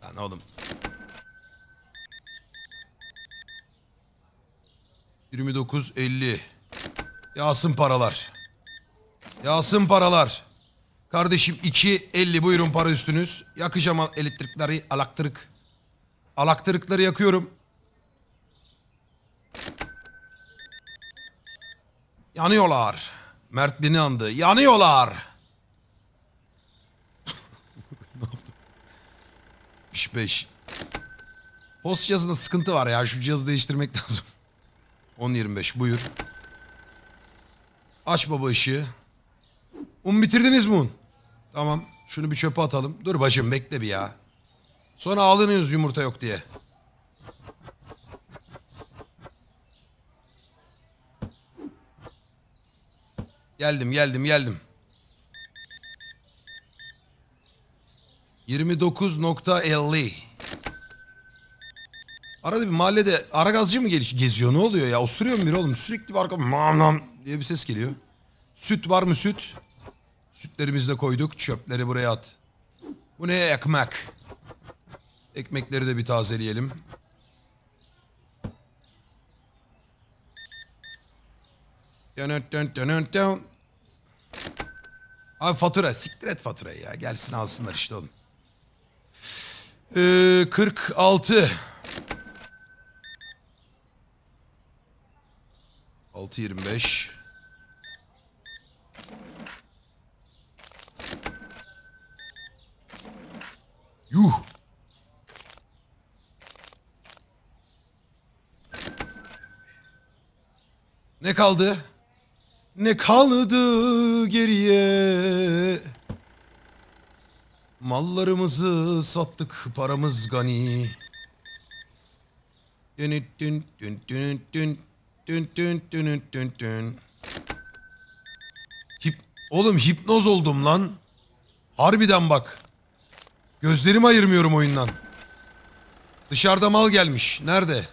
Lan oğlum 29.50. Yağsın paralar. Yağsın paralar. Kardeşim 2.50 buyurun para üstünüz. Yakacağım elektrikleri alaktırık. Alaktırıkları yakıyorum. Yanıyorlar. Mert beni andı. Yanıyorlar. ne yaptım? 5. Post cihazında sıkıntı var ya. Şu cihazı değiştirmek lazım. 10.25 buyur. Aç baba ışığı. Un bitirdiniz mi un? Tamam şunu bir çöpe atalım. Dur bacım bekle bir ya. Sonra ağlanıyoruz yumurta yok diye. Geldim geldim geldim. 29.50 Arada bir mahallede ara gazcı mı geliş geziyor ne oluyor ya? Osuruyor mu biri oğlum? Sürekli bir arka mam nam diye bir ses geliyor. Süt var mı süt? Sütlerimizi de koyduk. Çöpleri buraya at. Bu ne ekmek? Ekmekleri de bir tazeleyelim. Abi fatura siktir et faturayı ya. Gelsin alsınlar işte oğlum. Ee, 46 6.25 Yuh! Ne kaldı? Ne kaldı geriye? Mallarımızı sattık, paramız gani. Dün dün dün dün dün Dün dün dün dün dün. Hip Oğlum hipnoz oldum lan. Harbiden bak. Gözlerimi ayırmıyorum oyundan. Dışarıda mal gelmiş. Nerede?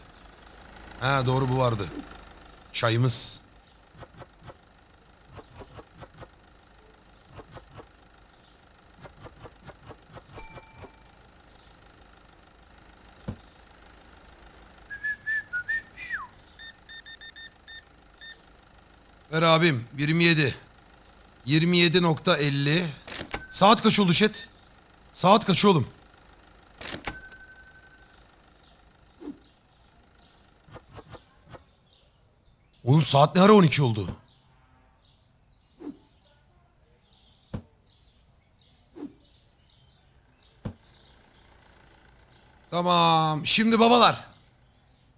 Ha doğru bu vardı. Çayımız. Ver abim 27. 27.50. Saat kaç oldu chat? Saat kaç oğlum? Oğlum saat ne ara 12 oldu? Tamam. Şimdi babalar.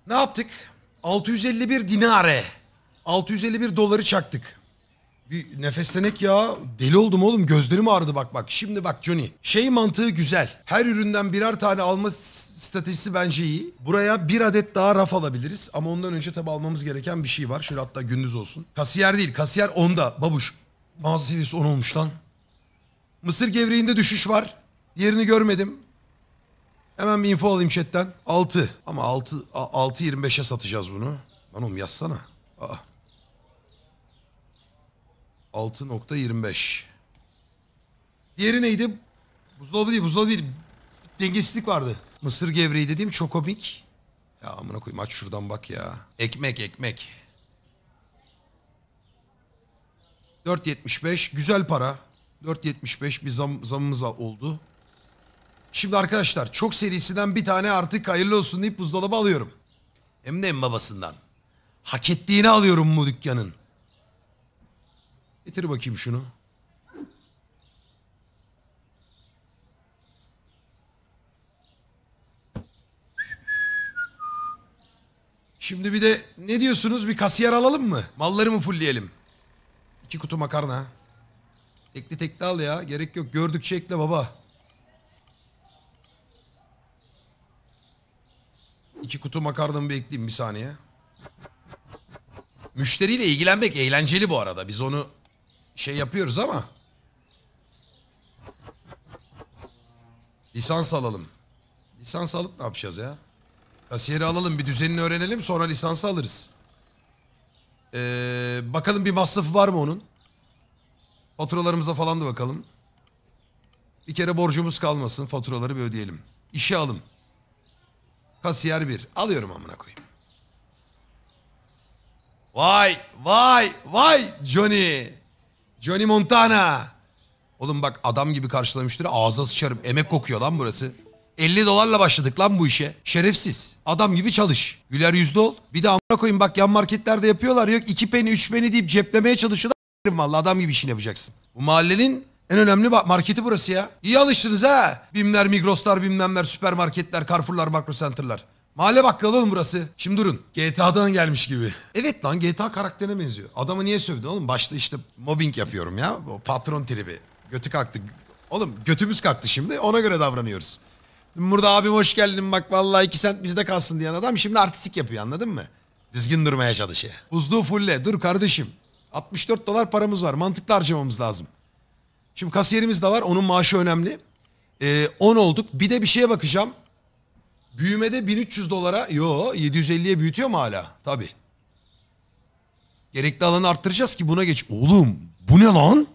Ne yaptık? 651 dinare. 651 doları çaktık. Bir nefeslenek ya. Deli oldum oğlum. Gözlerim ağrıdı bak bak. Şimdi bak Johnny. Şey mantığı güzel. Her üründen birer tane alma stratejisi bence iyi. Buraya bir adet daha raf alabiliriz. Ama ondan önce tabi almamız gereken bir şey var. Şöyle hatta gündüz olsun. Kasiyer değil. Kasiyer onda. Babuş. Mağaza seviyesi 10 olmuş lan. Mısır gevreğinde düşüş var. Yerini görmedim. Hemen bir info alayım chatten. 6. Ama 6 6.25'e satacağız bunu. Lan oğlum yazsana. Aa. 6.25. Diğeri neydi? Buzdolabı değil buzdolabı değil. Dengesizlik vardı. Mısır gevreği dediğim çokobik. Ya amına koyayım aç şuradan bak ya. Ekmek ekmek. 4.75 güzel para. 4.75 bir zam, zamımız oldu. Şimdi arkadaşlar çok serisinden bir tane artık hayırlı olsun deyip buzdolabı alıyorum. Hem de babasından. Hak ettiğini alıyorum bu dükkanın. Getir bakayım şunu. Şimdi bir de ne diyorsunuz bir kasiyer alalım mı? Malları mı fullleyelim? İki kutu makarna. Tekli tekli al ya. Gerek yok. Gördükçe ekle baba. İki kutu makarnamı bekleyeyim bir saniye. Müşteriyle ilgilenmek eğlenceli bu arada. Biz onu şey yapıyoruz ama. Lisans alalım. Lisans alıp ne yapacağız ya? Kasiyeri alalım bir düzenini öğrenelim sonra lisansı alırız. Ee, bakalım bir masrafı var mı onun? Faturalarımıza falan da bakalım. Bir kere borcumuz kalmasın faturaları bir ödeyelim. İşe alım. Kasiyer bir. Alıyorum amına koyayım. Vay vay vay Johnny. Johnny Montana. Oğlum bak adam gibi karşılamıştır. Ağza sıçarım. Emek kokuyor lan burası. 50 dolarla başladık lan bu işe. Şerefsiz. Adam gibi çalış. Güler yüzlü ol. Bir de amına koyayım bak yan marketlerde yapıyorlar. Yok iki peni üç peni deyip ceplemeye çalışıyorlar. Vallahi adam gibi işini yapacaksın. Bu mahallenin en önemli bak marketi burası ya. İyi alıştınız ha. Bimler, Migroslar, bilmemler, süpermarketler, Carrefour'lar, Makro Center'lar. Mahalle bakkalı oğlum burası. Şimdi durun. GTA'dan gelmiş gibi. Evet lan GTA karakterine benziyor. Adamı niye sövdün oğlum? Başta işte mobbing yapıyorum ya. O patron tribi. Götü kalktı. Oğlum götümüz kalktı şimdi. Ona göre davranıyoruz. Burada abim hoş geldin bak vallahi iki sent bizde kalsın diyen adam şimdi artistik yapıyor anladın mı? Düzgün durmaya çalışıyor. Buzluğu fulle dur kardeşim. 64 dolar paramız var mantıklı harcamamız lazım. Şimdi kasiyerimiz de var onun maaşı önemli. Ee, 10 olduk bir de bir şeye bakacağım. Büyümede 1300 dolara, yo 750'ye büyütüyor mu hala? Tabii. Gerekli alanı arttıracağız ki buna geç. Oğlum bu ne lan?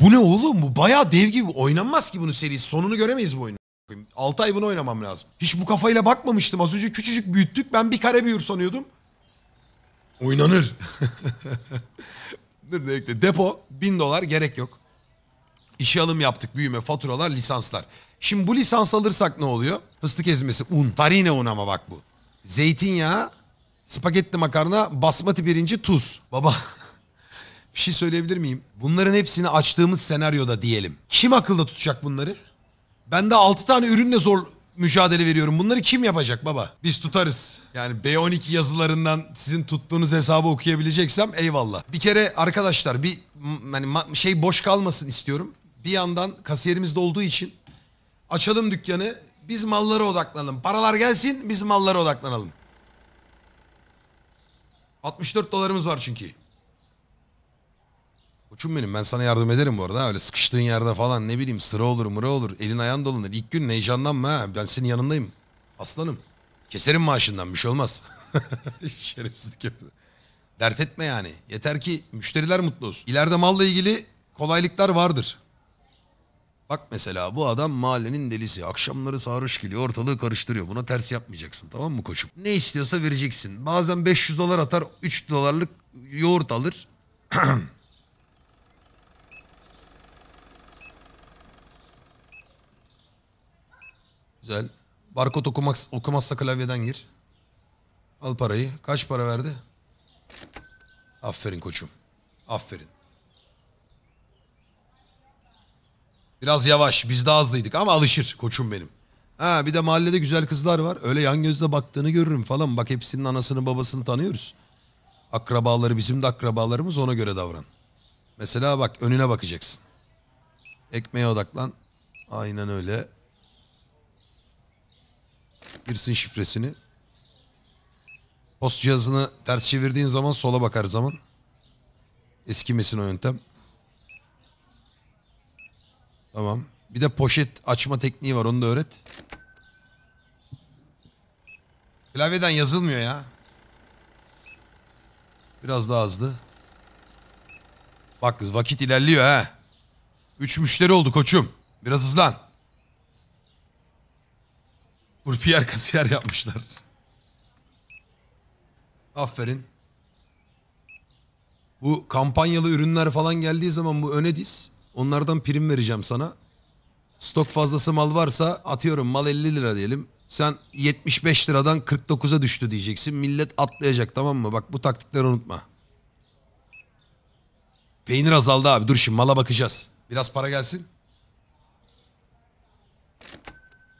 Bu ne oğlum? Bu bayağı dev gibi. Oynanmaz ki bunu serisi. Sonunu göremeyiz bu oyunu. 6 ay bunu oynamam lazım. Hiç bu kafayla bakmamıştım. Az önce küçücük büyüttük. Ben bir kare büyür sanıyordum. Oynanır. Dur Depo 1000 dolar gerek yok. İşe alım yaptık. Büyüme, faturalar, lisanslar. Şimdi bu lisans alırsak ne oluyor? Fıstık ezmesi, un, farine un ama bak bu. Zeytinyağı, spagetti makarna, basmati birinci, tuz. Baba bir şey söyleyebilir miyim? Bunların hepsini açtığımız senaryoda diyelim. Kim akılda tutacak bunları? Ben de 6 tane ürünle zor mücadele veriyorum. Bunları kim yapacak baba? Biz tutarız. Yani B12 yazılarından sizin tuttuğunuz hesabı okuyabileceksem eyvallah. Bir kere arkadaşlar bir hani şey boş kalmasın istiyorum. Bir yandan kasiyerimiz de olduğu için Açalım dükkanı. Biz mallara odaklanalım. Paralar gelsin biz mallara odaklanalım. 64 dolarımız var çünkü. Koçum benim ben sana yardım ederim bu arada. Öyle sıkıştığın yerde falan ne bileyim sıra olur mıra olur. Elin ayağın dolanır. İlk gün heyecanlanma ha. Ben senin yanındayım. Aslanım. Keserim maaşından bir şey olmaz. Şerefsizlik Dert etme yani. Yeter ki müşteriler mutlu olsun. İleride malla ilgili kolaylıklar vardır. Bak mesela bu adam mahallenin delisi. Akşamları sarhoş geliyor ortalığı karıştırıyor. Buna ters yapmayacaksın tamam mı koçum? Ne istiyorsa vereceksin. Bazen 500 dolar atar 3 dolarlık yoğurt alır. Güzel. Barkod okumak, okumazsa klavyeden gir. Al parayı. Kaç para verdi? Aferin koçum. Aferin. Biraz yavaş. Biz daha hızlıydık ama alışır koçum benim. Ha bir de mahallede güzel kızlar var. Öyle yan gözle baktığını görürüm falan. Bak hepsinin anasını babasını tanıyoruz. Akrabaları bizim de akrabalarımız ona göre davran. Mesela bak önüne bakacaksın. Ekmeğe odaklan. Aynen öyle. Girsin şifresini. Post cihazını ters çevirdiğin zaman sola bakar zaman. Eskimesin o yöntem. Tamam. Bir de poşet açma tekniği var onu da öğret. Klavyeden yazılmıyor ya. Biraz daha hızlı. Bak kız vakit ilerliyor ha. Üç müşteri oldu koçum. Biraz hızlan. Kurpiyer kasiyer yapmışlar. Aferin. Bu kampanyalı ürünler falan geldiği zaman bu öne Onlardan prim vereceğim sana. Stok fazlası mal varsa atıyorum mal 50 lira diyelim. Sen 75 liradan 49'a düştü diyeceksin. Millet atlayacak tamam mı? Bak bu taktikleri unutma. Peynir azaldı abi. Dur şimdi mala bakacağız. Biraz para gelsin.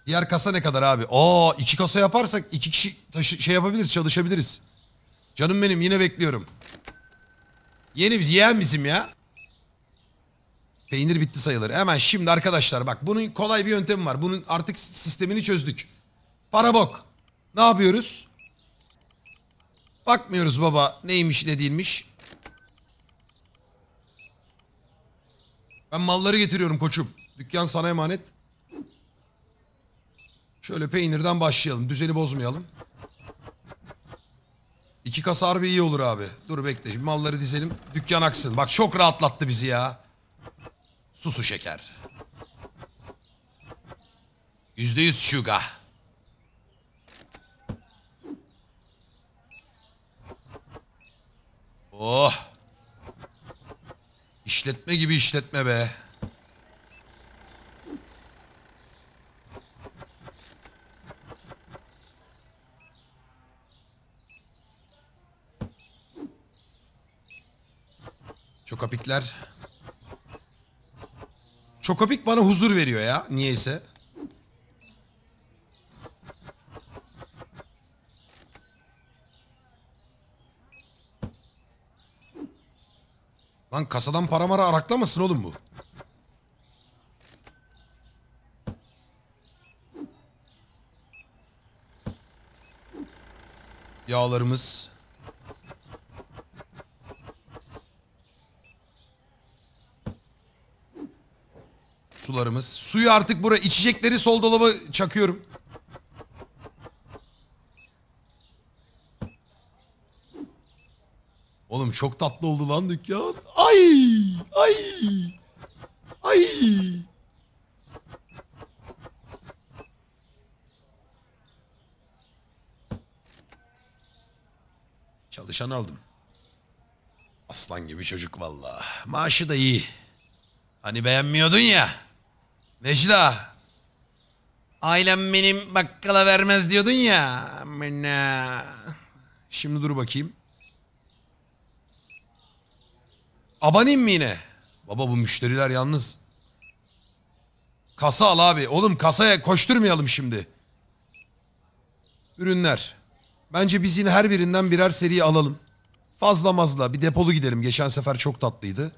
Diğer kasa ne kadar abi? Oo iki kasa yaparsak iki kişi taşı, şey yapabiliriz çalışabiliriz. Canım benim yine bekliyorum. Yeni biz yeğen bizim ya. Peynir bitti sayılır. Hemen şimdi arkadaşlar bak bunun kolay bir yöntemi var. Bunun artık sistemini çözdük. Para bok. Ne yapıyoruz? Bakmıyoruz baba neymiş ne değilmiş. Ben malları getiriyorum koçum. Dükkan sana emanet. Şöyle peynirden başlayalım. Düzeni bozmayalım. İki kasa harbi iyi olur abi. Dur bekle. Malları dizelim. Dükkan aksın. Bak çok rahatlattı bizi ya. Susu şeker. Yüzde yüz şuga. Oh. İşletme gibi işletme be. Çok apikler. Çokopik bana huzur veriyor ya niyeyse. Lan kasadan para mara araklamasın oğlum bu. Yağlarımız sularımız. Suyu artık buraya içecekleri sol dolaba çakıyorum. Oğlum çok tatlı oldu lan dükkan. Ay! Ay! Ay! Çalışan aldım. Aslan gibi çocuk valla. Maaşı da iyi. Hani beğenmiyordun ya. Necla. Ailem benim bakkala vermez diyordun ya. E, şimdi dur bakayım. Abanayım mı yine? Baba bu müşteriler yalnız. Kasa al abi. Oğlum kasaya koşturmayalım şimdi. Ürünler. Bence biz yine her birinden birer seri alalım. Fazla mazla bir depolu gidelim. Geçen sefer çok tatlıydı.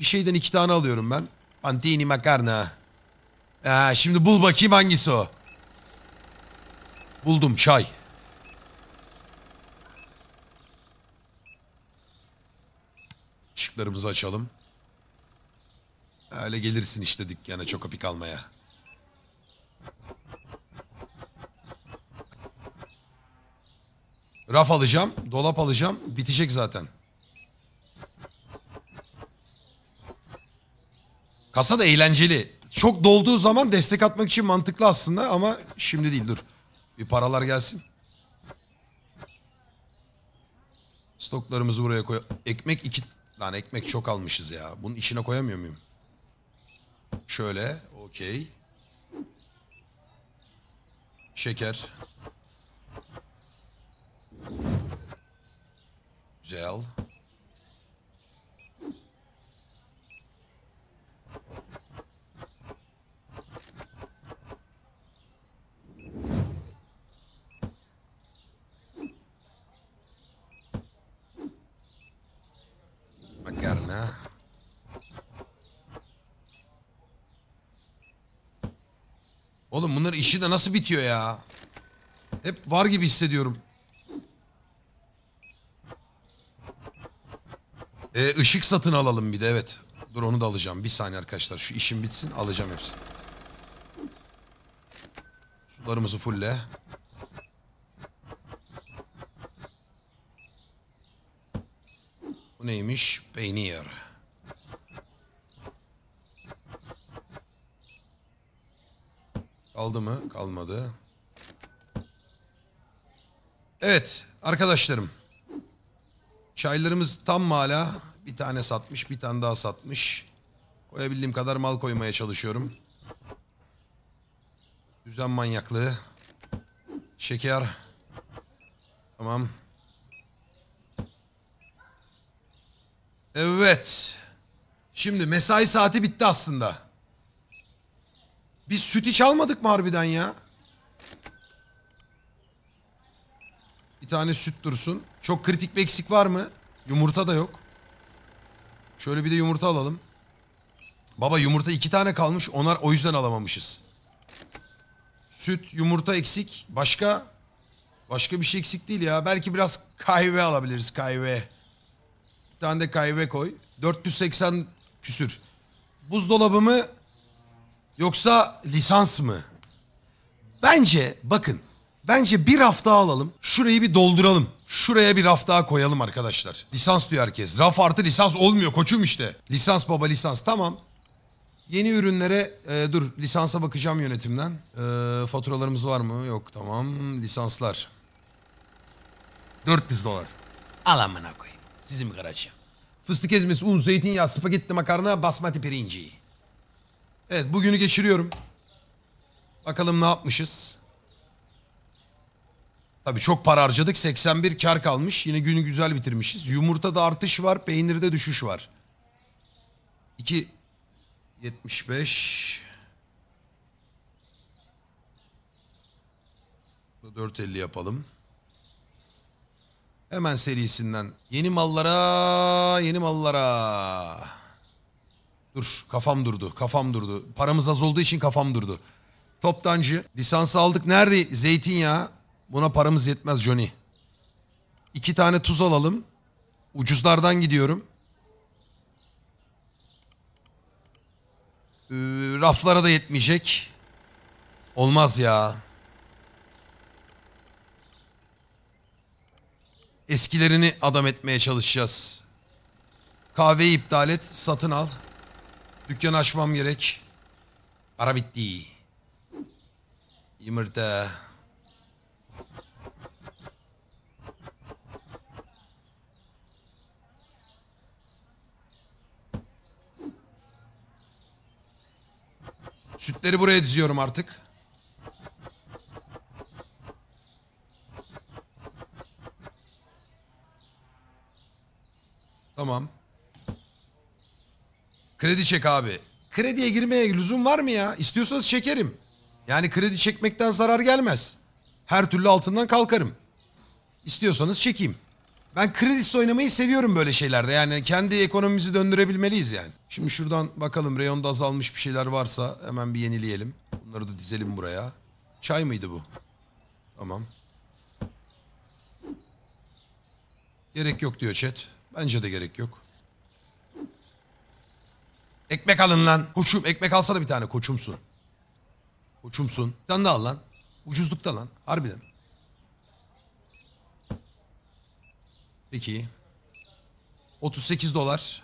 Bir şeyden iki tane alıyorum ben. Pantini makarna. Ee, şimdi bul bakayım hangisi o. Buldum çay. Işıklarımızı açalım. Öyle gelirsin işte dükkana çokopik almaya. Raf alacağım, dolap alacağım. Bitecek zaten. Kasa da eğlenceli. Çok dolduğu zaman destek atmak için mantıklı aslında ama şimdi değil dur. Bir paralar gelsin. Stoklarımızı buraya koy. Ekmek iki tane ekmek çok almışız ya. Bunun içine koyamıyor muyum? Şöyle. Okey. Şeker. Güzel. garna. Oğlum bunların işi de nasıl bitiyor ya? Hep var gibi hissediyorum. Ee, ışık satın alalım bir de evet. Dur onu da alacağım. Bir saniye arkadaşlar. Şu işim bitsin alacağım hepsini. Sularımızı fulle. Bu neymiş? Peynir. Kaldı mı? Kalmadı. Evet arkadaşlarım. Çaylarımız tam hala. Bir tane satmış, bir tane daha satmış. Koyabildiğim kadar mal koymaya çalışıyorum. Düzen manyaklığı. Şeker. Tamam. Evet. Şimdi mesai saati bitti aslında. Biz süt hiç almadık mı harbiden ya? Bir tane süt dursun. Çok kritik bir eksik var mı? Yumurta da yok. Şöyle bir de yumurta alalım. Baba yumurta iki tane kalmış. Onlar o yüzden alamamışız. Süt, yumurta eksik. Başka? Başka bir şey eksik değil ya. Belki biraz kahve alabiliriz kahve tane de kahve koy. 480 küsür. Buzdolabı mı yoksa lisans mı? Bence bakın bence bir hafta alalım şurayı bir dolduralım. Şuraya bir raf daha koyalım arkadaşlar. Lisans diyor herkes. Raf artı lisans olmuyor koçum işte. Lisans baba lisans tamam. Yeni ürünlere e, dur lisansa bakacağım yönetimden. E, faturalarımız var mı? Yok tamam. Lisanslar. 400 dolar. Al amına koyayım. Azizim Karaca. Fıstık ezmesi, un, zeytinyağı, spagetti makarna, basmati pirinci. Evet bugünü geçiriyorum. Bakalım ne yapmışız. Tabii çok para harcadık. 81 kar kalmış. Yine günü güzel bitirmişiz. Yumurtada artış var, peynirde düşüş var. 2 75 4.50 yapalım. Hemen serisinden. Yeni mallara, yeni mallara. Dur, kafam durdu, kafam durdu. Paramız az olduğu için kafam durdu. Toptancı, lisansı aldık. Nerede zeytinyağı? Buna paramız yetmez Johnny. İki tane tuz alalım. Ucuzlardan gidiyorum. Ee, raflara da yetmeyecek. Olmaz ya. Eskilerini adam etmeye çalışacağız. Kahveyi iptal et, satın al. Dükkan açmam gerek. Para bitti. Yumurta. Sütleri buraya diziyorum artık. Tamam. Kredi çek abi. Krediye girmeye lüzum var mı ya? İstiyorsanız çekerim. Yani kredi çekmekten zarar gelmez. Her türlü altından kalkarım. İstiyorsanız çekeyim. Ben kredisi oynamayı seviyorum böyle şeylerde. Yani kendi ekonomimizi döndürebilmeliyiz yani. Şimdi şuradan bakalım reyonda azalmış bir şeyler varsa hemen bir yenileyelim. Bunları da dizelim buraya. Çay mıydı bu? Tamam. Gerek yok diyor chat. Bence de gerek yok. Ekmek alın lan. Koçum ekmek alsana bir tane koçumsun. Koçumsun. Bir tane daha al lan. Ucuzlukta lan. Harbiden. Peki. 38 dolar.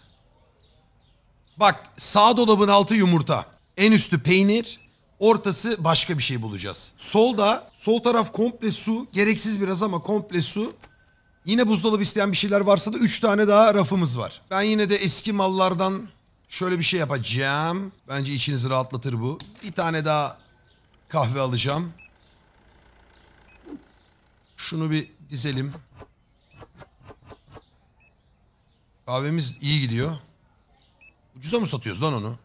Bak sağ dolabın altı yumurta. En üstü peynir. Ortası başka bir şey bulacağız. Solda sol taraf komple su. Gereksiz biraz ama komple su. Yine buzdolabı isteyen bir şeyler varsa da 3 tane daha rafımız var. Ben yine de eski mallardan şöyle bir şey yapacağım. Bence içinizi rahatlatır bu. Bir tane daha kahve alacağım. Şunu bir dizelim. Kahvemiz iyi gidiyor. Ucuza mı satıyoruz lan onu?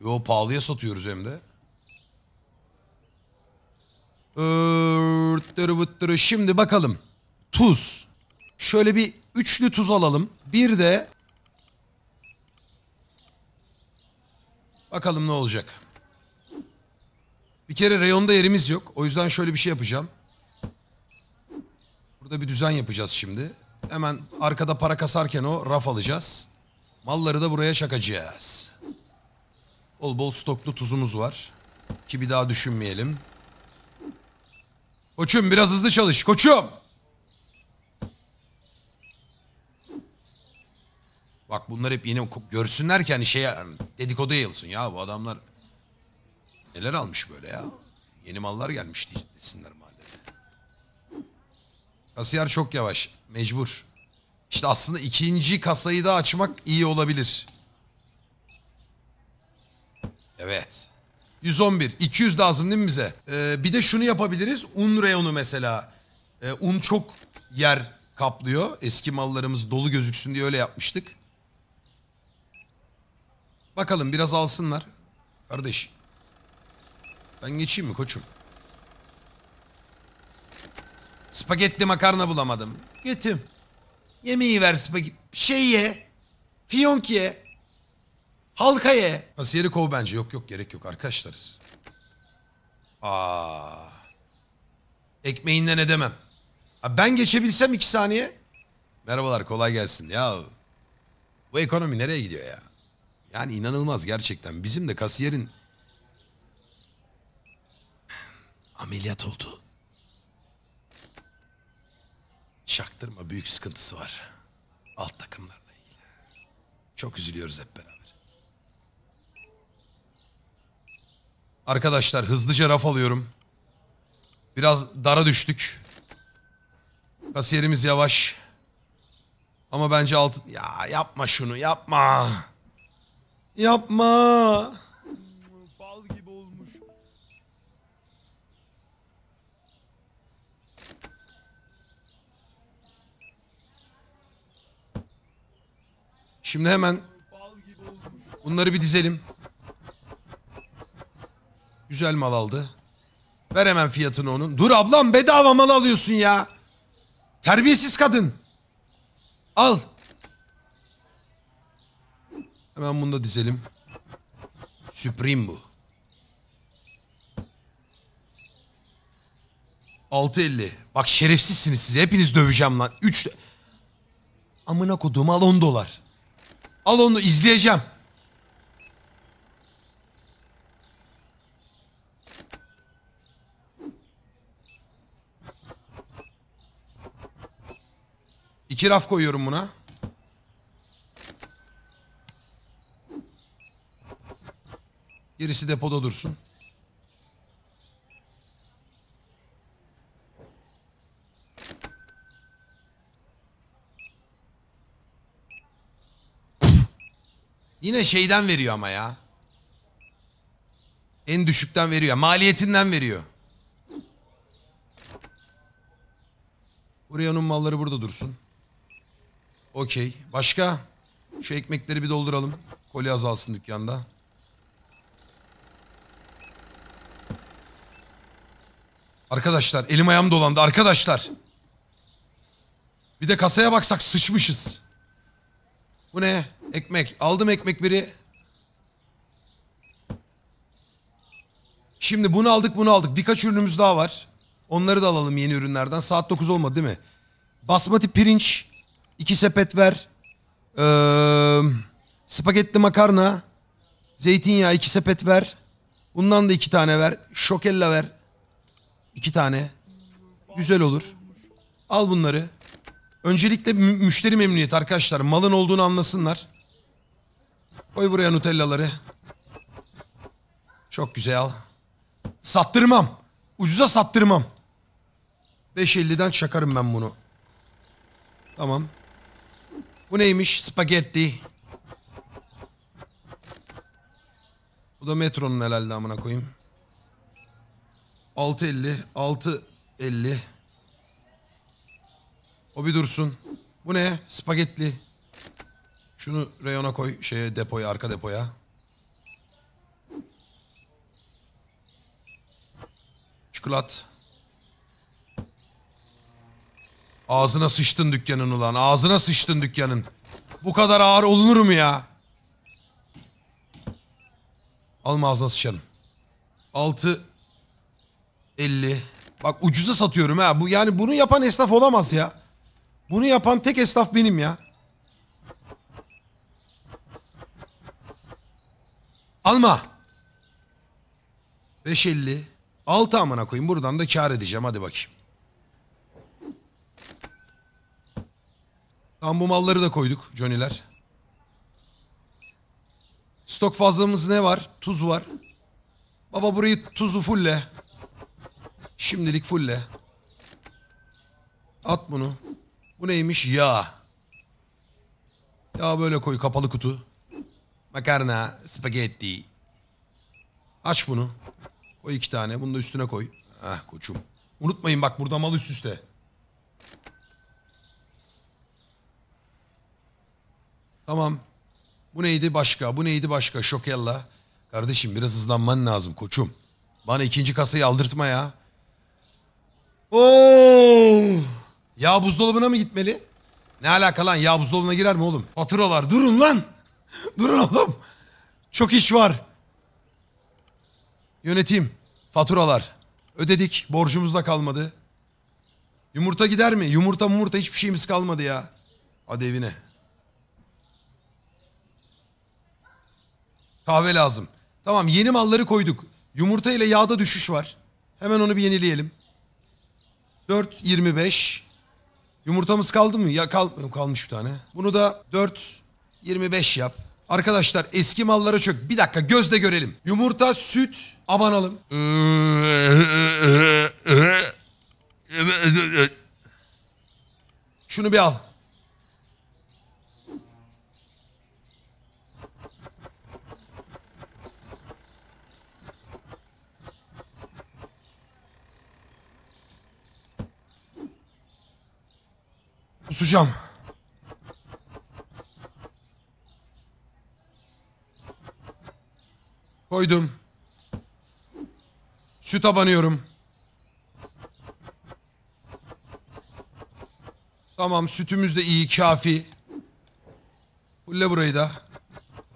Yo pahalıya satıyoruz hem de. Şimdi bakalım tuz. Şöyle bir üçlü tuz alalım. Bir de bakalım ne olacak. Bir kere reyonda yerimiz yok. O yüzden şöyle bir şey yapacağım. Burada bir düzen yapacağız şimdi. Hemen arkada para kasarken o raf alacağız. Malları da buraya çakacağız. Bol bol stoklu tuzumuz var. Ki bir daha düşünmeyelim. Koçum biraz hızlı çalış. Koçum! Bak bunlar hep yine görsünler ki hani şey dedikodu yayılsın ya bu adamlar neler almış böyle ya. Yeni mallar gelmiş desinler mahalleye. Kasiyer çok yavaş. Mecbur. İşte aslında ikinci kasayı da açmak iyi olabilir. Evet. 111. 200 lazım değil mi bize? Ee, bir de şunu yapabiliriz. Un reyonu mesela. Ee, un çok yer kaplıyor. Eski mallarımız dolu gözüksün diye öyle yapmıştık. Bakalım biraz alsınlar. Kardeş. Ben geçeyim mi koçum? Spagetti makarna bulamadım. Götüm. Yemeği ver spagetti. Şey ye. Fiyonk ye. Halka ye. Kasiyeri kov bence. Yok yok gerek yok arkadaşlar. Aa. Ekmeğinden edemem. Abi ben geçebilsem iki saniye. Merhabalar kolay gelsin. Ya bu ekonomi nereye gidiyor ya? Yani inanılmaz gerçekten. Bizim de kasiyerin ameliyat oldu. Çaktırma büyük sıkıntısı var. Alt takımlarla ilgili. Çok üzülüyoruz hep beraber. Arkadaşlar hızlıca raf alıyorum. Biraz dara düştük. Kasiyerimiz yavaş. Ama bence altı... Ya yapma şunu yapma. Yapma. Bal gibi olmuş. Şimdi hemen bunları bir dizelim. Güzel mal aldı. Ver hemen fiyatını onun. Dur ablam bedava mal alıyorsun ya. Terbiyesiz kadın. Al. Hemen bunu da dizelim. Supreme bu. 6.50. Bak şerefsizsiniz siz. Hepiniz döveceğim lan. 3 Amına koduğum al 10 dolar. Al onu izleyeceğim. İki raf koyuyorum buna. Birisi depoda dursun. Yine şeyden veriyor ama ya. En düşükten veriyor. Maliyetinden veriyor. Buraya onun malları burada dursun. Okey. Başka? Şu ekmekleri bir dolduralım. Koli azalsın dükkanda. Arkadaşlar elim ayağım dolandı arkadaşlar. Bir de kasaya baksak sıçmışız. Bu ne? Ekmek. Aldım ekmek biri. Şimdi bunu aldık bunu aldık. Birkaç ürünümüz daha var. Onları da alalım yeni ürünlerden. Saat 9 olmadı değil mi? Basmati pirinç. iki sepet ver. Ee, spagetti makarna. Zeytinyağı iki sepet ver. Bundan da iki tane ver. Şokella ver. İki tane. Güzel olur. Al bunları. Öncelikle müşteri memnuniyeti arkadaşlar. Malın olduğunu anlasınlar. Koy buraya nutellaları. Çok güzel al. Sattırmam. Ucuza sattırmam. 5.50'den çakarım ben bunu. Tamam. Bu neymiş? Spagetti. Bu da metronun herhalde amına koyayım. 6.50, 6.50. O bir dursun. Bu ne? spagetti Şunu reyona koy, şeye depoya, arka depoya. Çikolat. Ağzına sıçtın dükkanın ulan. Ağzına sıçtın dükkanın. Bu kadar ağır olunur mu ya? Alma ağzına sıçarım. 6 50. Bak ucuza satıyorum ha. Bu yani bunu yapan esnaf olamaz ya. Bunu yapan tek esnaf benim ya. Alma. 550. 6 amına koyayım. Buradan da kar edeceğim. Hadi bakayım. Tam bu malları da koyduk Johnny'ler. Stok fazlamız ne var? Tuz var. Baba burayı tuzu fulle. Şimdilik fulle. At bunu. Bu neymiş? Yağ. Yağ böyle koy kapalı kutu. Makarna, spagetti. Aç bunu. Koy iki tane. Bunu da üstüne koy. Ah koçum. Unutmayın bak burada mal üst üste. Tamam. Bu neydi başka? Bu neydi başka? Şokella. Kardeşim biraz hızlanman lazım koçum. Bana ikinci kasayı aldırtma ya. Oo! Yağ buzdolabına mı gitmeli? Ne alaka lan yağ buzdolabına girer mi oğlum? Faturalar durun lan. durun oğlum. Çok iş var. Yönetim, faturalar. Ödedik, borcumuz da kalmadı. Yumurta gider mi? Yumurta Yumurta? hiçbir şeyimiz kalmadı ya. Hadi evine. Kahve lazım. Tamam yeni malları koyduk. Yumurta ile yağda düşüş var. Hemen onu bir yenileyelim. 4, 25. Yumurtamız kaldı mı? Ya kal kalmış bir tane. Bunu da 4, 25 yap. Arkadaşlar eski mallara çök. Bir dakika gözle görelim. Yumurta, süt, abanalım. Şunu bir al. Kusacağım. Koydum. Süt abanıyorum. Tamam sütümüz de iyi kafi. Hulle burayı da.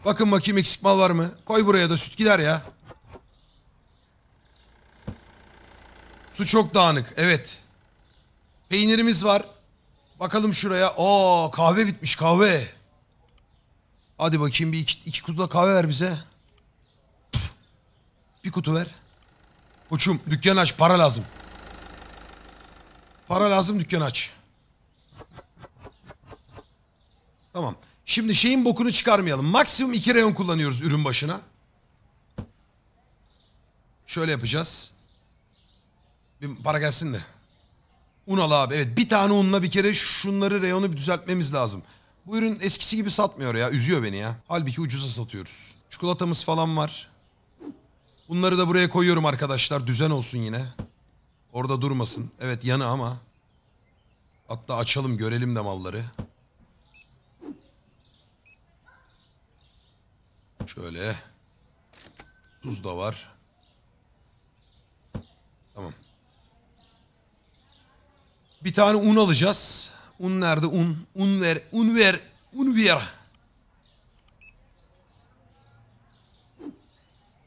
Bakın bakayım eksik mal var mı? Koy buraya da süt gider ya. Su çok dağınık. Evet. Peynirimiz var. Bakalım şuraya. Aa kahve bitmiş kahve. Hadi bakayım bir iki, iki kutu da kahve ver bize. Bir kutu ver. Uçum dükkan aç para lazım. Para lazım dükkan aç. Tamam. Şimdi şeyin bokunu çıkarmayalım. Maksimum iki reyon kullanıyoruz ürün başına. Şöyle yapacağız. Bir para gelsin de. Unal abi evet bir tane unla bir kere şunları reyonu bir düzeltmemiz lazım. Bu ürün eskisi gibi satmıyor ya üzüyor beni ya. Halbuki ucuza satıyoruz. Çikolatamız falan var. Bunları da buraya koyuyorum arkadaşlar düzen olsun yine. Orada durmasın. Evet yanı ama. Hatta açalım görelim de malları. Şöyle. Tuz da var. Tamam. Bir tane un alacağız. Un nerede un? Un ver, un ver, un ver.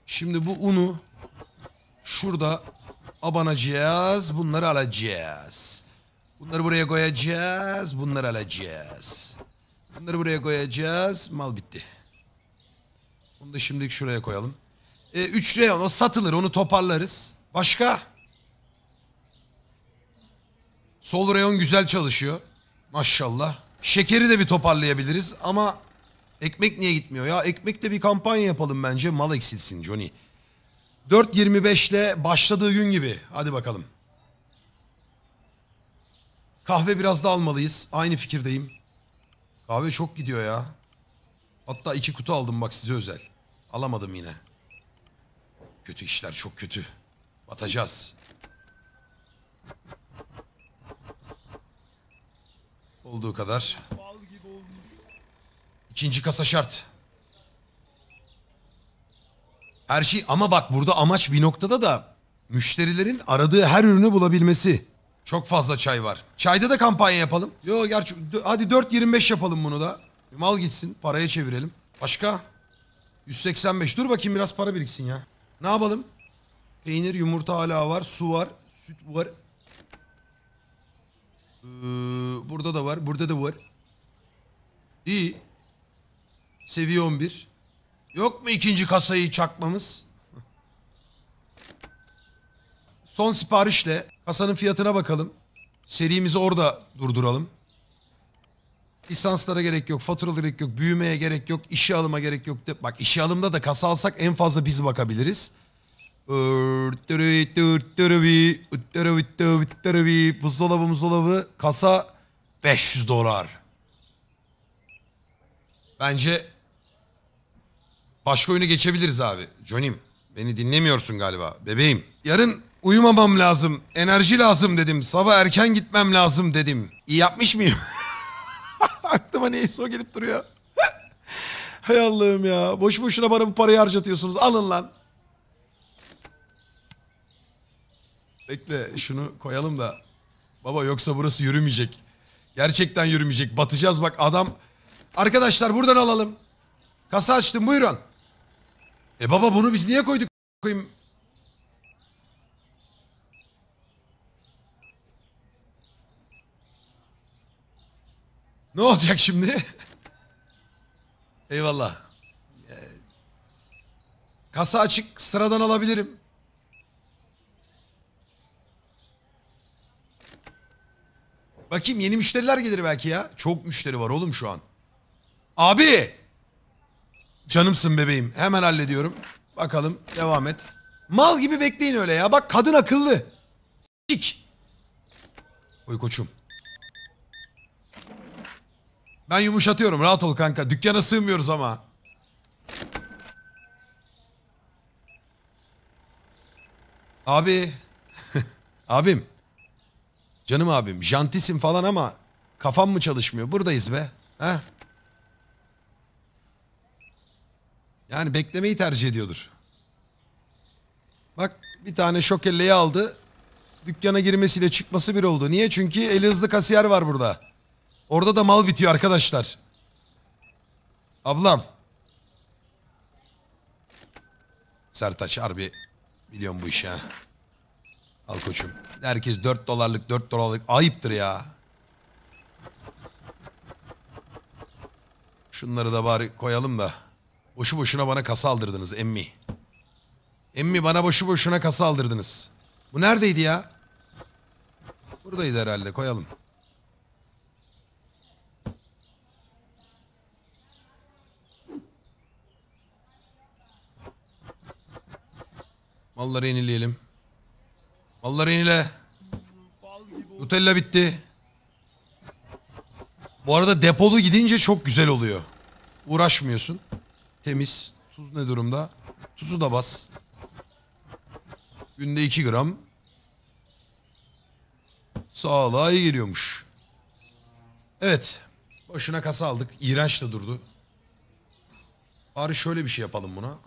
Şimdi bu unu şurada abanacağız. Bunları alacağız. Bunları buraya koyacağız. Bunları alacağız. Bunları buraya koyacağız. Mal bitti. Bunu da şimdilik şuraya koyalım. E, 3 reyon o satılır onu toparlarız. Başka? Sol reyon güzel çalışıyor. Maşallah. Şekeri de bir toparlayabiliriz ama ekmek niye gitmiyor ya? Ekmekte bir kampanya yapalım bence. Mal eksilsin Johnny. 4.25 başladığı gün gibi. Hadi bakalım. Kahve biraz da almalıyız. Aynı fikirdeyim. Kahve çok gidiyor ya. Hatta iki kutu aldım bak size özel. Alamadım yine. Kötü işler çok kötü. Batacağız. Olduğu kadar. İkinci kasa şart. Her şey ama bak burada amaç bir noktada da müşterilerin aradığı her ürünü bulabilmesi. Çok fazla çay var. Çayda da kampanya yapalım. Yo gerçi hadi 4.25 yapalım bunu da. Mal gitsin paraya çevirelim. Başka? 185 dur bakayım biraz para biriksin ya. Ne yapalım? Peynir, yumurta hala var, su var, süt var, ee, burada da var. Burada da var. İyi. Seviye 11. Yok mu ikinci kasayı çakmamız? Son siparişle kasanın fiyatına bakalım. Serimizi orada durduralım. Lisanslara gerek yok, faturalara gerek yok, büyümeye gerek yok, işe alıma gerek yok. Bak işe alımda da kasa alsak en fazla biz bakabiliriz. Buzdolabı buzdolabı kasa 500 dolar. Bence başka oyunu geçebiliriz abi. Johnny'm beni dinlemiyorsun galiba bebeğim. Yarın uyumamam lazım, enerji lazım dedim. Sabah erken gitmem lazım dedim. İyi yapmış mıyım? Aklıma neyse o gelip duruyor. Hay Allah'ım ya. Boş boşuna bana bu parayı harcatıyorsunuz. Alın lan. Bekle şunu koyalım da. Baba yoksa burası yürümeyecek. Gerçekten yürümeyecek. Batacağız bak adam. Arkadaşlar buradan alalım. Kasa açtım buyurun. E baba bunu biz niye koyduk? Koyayım. Ne olacak şimdi? Eyvallah. E, kasa açık sıradan alabilirim. Bakayım yeni müşteriler gelir belki ya. Çok müşteri var oğlum şu an. Abi. Canımsın bebeğim. Hemen hallediyorum. Bakalım devam et. Mal gibi bekleyin öyle ya. Bak kadın akıllı. Sik. Oy koçum. Ben yumuşatıyorum. Rahat ol kanka. Dükkana sığmıyoruz ama. Abi. Abim. Canım abim jantisin falan ama kafam mı çalışmıyor? Buradayız be. Heh. Yani beklemeyi tercih ediyordur. Bak bir tane şokelleyi aldı. Dükkana girmesiyle çıkması bir oldu. Niye? Çünkü eli hızlı kasiyer var burada. Orada da mal bitiyor arkadaşlar. Ablam. Sertaç harbi biliyorum bu işi ha. Al koçum herkes 4 dolarlık 4 dolarlık ayıptır ya. Şunları da bari koyalım da. Boşu boşuna bana kasa aldırdınız emmi. Emmi bana boşu boşuna kasa aldırdınız. Bu neredeydi ya? Buradaydı herhalde koyalım. Malları yenileyelim. Mallariniyle. Nutella bitti. Bu arada depolu gidince çok güzel oluyor. Uğraşmıyorsun. Temiz. Tuz ne durumda? Tuzu da bas. Günde 2 gram. Sağlığa iyi geliyormuş. Evet. Başına kasa aldık. İğrenç de durdu. Bari şöyle bir şey yapalım buna.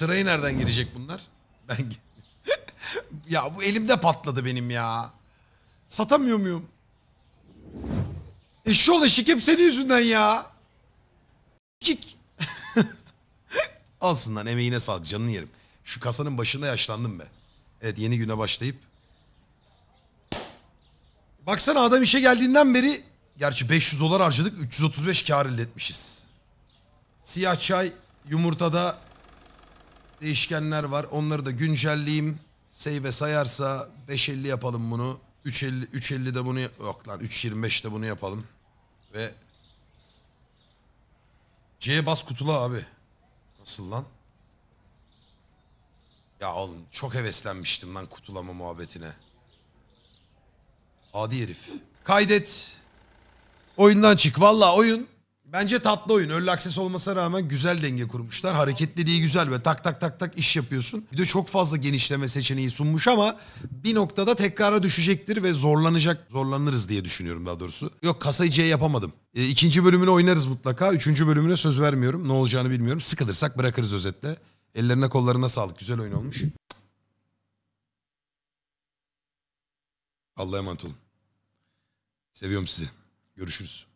Sırayı nereden girecek bunlar? Ben Ya bu elimde patladı benim ya. Satamıyor muyum? Eşşol eşik hep senin yüzünden ya. Kik. Alsın lan emeğine sağlık canını yerim. Şu kasanın başında yaşlandım be. Evet yeni güne başlayıp. Baksana adam işe geldiğinden beri gerçi 500 dolar harcadık 335 kar elde etmişiz. Siyah çay yumurtada değişkenler var. Onları da güncelleyeyim. Save sayarsa 5.50 yapalım bunu. 3.50 3.50 de bunu yok lan 3.25 de bunu yapalım. Ve C bas kutula abi. Nasıl lan? Ya oğlum çok heveslenmiştim lan kutulama muhabbetine. Adi herif. Kaydet. Oyundan çık. Valla oyun Bence tatlı oyun. Early akses olmasına rağmen güzel denge kurmuşlar. Hareketliliği güzel ve tak tak tak tak iş yapıyorsun. Bir de çok fazla genişleme seçeneği sunmuş ama bir noktada tekrara düşecektir ve zorlanacak, zorlanırız diye düşünüyorum daha doğrusu. Yok kasayı C yapamadım. E, ikinci bölümünü oynarız mutlaka. Üçüncü bölümüne söz vermiyorum. Ne olacağını bilmiyorum. Sıkılırsak bırakırız özetle. Ellerine kollarına sağlık. Güzel oyun olmuş. Allah'a emanet olun. Seviyorum sizi. Görüşürüz.